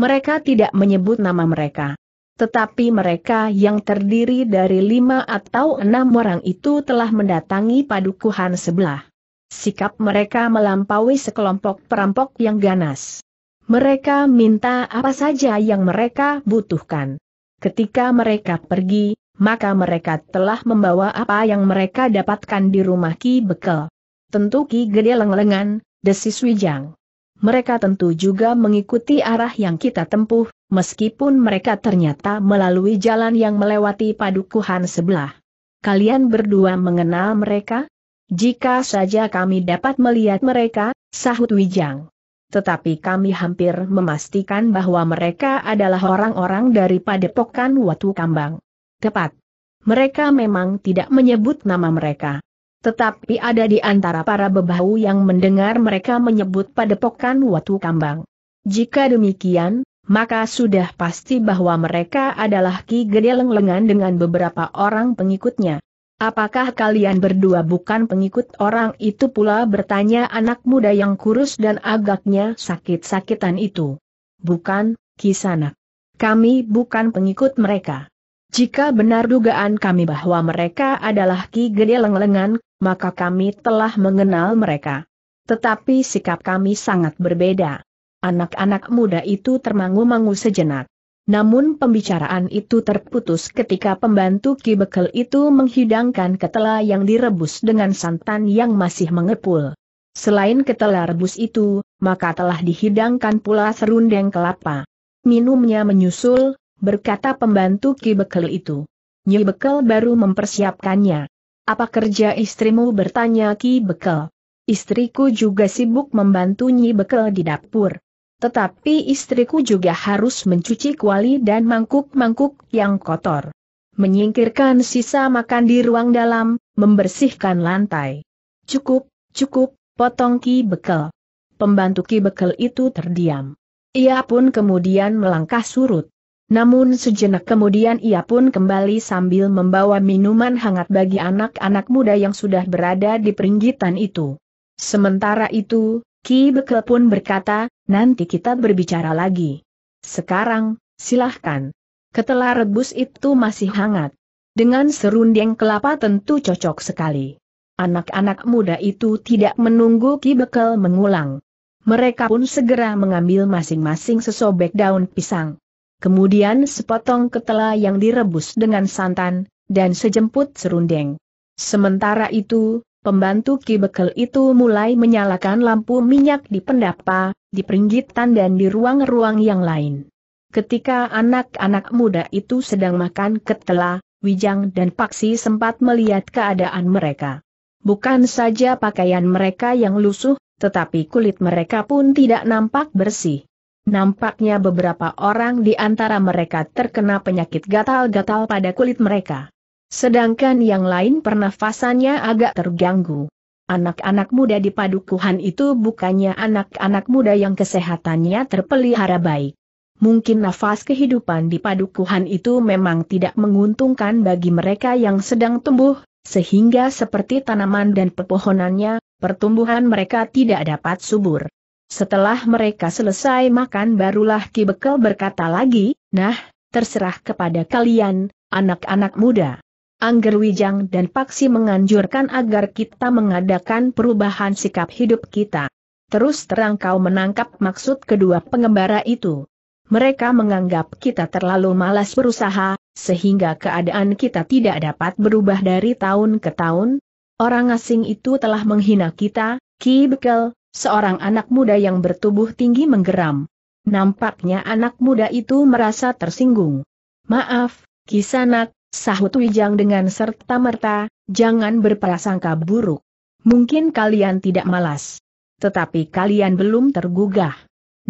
Mereka tidak menyebut nama mereka. Tetapi mereka yang terdiri dari lima atau enam orang itu telah mendatangi padukuhan sebelah sikap mereka melampaui sekelompok perampok yang ganas. Mereka minta apa saja yang mereka butuhkan. Ketika mereka pergi, maka mereka telah membawa apa yang mereka dapatkan di rumah Ki Bekel. Tentu Ki Gede Lengan, Desis Wijang. Mereka tentu juga mengikuti arah yang kita tempuh, meskipun mereka ternyata melalui jalan yang melewati padukuhan sebelah. Kalian berdua mengenal mereka? Jika saja kami dapat melihat mereka, sahut Wijang. Tetapi kami hampir memastikan bahwa mereka adalah orang-orang dari padepokan Watu Kambang. Tepat. Mereka memang tidak menyebut nama mereka. Tetapi ada di antara para bebahu yang mendengar mereka menyebut padepokan Watu Kambang. Jika demikian, maka sudah pasti bahwa mereka adalah Ki Gede Lenglengan dengan beberapa orang pengikutnya. Apakah kalian berdua bukan pengikut orang itu pula bertanya anak muda yang kurus dan agaknya sakit-sakitan itu? Bukan, Kisanak. Kami bukan pengikut mereka. Jika benar dugaan kami bahwa mereka adalah Ki Gede Lenglengan, maka kami telah mengenal mereka. Tetapi sikap kami sangat berbeda. Anak-anak muda itu termangu-mangu sejenak. Namun pembicaraan itu terputus ketika pembantu Ki Bekel itu menghidangkan ketela yang direbus dengan santan yang masih mengepul. Selain ketela rebus itu, maka telah dihidangkan pula serundeng kelapa. Minumnya menyusul, berkata pembantu Ki Bekel itu. Nyi Bekel baru mempersiapkannya. Apa kerja istrimu bertanya Ki Bekel? Istriku juga sibuk membantu Nyi Bekel di dapur. Tetapi istriku juga harus mencuci kuali dan mangkuk-mangkuk yang kotor. Menyingkirkan sisa makan di ruang dalam, membersihkan lantai. Cukup, cukup, potong ki bekel. Pembantu ki bekel itu terdiam. Ia pun kemudian melangkah surut. Namun sejenak kemudian ia pun kembali sambil membawa minuman hangat bagi anak-anak muda yang sudah berada di peringgitan itu. Sementara itu, Ki Bekel pun berkata, nanti kita berbicara lagi. Sekarang, silahkan. Ketela rebus itu masih hangat. Dengan serundeng kelapa tentu cocok sekali. Anak-anak muda itu tidak menunggu Ki Bekel mengulang. Mereka pun segera mengambil masing-masing sesobek daun pisang. Kemudian sepotong ketela yang direbus dengan santan, dan sejemput serundeng. Sementara itu, Pembantu Ki Bekel itu mulai menyalakan lampu minyak di pendapa, di peringgitan dan di ruang-ruang yang lain. Ketika anak-anak muda itu sedang makan ketela, Wijang dan Paksi sempat melihat keadaan mereka. Bukan saja pakaian mereka yang lusuh, tetapi kulit mereka pun tidak nampak bersih. Nampaknya beberapa orang di antara mereka terkena penyakit gatal-gatal pada kulit mereka. Sedangkan yang lain pernafasannya agak terganggu. Anak-anak muda di padukuhan itu bukannya anak-anak muda yang kesehatannya terpelihara baik. Mungkin nafas kehidupan di padukuhan itu memang tidak menguntungkan bagi mereka yang sedang tumbuh, sehingga seperti tanaman dan pepohonannya, pertumbuhan mereka tidak dapat subur. Setelah mereka selesai makan barulah Ki Bekel berkata lagi, nah, terserah kepada kalian, anak-anak muda. Angger Wijang dan Paksi menganjurkan agar kita mengadakan perubahan sikap hidup kita. Terus terang kau menangkap maksud kedua pengembara itu. Mereka menganggap kita terlalu malas berusaha, sehingga keadaan kita tidak dapat berubah dari tahun ke tahun. Orang asing itu telah menghina kita, Ki Bekel, seorang anak muda yang bertubuh tinggi menggeram. Nampaknya anak muda itu merasa tersinggung. Maaf, Kisanak, Sahut Wijang dengan serta-merta, jangan berprasangka buruk. Mungkin kalian tidak malas. Tetapi kalian belum tergugah.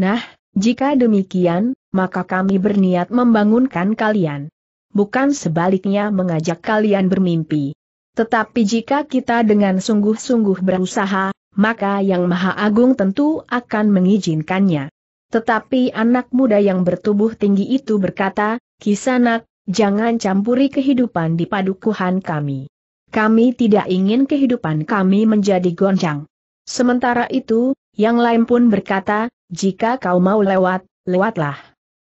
Nah, jika demikian, maka kami berniat membangunkan kalian. Bukan sebaliknya mengajak kalian bermimpi. Tetapi jika kita dengan sungguh-sungguh berusaha, maka Yang Maha Agung tentu akan mengizinkannya. Tetapi anak muda yang bertubuh tinggi itu berkata, Kisanak, Jangan campuri kehidupan di padukuhan kami. Kami tidak ingin kehidupan kami menjadi goncang. Sementara itu, yang lain pun berkata, jika kau mau lewat, lewatlah.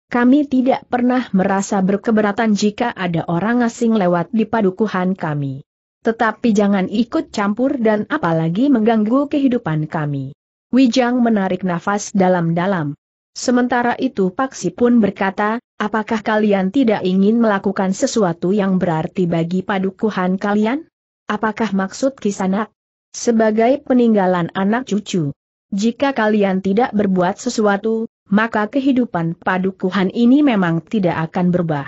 Kami tidak pernah merasa berkeberatan jika ada orang asing lewat di padukuhan kami. Tetapi jangan ikut campur dan apalagi mengganggu kehidupan kami. Wijang menarik nafas dalam-dalam. Sementara itu Paksi pun berkata, Apakah kalian tidak ingin melakukan sesuatu yang berarti bagi padukuhan kalian? Apakah maksud kisanak? Sebagai peninggalan anak cucu. Jika kalian tidak berbuat sesuatu, maka kehidupan padukuhan ini memang tidak akan berubah.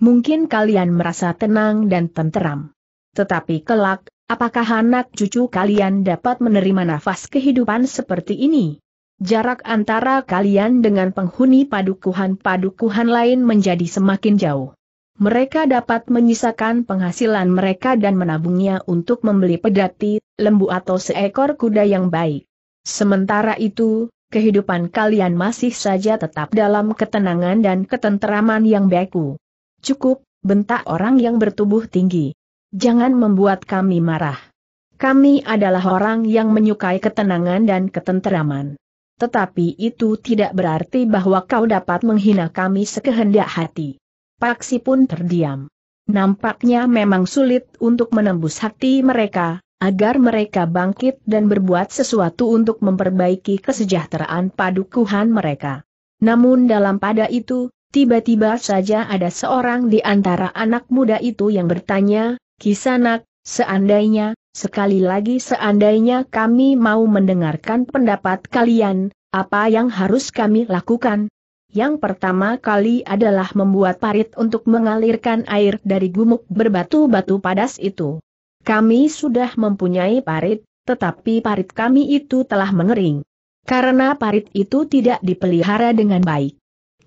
Mungkin kalian merasa tenang dan tenteram. Tetapi kelak, apakah anak cucu kalian dapat menerima nafas kehidupan seperti ini? Jarak antara kalian dengan penghuni padukuhan-padukuhan lain menjadi semakin jauh. Mereka dapat menyisakan penghasilan mereka dan menabungnya untuk membeli pedati, lembu atau seekor kuda yang baik. Sementara itu, kehidupan kalian masih saja tetap dalam ketenangan dan ketenteraman yang beku. Cukup, bentak orang yang bertubuh tinggi. Jangan membuat kami marah. Kami adalah orang yang menyukai ketenangan dan ketenteraman tetapi itu tidak berarti bahwa kau dapat menghina kami sekehendak hati. Paksi pun terdiam. Nampaknya memang sulit untuk menembus hati mereka, agar mereka bangkit dan berbuat sesuatu untuk memperbaiki kesejahteraan padukuhan mereka. Namun dalam pada itu, tiba-tiba saja ada seorang di antara anak muda itu yang bertanya, Kisanak, Seandainya, sekali lagi seandainya kami mau mendengarkan pendapat kalian, apa yang harus kami lakukan? Yang pertama kali adalah membuat parit untuk mengalirkan air dari gumuk berbatu-batu padas itu. Kami sudah mempunyai parit, tetapi parit kami itu telah mengering. Karena parit itu tidak dipelihara dengan baik.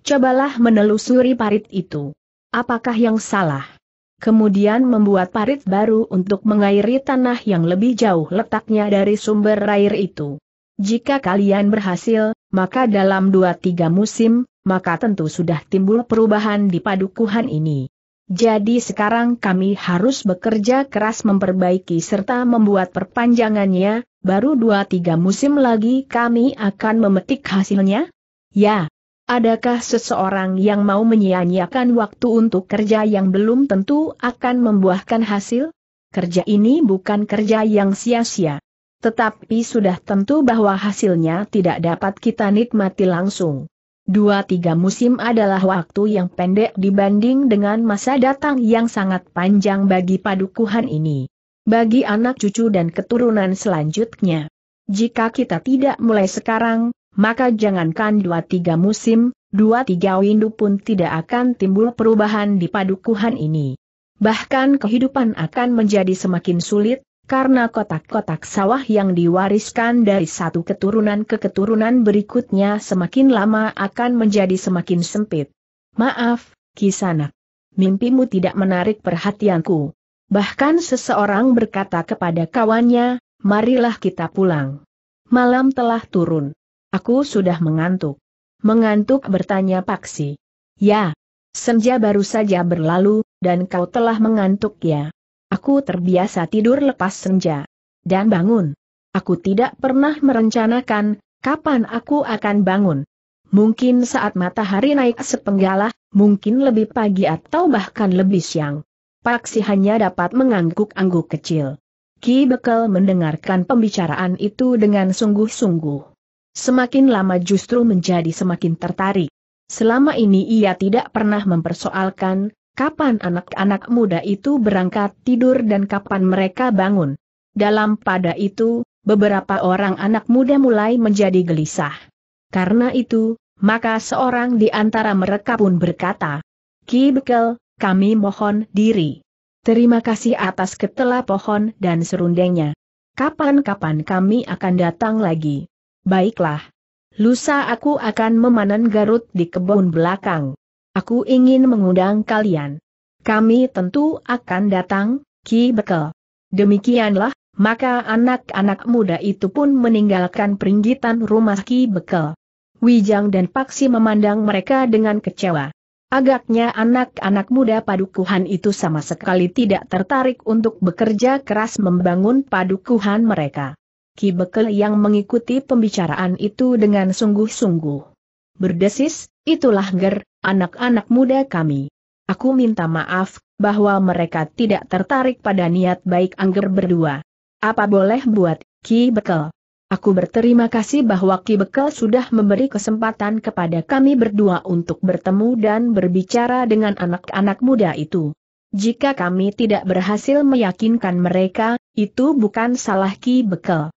Cobalah menelusuri parit itu. Apakah yang salah? kemudian membuat parit baru untuk mengairi tanah yang lebih jauh letaknya dari sumber air itu. Jika kalian berhasil, maka dalam dua-tiga musim, maka tentu sudah timbul perubahan di padukuhan ini. Jadi sekarang kami harus bekerja keras memperbaiki serta membuat perpanjangannya, baru dua-tiga musim lagi kami akan memetik hasilnya? Ya, Adakah seseorang yang mau menyia-nyiakan waktu untuk kerja yang belum tentu akan membuahkan hasil? Kerja ini bukan kerja yang sia-sia. Tetapi sudah tentu bahwa hasilnya tidak dapat kita nikmati langsung. Dua tiga musim adalah waktu yang pendek dibanding dengan masa datang yang sangat panjang bagi padukuhan ini. Bagi anak cucu dan keturunan selanjutnya. Jika kita tidak mulai sekarang, maka jangankan dua tiga musim, dua tiga windu pun tidak akan timbul perubahan di padukuhan ini. Bahkan kehidupan akan menjadi semakin sulit, karena kotak-kotak sawah yang diwariskan dari satu keturunan ke keturunan berikutnya semakin lama akan menjadi semakin sempit. Maaf, Kisanak. Mimpimu tidak menarik perhatianku. Bahkan seseorang berkata kepada kawannya, marilah kita pulang. Malam telah turun. Aku sudah mengantuk. Mengantuk bertanya Paksi. Ya. Senja baru saja berlalu, dan kau telah mengantuk ya. Aku terbiasa tidur lepas senja. Dan bangun. Aku tidak pernah merencanakan, kapan aku akan bangun. Mungkin saat matahari naik sepenggalah, mungkin lebih pagi atau bahkan lebih siang. Paksi hanya dapat mengangguk-angguk kecil. Ki Bekel mendengarkan pembicaraan itu dengan sungguh-sungguh semakin lama justru menjadi semakin tertarik. Selama ini ia tidak pernah mempersoalkan, kapan anak-anak muda itu berangkat tidur dan kapan mereka bangun. Dalam pada itu, beberapa orang anak muda mulai menjadi gelisah. Karena itu, maka seorang di antara mereka pun berkata, Ki Bekel, kami mohon diri. Terima kasih atas ketela pohon dan serundengnya. Kapan-kapan kami akan datang lagi. Baiklah. Lusa aku akan memanen Garut di kebun belakang. Aku ingin mengundang kalian. Kami tentu akan datang, Ki Bekel. Demikianlah, maka anak-anak muda itu pun meninggalkan peringgitan rumah Ki Bekel. Wijang dan Paksi memandang mereka dengan kecewa. Agaknya anak-anak muda padukuhan itu sama sekali tidak tertarik untuk bekerja keras membangun padukuhan mereka. Ki Bekel yang mengikuti pembicaraan itu dengan sungguh-sungguh. Berdesis, itulah ger, anak-anak muda kami. Aku minta maaf, bahwa mereka tidak tertarik pada niat baik Angger berdua. Apa boleh buat, Ki Bekel? Aku berterima kasih bahwa Ki Bekel sudah memberi kesempatan kepada kami berdua untuk bertemu dan berbicara dengan anak-anak muda itu. Jika kami tidak berhasil meyakinkan mereka, itu bukan salah Ki Bekel.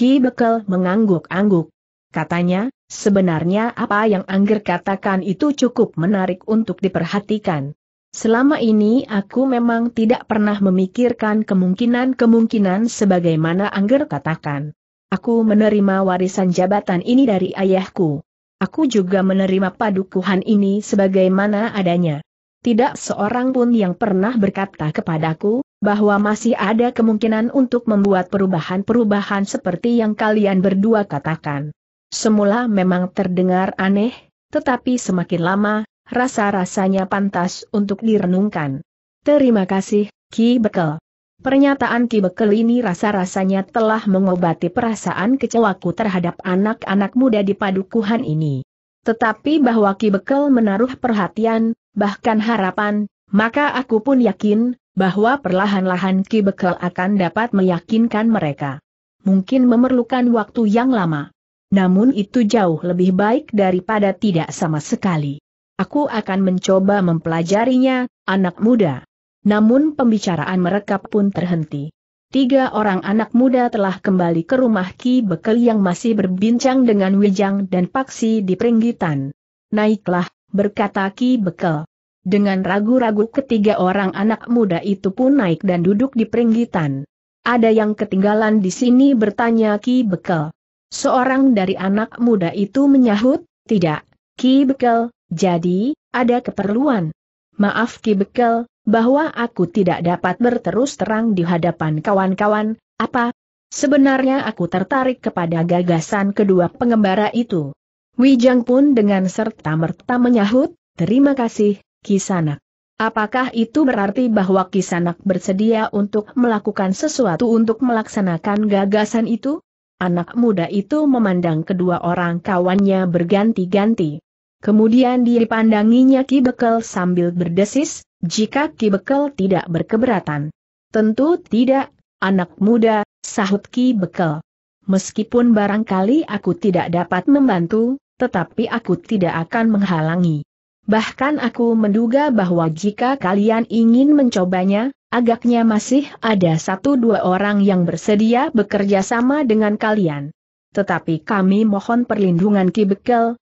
Ki Bekel mengangguk-angguk. Katanya, sebenarnya apa yang Angger katakan itu cukup menarik untuk diperhatikan. Selama ini aku memang tidak pernah memikirkan kemungkinan-kemungkinan sebagaimana Angger katakan. Aku menerima warisan jabatan ini dari ayahku. Aku juga menerima padukuhan ini sebagaimana adanya. Tidak seorang pun yang pernah berkata kepadaku, bahwa masih ada kemungkinan untuk membuat perubahan-perubahan seperti yang kalian berdua katakan. Semula memang terdengar aneh, tetapi semakin lama, rasa-rasanya pantas untuk direnungkan. Terima kasih, Ki Bekel. Pernyataan Ki Bekel ini rasa-rasanya telah mengobati perasaan kecewaku terhadap anak-anak muda di padukuhan ini. Tetapi bahwa Ki Bekel menaruh perhatian, bahkan harapan, maka aku pun yakin, bahwa perlahan-lahan Ki Bekel akan dapat meyakinkan mereka. Mungkin memerlukan waktu yang lama. Namun itu jauh lebih baik daripada tidak sama sekali. Aku akan mencoba mempelajarinya, anak muda. Namun pembicaraan mereka pun terhenti. Tiga orang anak muda telah kembali ke rumah Ki Bekel yang masih berbincang dengan Wijang dan Paksi di peringgitan. Naiklah, berkata Ki Bekel. Dengan ragu-ragu ketiga orang anak muda itu pun naik dan duduk di peringgitan. Ada yang ketinggalan di sini bertanya Ki Bekel. Seorang dari anak muda itu menyahut, tidak, Ki Bekel, jadi, ada keperluan. Maaf Ki Bekel, bahwa aku tidak dapat berterus terang di hadapan kawan-kawan, apa? Sebenarnya aku tertarik kepada gagasan kedua pengembara itu. Wijang pun dengan serta-merta menyahut, terima kasih, Kisanak. Apakah itu berarti bahwa Kisanak bersedia untuk melakukan sesuatu untuk melaksanakan gagasan itu? Anak muda itu memandang kedua orang kawannya berganti-ganti. Kemudian dipandanginya Ki Bekel sambil berdesis, jika Ki Bekel tidak berkeberatan. Tentu tidak, anak muda, sahut Ki Bekel. Meskipun barangkali aku tidak dapat membantu, tetapi aku tidak akan menghalangi. Bahkan aku menduga bahwa jika kalian ingin mencobanya, agaknya masih ada satu dua orang yang bersedia bekerja sama dengan kalian. Tetapi kami mohon perlindungan Ki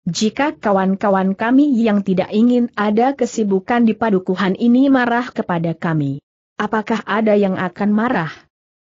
jika kawan-kawan kami yang tidak ingin ada kesibukan di padukuhan ini marah kepada kami. Apakah ada yang akan marah?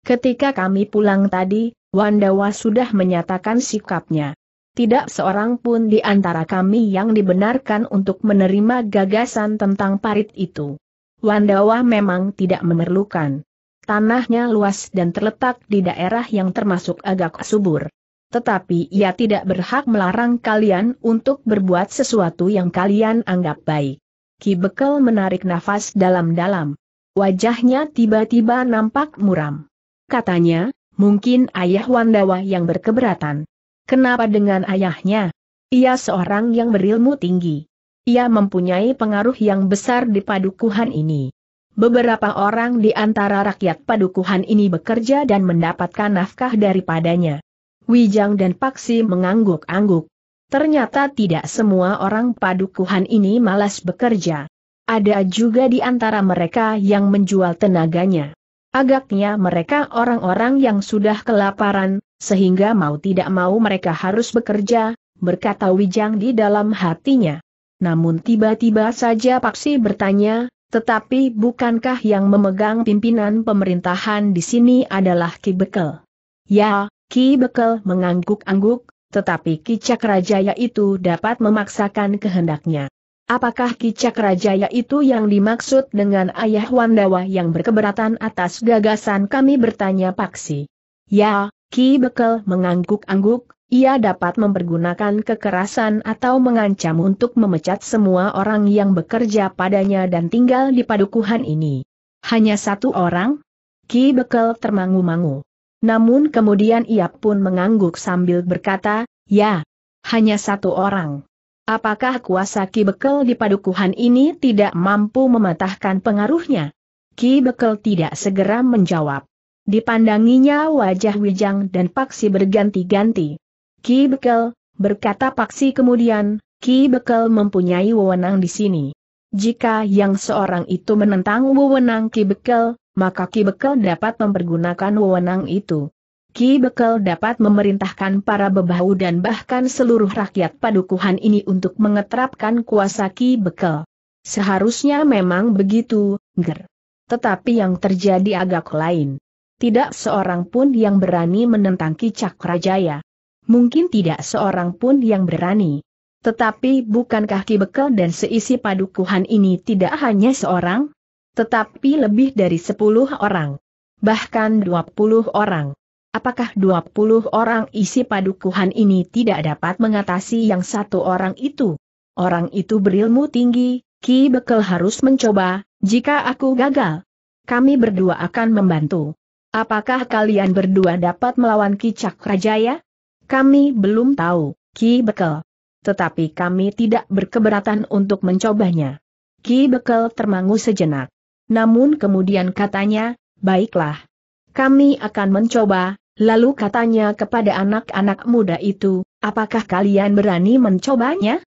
Ketika kami pulang tadi, Wandawa sudah menyatakan sikapnya tidak seorang pun di antara kami yang dibenarkan untuk menerima gagasan tentang parit itu. Wandawa memang tidak memerlukan. Tanahnya luas dan terletak di daerah yang termasuk agak subur. Tetapi ia tidak berhak melarang kalian untuk berbuat sesuatu yang kalian anggap baik. Ki Bekel menarik nafas dalam-dalam. Wajahnya tiba-tiba nampak muram. Katanya, mungkin ayah Wandawa yang berkeberatan. Kenapa dengan ayahnya? Ia seorang yang berilmu tinggi. Ia mempunyai pengaruh yang besar di padukuhan ini. Beberapa orang di antara rakyat padukuhan ini bekerja dan mendapatkan nafkah daripadanya. Wijang dan Paksi mengangguk-angguk. Ternyata tidak semua orang padukuhan ini malas bekerja. Ada juga di antara mereka yang menjual tenaganya. Agaknya mereka orang-orang yang sudah kelaparan, sehingga mau tidak mau mereka harus bekerja, berkata Wijang di dalam hatinya. Namun tiba-tiba saja Paksi bertanya, tetapi bukankah yang memegang pimpinan pemerintahan di sini adalah Ki Bekel? Ya, Ki Bekel mengangguk-angguk, tetapi Ki Cakrajaya itu dapat memaksakan kehendaknya. Apakah Ki Cakrajaya itu yang dimaksud dengan ayah Wandawa yang berkeberatan atas gagasan kami bertanya Paksi? Ya, Ki Bekel mengangguk-angguk, ia dapat mempergunakan kekerasan atau mengancam untuk memecat semua orang yang bekerja padanya dan tinggal di padukuhan ini. Hanya satu orang? Ki Bekel termangu-mangu. Namun kemudian ia pun mengangguk sambil berkata, ya, hanya satu orang. Apakah kuasa Ki Bekel di padukuhan ini tidak mampu mematahkan pengaruhnya? Ki Bekel tidak segera menjawab. Dipandanginya wajah Wijang dan Paksi berganti-ganti. Ki Bekel, berkata Paksi kemudian, Ki Bekel mempunyai wewenang di sini. Jika yang seorang itu menentang wewenang Ki Bekel, maka Ki Bekel dapat mempergunakan wewenang itu. Ki Bekel dapat memerintahkan para bebahu dan bahkan seluruh rakyat padukuhan ini untuk mengetrapkan kuasa Ki Bekel. Seharusnya memang begitu, ger. Tetapi yang terjadi agak lain tidak seorang pun yang berani menentang Kicak Rajaya. Mungkin tidak seorang pun yang berani. Tetapi bukankah Ki Bekel dan seisi padukuhan ini tidak hanya seorang? Tetapi lebih dari sepuluh orang. Bahkan dua puluh orang. Apakah dua puluh orang isi padukuhan ini tidak dapat mengatasi yang satu orang itu? Orang itu berilmu tinggi, Ki Bekel harus mencoba, jika aku gagal, kami berdua akan membantu. Apakah kalian berdua dapat melawan Ki Cakrajaya? Kami belum tahu, Ki Bekel. Tetapi kami tidak berkeberatan untuk mencobanya. Ki Bekel termangu sejenak. Namun kemudian katanya, baiklah. Kami akan mencoba, lalu katanya kepada anak-anak muda itu, apakah kalian berani mencobanya?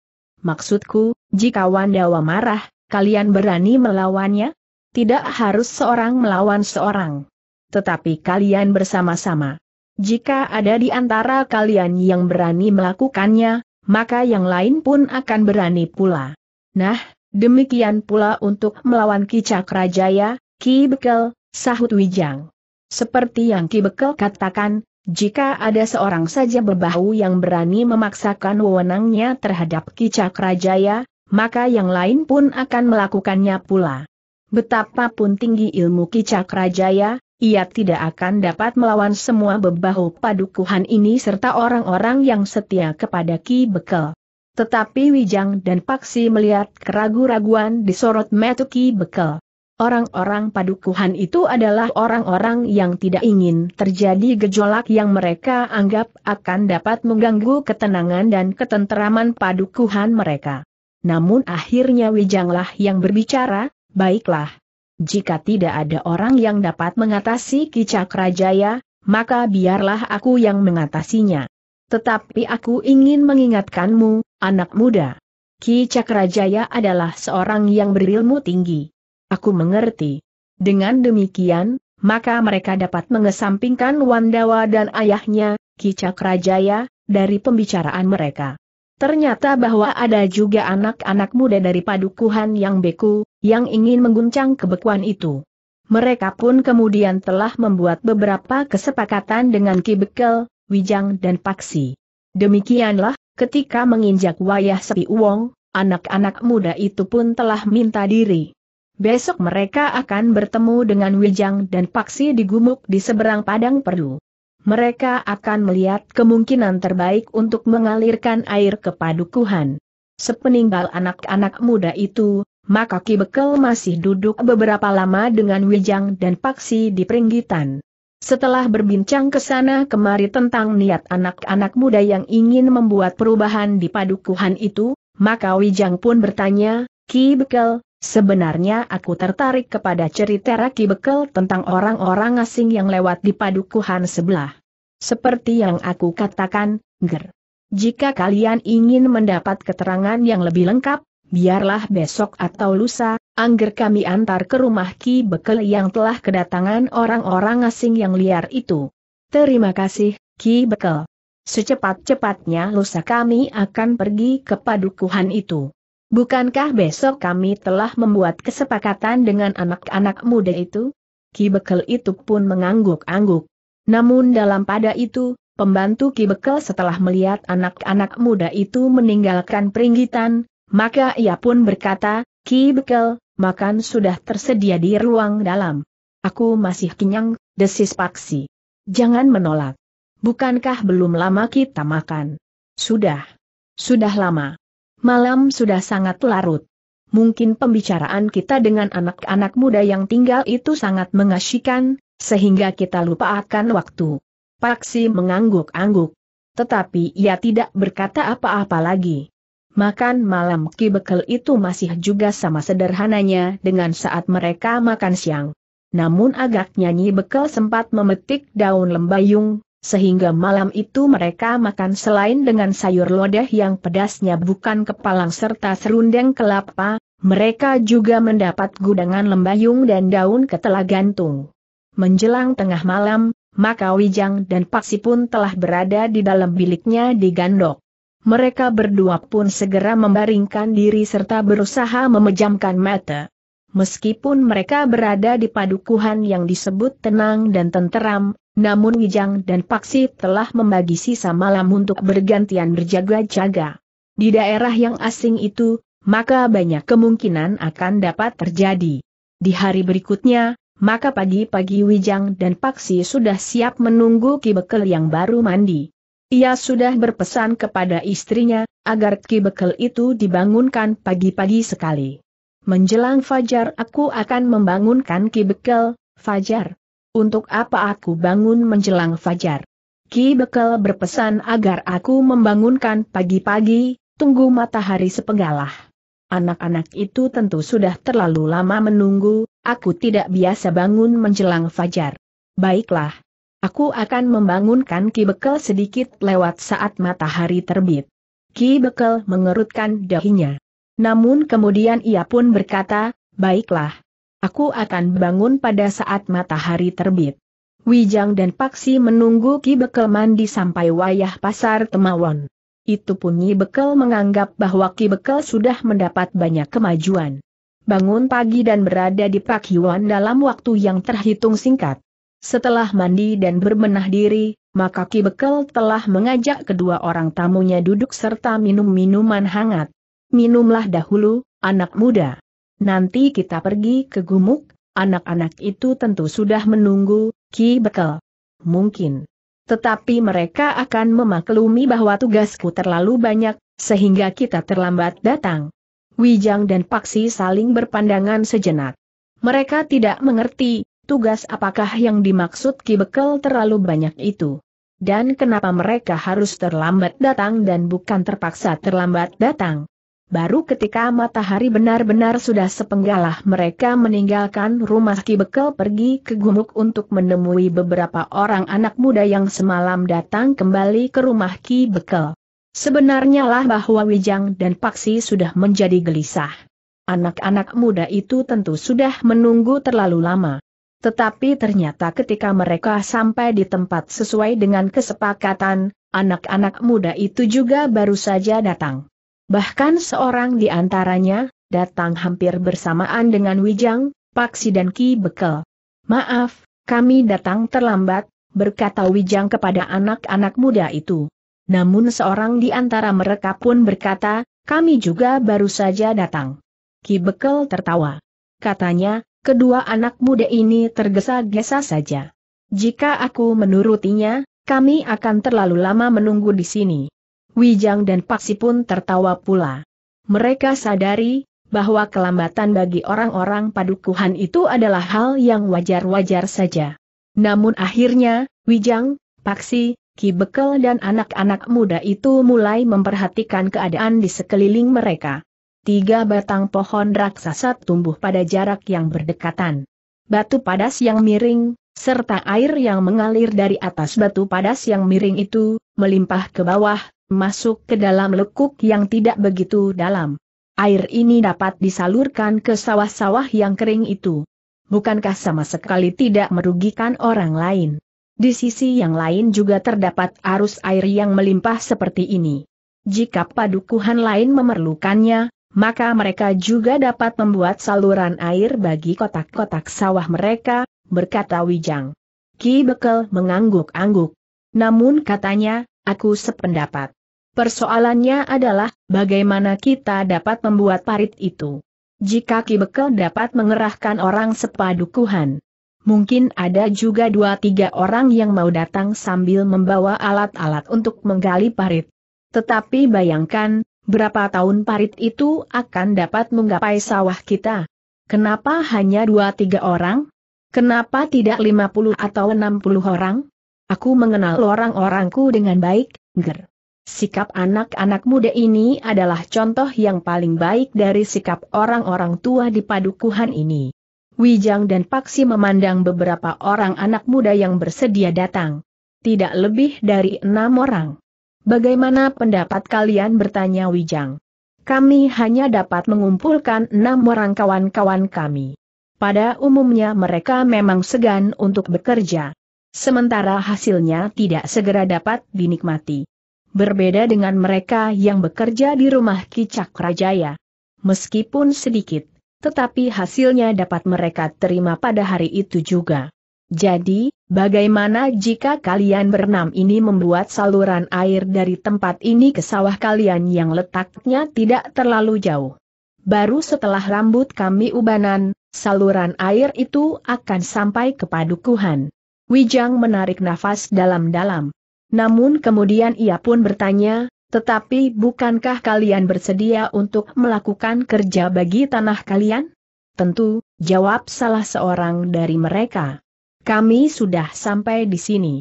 Maksudku, jika Wandawa marah, kalian berani melawannya? Tidak harus seorang melawan seorang tetapi kalian bersama-sama. Jika ada di antara kalian yang berani melakukannya, maka yang lain pun akan berani pula. Nah, demikian pula untuk melawan Ki Cakrajaya, Ki Bekel, sahut Wijang. Seperti yang Ki Bekel katakan, jika ada seorang saja berbau yang berani memaksakan wewenangnya terhadap Ki Cakrajaya, maka yang lain pun akan melakukannya pula. Betapapun tinggi ilmu Ki Cakrajaya, ia tidak akan dapat melawan semua bebahu padukuhan ini serta orang-orang yang setia kepada Ki Bekel. Tetapi Wijang dan Paksi melihat keragu-raguan di sorot Ki Bekel. Orang-orang padukuhan itu adalah orang-orang yang tidak ingin terjadi gejolak yang mereka anggap akan dapat mengganggu ketenangan dan ketenteraman padukuhan mereka. Namun akhirnya Wijanglah yang berbicara, baiklah, jika tidak ada orang yang dapat mengatasi kicak rajaya, maka biarlah aku yang mengatasinya. Tetapi aku ingin mengingatkanmu, anak muda. Ki Cakrajaya adalah seorang yang berilmu tinggi. Aku mengerti. Dengan demikian, maka mereka dapat mengesampingkan Wandawa dan ayahnya, Ki Cakrajaya, dari pembicaraan mereka. Ternyata bahwa ada juga anak-anak muda dari padukuhan yang beku, yang ingin mengguncang kebekuan itu. Mereka pun kemudian telah membuat beberapa kesepakatan dengan Kibekel, Wijang dan Paksi. Demikianlah, ketika menginjak wayah sepi uong, anak-anak muda itu pun telah minta diri. Besok mereka akan bertemu dengan Wijang dan Paksi di gumuk di seberang padang perlu mereka akan melihat kemungkinan terbaik untuk mengalirkan air ke padukuhan. Sepeninggal anak-anak muda itu, maka Ki Bekel masih duduk beberapa lama dengan Wijang dan Paksi di peringgitan. Setelah berbincang ke sana kemari tentang niat anak-anak muda yang ingin membuat perubahan di padukuhan itu, maka Wijang pun bertanya, Ki Bekel, Sebenarnya aku tertarik kepada cerita Raki Bekel tentang orang-orang asing yang lewat di padukuhan sebelah. Seperti yang aku katakan, Ger. Jika kalian ingin mendapat keterangan yang lebih lengkap, biarlah besok atau lusa, angger kami antar ke rumah Ki Bekel yang telah kedatangan orang-orang asing yang liar itu. Terima kasih, Ki Bekel. Secepat-cepatnya lusa kami akan pergi ke padukuhan itu. Bukankah besok kami telah membuat kesepakatan dengan anak-anak muda itu? Ki Bekel itu pun mengangguk-angguk. Namun dalam pada itu, pembantu Ki Bekel setelah melihat anak-anak muda itu meninggalkan peringgitan, maka ia pun berkata, Ki Bekel, makan sudah tersedia di ruang dalam. Aku masih kenyang, desis Paksi. Jangan menolak. Bukankah belum lama kita makan? Sudah. Sudah lama. Malam sudah sangat larut. Mungkin pembicaraan kita dengan anak-anak muda yang tinggal itu sangat mengasyikan, sehingga kita lupa akan waktu. Paksi mengangguk-angguk. Tetapi ia tidak berkata apa-apa lagi. Makan malam Ki Bekel itu masih juga sama sederhananya dengan saat mereka makan siang. Namun agak nyanyi Bekel sempat memetik daun lembayung, sehingga malam itu mereka makan selain dengan sayur lodeh yang pedasnya bukan kepalang serta serundeng kelapa, mereka juga mendapat gudangan lembayung dan daun ketela gantung. Menjelang tengah malam, maka Wijang dan Paksi pun telah berada di dalam biliknya di Gandok. Mereka berdua pun segera membaringkan diri serta berusaha memejamkan mata. Meskipun mereka berada di padukuhan yang disebut tenang dan tenteram, namun Wijang dan Paksi telah membagi sisa malam untuk bergantian berjaga-jaga. Di daerah yang asing itu, maka banyak kemungkinan akan dapat terjadi. Di hari berikutnya, maka pagi-pagi Wijang dan Paksi sudah siap menunggu Ki Bekel yang baru mandi. Ia sudah berpesan kepada istrinya, agar Ki Bekel itu dibangunkan pagi-pagi sekali. Menjelang fajar aku akan membangunkan Ki Bekel, fajar. Untuk apa aku bangun menjelang fajar? Ki Bekel berpesan agar aku membangunkan pagi-pagi, tunggu matahari sepenggalah. Anak-anak itu tentu sudah terlalu lama menunggu, aku tidak biasa bangun menjelang fajar. Baiklah. Aku akan membangunkan Ki Bekel sedikit lewat saat matahari terbit. Ki Bekel mengerutkan dahinya. Namun kemudian ia pun berkata, baiklah. Aku akan bangun pada saat matahari terbit. Wijang dan Paksi menunggu Ki Bekel mandi sampai wayah pasar Temawon. Itu pun Nyi Bekel menganggap bahwa Ki Bekel sudah mendapat banyak kemajuan. Bangun pagi dan berada di Pakiwan dalam waktu yang terhitung singkat. Setelah mandi dan berbenah diri, maka Ki Bekel telah mengajak kedua orang tamunya duduk serta minum minuman hangat minumlah dahulu, anak muda. Nanti kita pergi ke gumuk, anak-anak itu tentu sudah menunggu, Ki Bekel. Mungkin. Tetapi mereka akan memaklumi bahwa tugasku terlalu banyak, sehingga kita terlambat datang. Wijang dan Paksi saling berpandangan sejenak. Mereka tidak mengerti, tugas apakah yang dimaksud Ki Bekel terlalu banyak itu. Dan kenapa mereka harus terlambat datang dan bukan terpaksa terlambat datang. Baru ketika matahari benar-benar sudah sepenggalah mereka meninggalkan rumah Ki Bekel pergi ke gumuk untuk menemui beberapa orang anak muda yang semalam datang kembali ke rumah Ki Bekel. Sebenarnya lah bahwa Wijang dan Paksi sudah menjadi gelisah. Anak-anak muda itu tentu sudah menunggu terlalu lama. Tetapi ternyata ketika mereka sampai di tempat sesuai dengan kesepakatan, anak-anak muda itu juga baru saja datang. Bahkan seorang di antaranya, datang hampir bersamaan dengan Wijang, Paksi dan Ki Bekel. Maaf, kami datang terlambat, berkata Wijang kepada anak-anak muda itu. Namun seorang di antara mereka pun berkata, kami juga baru saja datang. Ki Bekel tertawa. Katanya, kedua anak muda ini tergesa-gesa saja. Jika aku menurutinya, kami akan terlalu lama menunggu di sini. Wijang dan Paksi pun tertawa pula. Mereka sadari, bahwa kelambatan bagi orang-orang padukuhan itu adalah hal yang wajar-wajar saja. Namun akhirnya, Wijang, Paksi, Ki Bekel dan anak-anak muda itu mulai memperhatikan keadaan di sekeliling mereka. Tiga batang pohon raksasa tumbuh pada jarak yang berdekatan. Batu padas yang miring, serta air yang mengalir dari atas batu padas yang miring itu, melimpah ke bawah, masuk ke dalam lekuk yang tidak begitu dalam. Air ini dapat disalurkan ke sawah-sawah yang kering itu. Bukankah sama sekali tidak merugikan orang lain? Di sisi yang lain juga terdapat arus air yang melimpah seperti ini. Jika padukuhan lain memerlukannya, maka mereka juga dapat membuat saluran air bagi kotak-kotak sawah mereka, berkata Wijang. Ki Bekel mengangguk-angguk. Namun katanya, aku sependapat. Persoalannya adalah, bagaimana kita dapat membuat parit itu? Jika Ki Bekel dapat mengerahkan orang sepadukuhan, mungkin ada juga dua tiga orang yang mau datang sambil membawa alat-alat untuk menggali parit. Tetapi bayangkan, berapa tahun parit itu akan dapat menggapai sawah kita? Kenapa hanya dua tiga orang? Kenapa tidak lima puluh atau enam puluh orang? Aku mengenal orang-orangku dengan baik, ger. Sikap anak-anak muda ini adalah contoh yang paling baik dari sikap orang-orang tua di padukuhan ini. Wijang dan Paksi memandang beberapa orang anak muda yang bersedia datang. Tidak lebih dari enam orang. Bagaimana pendapat kalian bertanya Wijang? Kami hanya dapat mengumpulkan enam orang kawan-kawan kami. Pada umumnya mereka memang segan untuk bekerja. Sementara hasilnya tidak segera dapat dinikmati berbeda dengan mereka yang bekerja di rumah Kicak Rajaya. Meskipun sedikit, tetapi hasilnya dapat mereka terima pada hari itu juga. Jadi, bagaimana jika kalian berenam ini membuat saluran air dari tempat ini ke sawah kalian yang letaknya tidak terlalu jauh? Baru setelah rambut kami ubanan, saluran air itu akan sampai ke padukuhan. Wijang menarik nafas dalam-dalam. Namun kemudian ia pun bertanya, tetapi bukankah kalian bersedia untuk melakukan kerja bagi tanah kalian? Tentu, jawab salah seorang dari mereka. Kami sudah sampai di sini.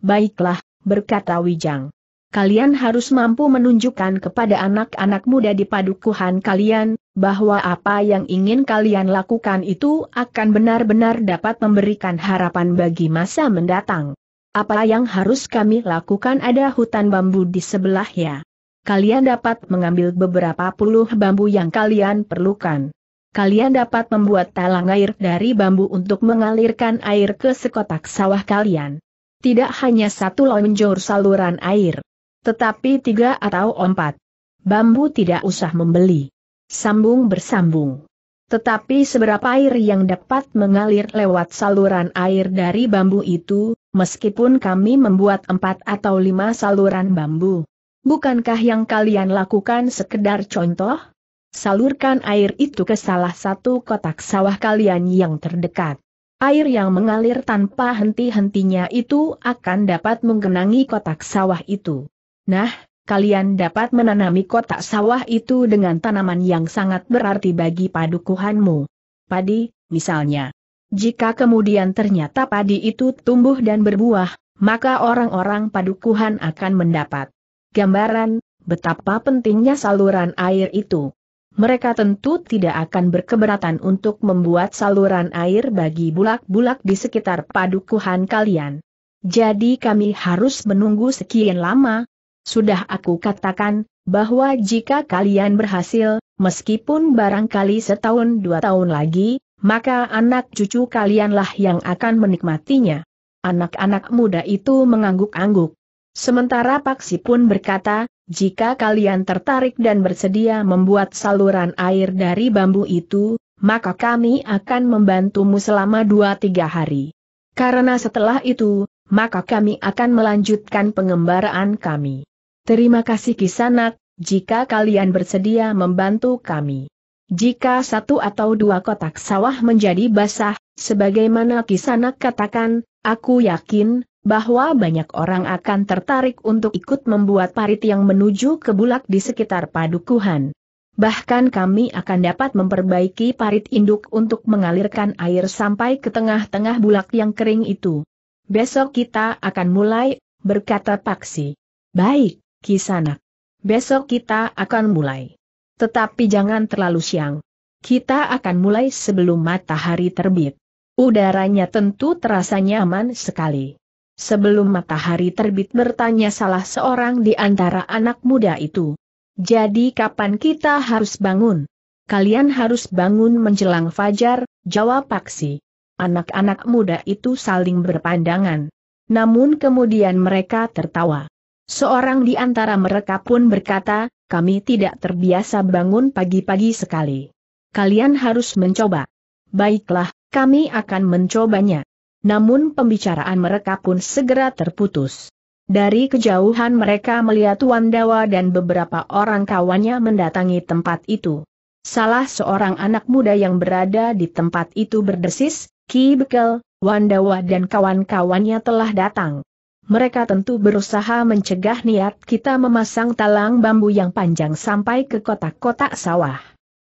Baiklah, berkata Wijang. Kalian harus mampu menunjukkan kepada anak-anak muda di padukuhan kalian, bahwa apa yang ingin kalian lakukan itu akan benar-benar dapat memberikan harapan bagi masa mendatang. Apa yang harus kami lakukan ada hutan bambu di sebelah ya. Kalian dapat mengambil beberapa puluh bambu yang kalian perlukan. Kalian dapat membuat talang air dari bambu untuk mengalirkan air ke sekotak sawah kalian. Tidak hanya satu lonjor saluran air. Tetapi tiga atau empat. Bambu tidak usah membeli. Sambung bersambung. Tetapi seberapa air yang dapat mengalir lewat saluran air dari bambu itu, meskipun kami membuat empat atau lima saluran bambu. Bukankah yang kalian lakukan sekedar contoh? Salurkan air itu ke salah satu kotak sawah kalian yang terdekat. Air yang mengalir tanpa henti-hentinya itu akan dapat menggenangi kotak sawah itu. Nah, kalian dapat menanami kotak sawah itu dengan tanaman yang sangat berarti bagi padukuhanmu. Padi, misalnya. Jika kemudian ternyata padi itu tumbuh dan berbuah, maka orang-orang padukuhan akan mendapat gambaran betapa pentingnya saluran air itu. Mereka tentu tidak akan berkeberatan untuk membuat saluran air bagi bulak-bulak di sekitar padukuhan kalian. Jadi kami harus menunggu sekian lama. Sudah aku katakan, bahwa jika kalian berhasil, meskipun barangkali setahun dua tahun lagi, maka anak cucu kalianlah yang akan menikmatinya. Anak-anak muda itu mengangguk-angguk. Sementara Paksi pun berkata, jika kalian tertarik dan bersedia membuat saluran air dari bambu itu, maka kami akan membantumu selama dua tiga hari. Karena setelah itu, maka kami akan melanjutkan pengembaraan kami. Terima kasih Kisanak, jika kalian bersedia membantu kami. Jika satu atau dua kotak sawah menjadi basah, sebagaimana kisanak katakan, aku yakin bahwa banyak orang akan tertarik untuk ikut membuat parit yang menuju ke bulak di sekitar padukuhan. Bahkan kami akan dapat memperbaiki parit induk untuk mengalirkan air sampai ke tengah-tengah bulak yang kering itu. Besok kita akan mulai, berkata Paksi. Baik, Kisanak. Besok kita akan mulai. Tetapi jangan terlalu siang. Kita akan mulai sebelum matahari terbit. Udaranya tentu terasa nyaman sekali. Sebelum matahari terbit bertanya salah seorang di antara anak muda itu. Jadi kapan kita harus bangun? Kalian harus bangun menjelang fajar, jawab Paksi. Anak-anak muda itu saling berpandangan. Namun kemudian mereka tertawa. Seorang di antara mereka pun berkata, kami tidak terbiasa bangun pagi-pagi sekali. Kalian harus mencoba. Baiklah, kami akan mencobanya. Namun pembicaraan mereka pun segera terputus. Dari kejauhan mereka melihat Wandawa dan beberapa orang kawannya mendatangi tempat itu. Salah seorang anak muda yang berada di tempat itu berdesis, Ki Bekel, Wandawa dan kawan-kawannya telah datang mereka tentu berusaha mencegah niat kita memasang talang bambu yang panjang sampai ke kotak-kotak sawah.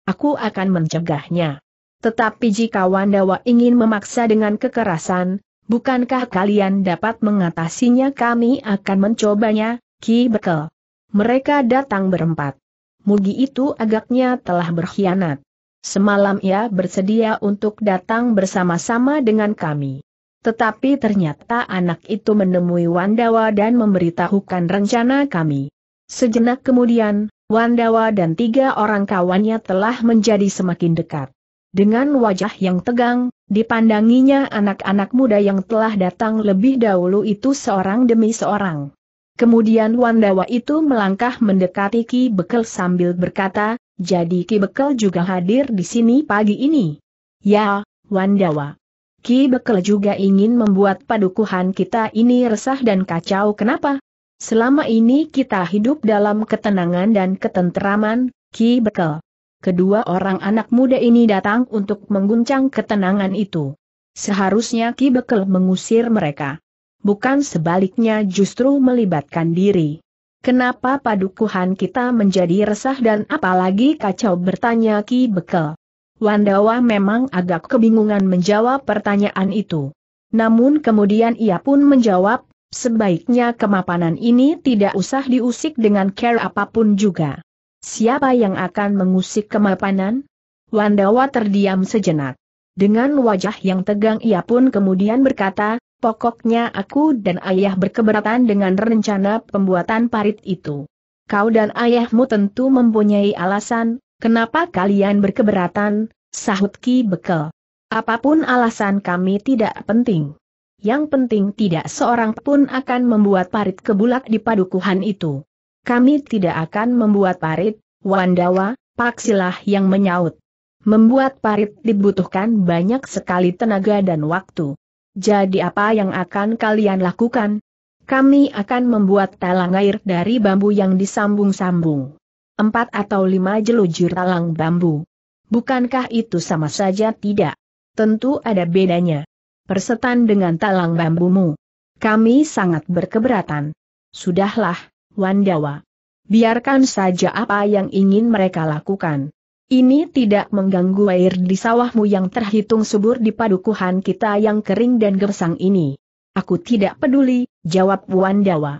Aku akan mencegahnya. Tetapi jika Wandawa ingin memaksa dengan kekerasan, bukankah kalian dapat mengatasinya kami akan mencobanya, Ki Bekel. Mereka datang berempat. Mugi itu agaknya telah berkhianat. Semalam ia bersedia untuk datang bersama-sama dengan kami. Tetapi ternyata anak itu menemui Wandawa dan memberitahukan rencana kami. Sejenak kemudian, Wandawa dan tiga orang kawannya telah menjadi semakin dekat. Dengan wajah yang tegang, dipandanginya anak-anak muda yang telah datang lebih dahulu itu seorang demi seorang. Kemudian Wandawa itu melangkah mendekati Ki Bekel sambil berkata, jadi Ki Bekel juga hadir di sini pagi ini. Ya, Wandawa. Ki Bekel juga ingin membuat padukuhan kita ini resah dan kacau kenapa? Selama ini kita hidup dalam ketenangan dan ketenteraman, Ki Bekel. Kedua orang anak muda ini datang untuk mengguncang ketenangan itu. Seharusnya Ki Bekel mengusir mereka. Bukan sebaliknya justru melibatkan diri. Kenapa padukuhan kita menjadi resah dan apalagi kacau bertanya Ki Bekel. Wandawa memang agak kebingungan menjawab pertanyaan itu. Namun kemudian ia pun menjawab, sebaiknya kemapanan ini tidak usah diusik dengan care apapun juga. Siapa yang akan mengusik kemapanan? Wandawa terdiam sejenak. Dengan wajah yang tegang ia pun kemudian berkata, pokoknya aku dan ayah berkeberatan dengan rencana pembuatan parit itu. Kau dan ayahmu tentu mempunyai alasan, Kenapa kalian berkeberatan, sahut Ki Bekel. Apapun alasan kami tidak penting. Yang penting tidak seorang pun akan membuat parit kebulak di padukuhan itu. Kami tidak akan membuat parit, Wandawa, Paksilah yang menyaut. Membuat parit dibutuhkan banyak sekali tenaga dan waktu. Jadi apa yang akan kalian lakukan? Kami akan membuat talang air dari bambu yang disambung-sambung empat atau lima jelujur talang bambu. Bukankah itu sama saja tidak? Tentu ada bedanya. Persetan dengan talang bambumu. Kami sangat berkeberatan. Sudahlah, Wandawa. Biarkan saja apa yang ingin mereka lakukan. Ini tidak mengganggu air di sawahmu yang terhitung subur di padukuhan kita yang kering dan gersang ini. Aku tidak peduli, jawab Wandawa.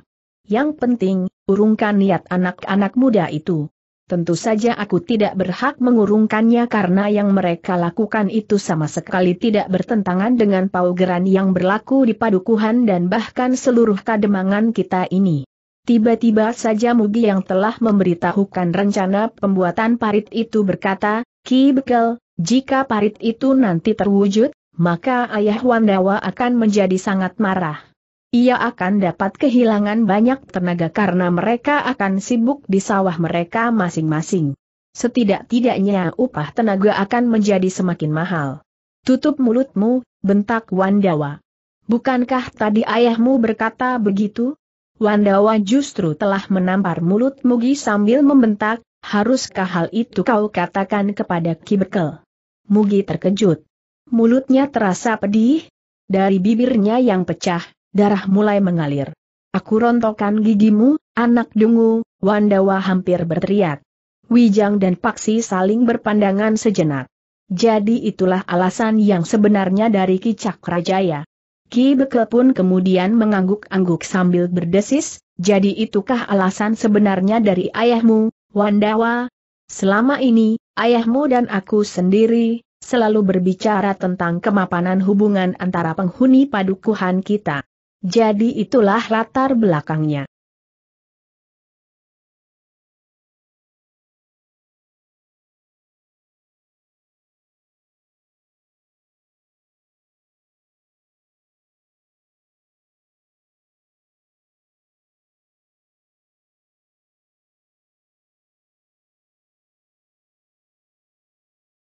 Yang penting, urungkan niat anak-anak muda itu. Tentu saja aku tidak berhak mengurungkannya karena yang mereka lakukan itu sama sekali tidak bertentangan dengan paugeran yang berlaku di padukuhan dan bahkan seluruh kademangan kita ini. Tiba-tiba saja Mugi yang telah memberitahukan rencana pembuatan parit itu berkata, Ki Bekel, jika parit itu nanti terwujud, maka ayah Wandawa akan menjadi sangat marah ia akan dapat kehilangan banyak tenaga karena mereka akan sibuk di sawah mereka masing-masing. Setidak-tidaknya upah tenaga akan menjadi semakin mahal. Tutup mulutmu, bentak Wandawa. Bukankah tadi ayahmu berkata begitu? Wandawa justru telah menampar mulut Mugi sambil membentak, haruskah hal itu kau katakan kepada Ki Mugi terkejut. Mulutnya terasa pedih, dari bibirnya yang pecah, darah mulai mengalir. Aku rontokkan gigimu, anak dungu, Wandawa hampir berteriak. Wijang dan Paksi saling berpandangan sejenak. Jadi itulah alasan yang sebenarnya dari Ki Cakrajaya. Ki Bekel pun kemudian mengangguk-angguk sambil berdesis, jadi itukah alasan sebenarnya dari ayahmu, Wandawa? Selama ini, ayahmu dan aku sendiri, selalu berbicara tentang kemapanan hubungan antara penghuni padukuhan kita. Jadi itulah latar belakangnya.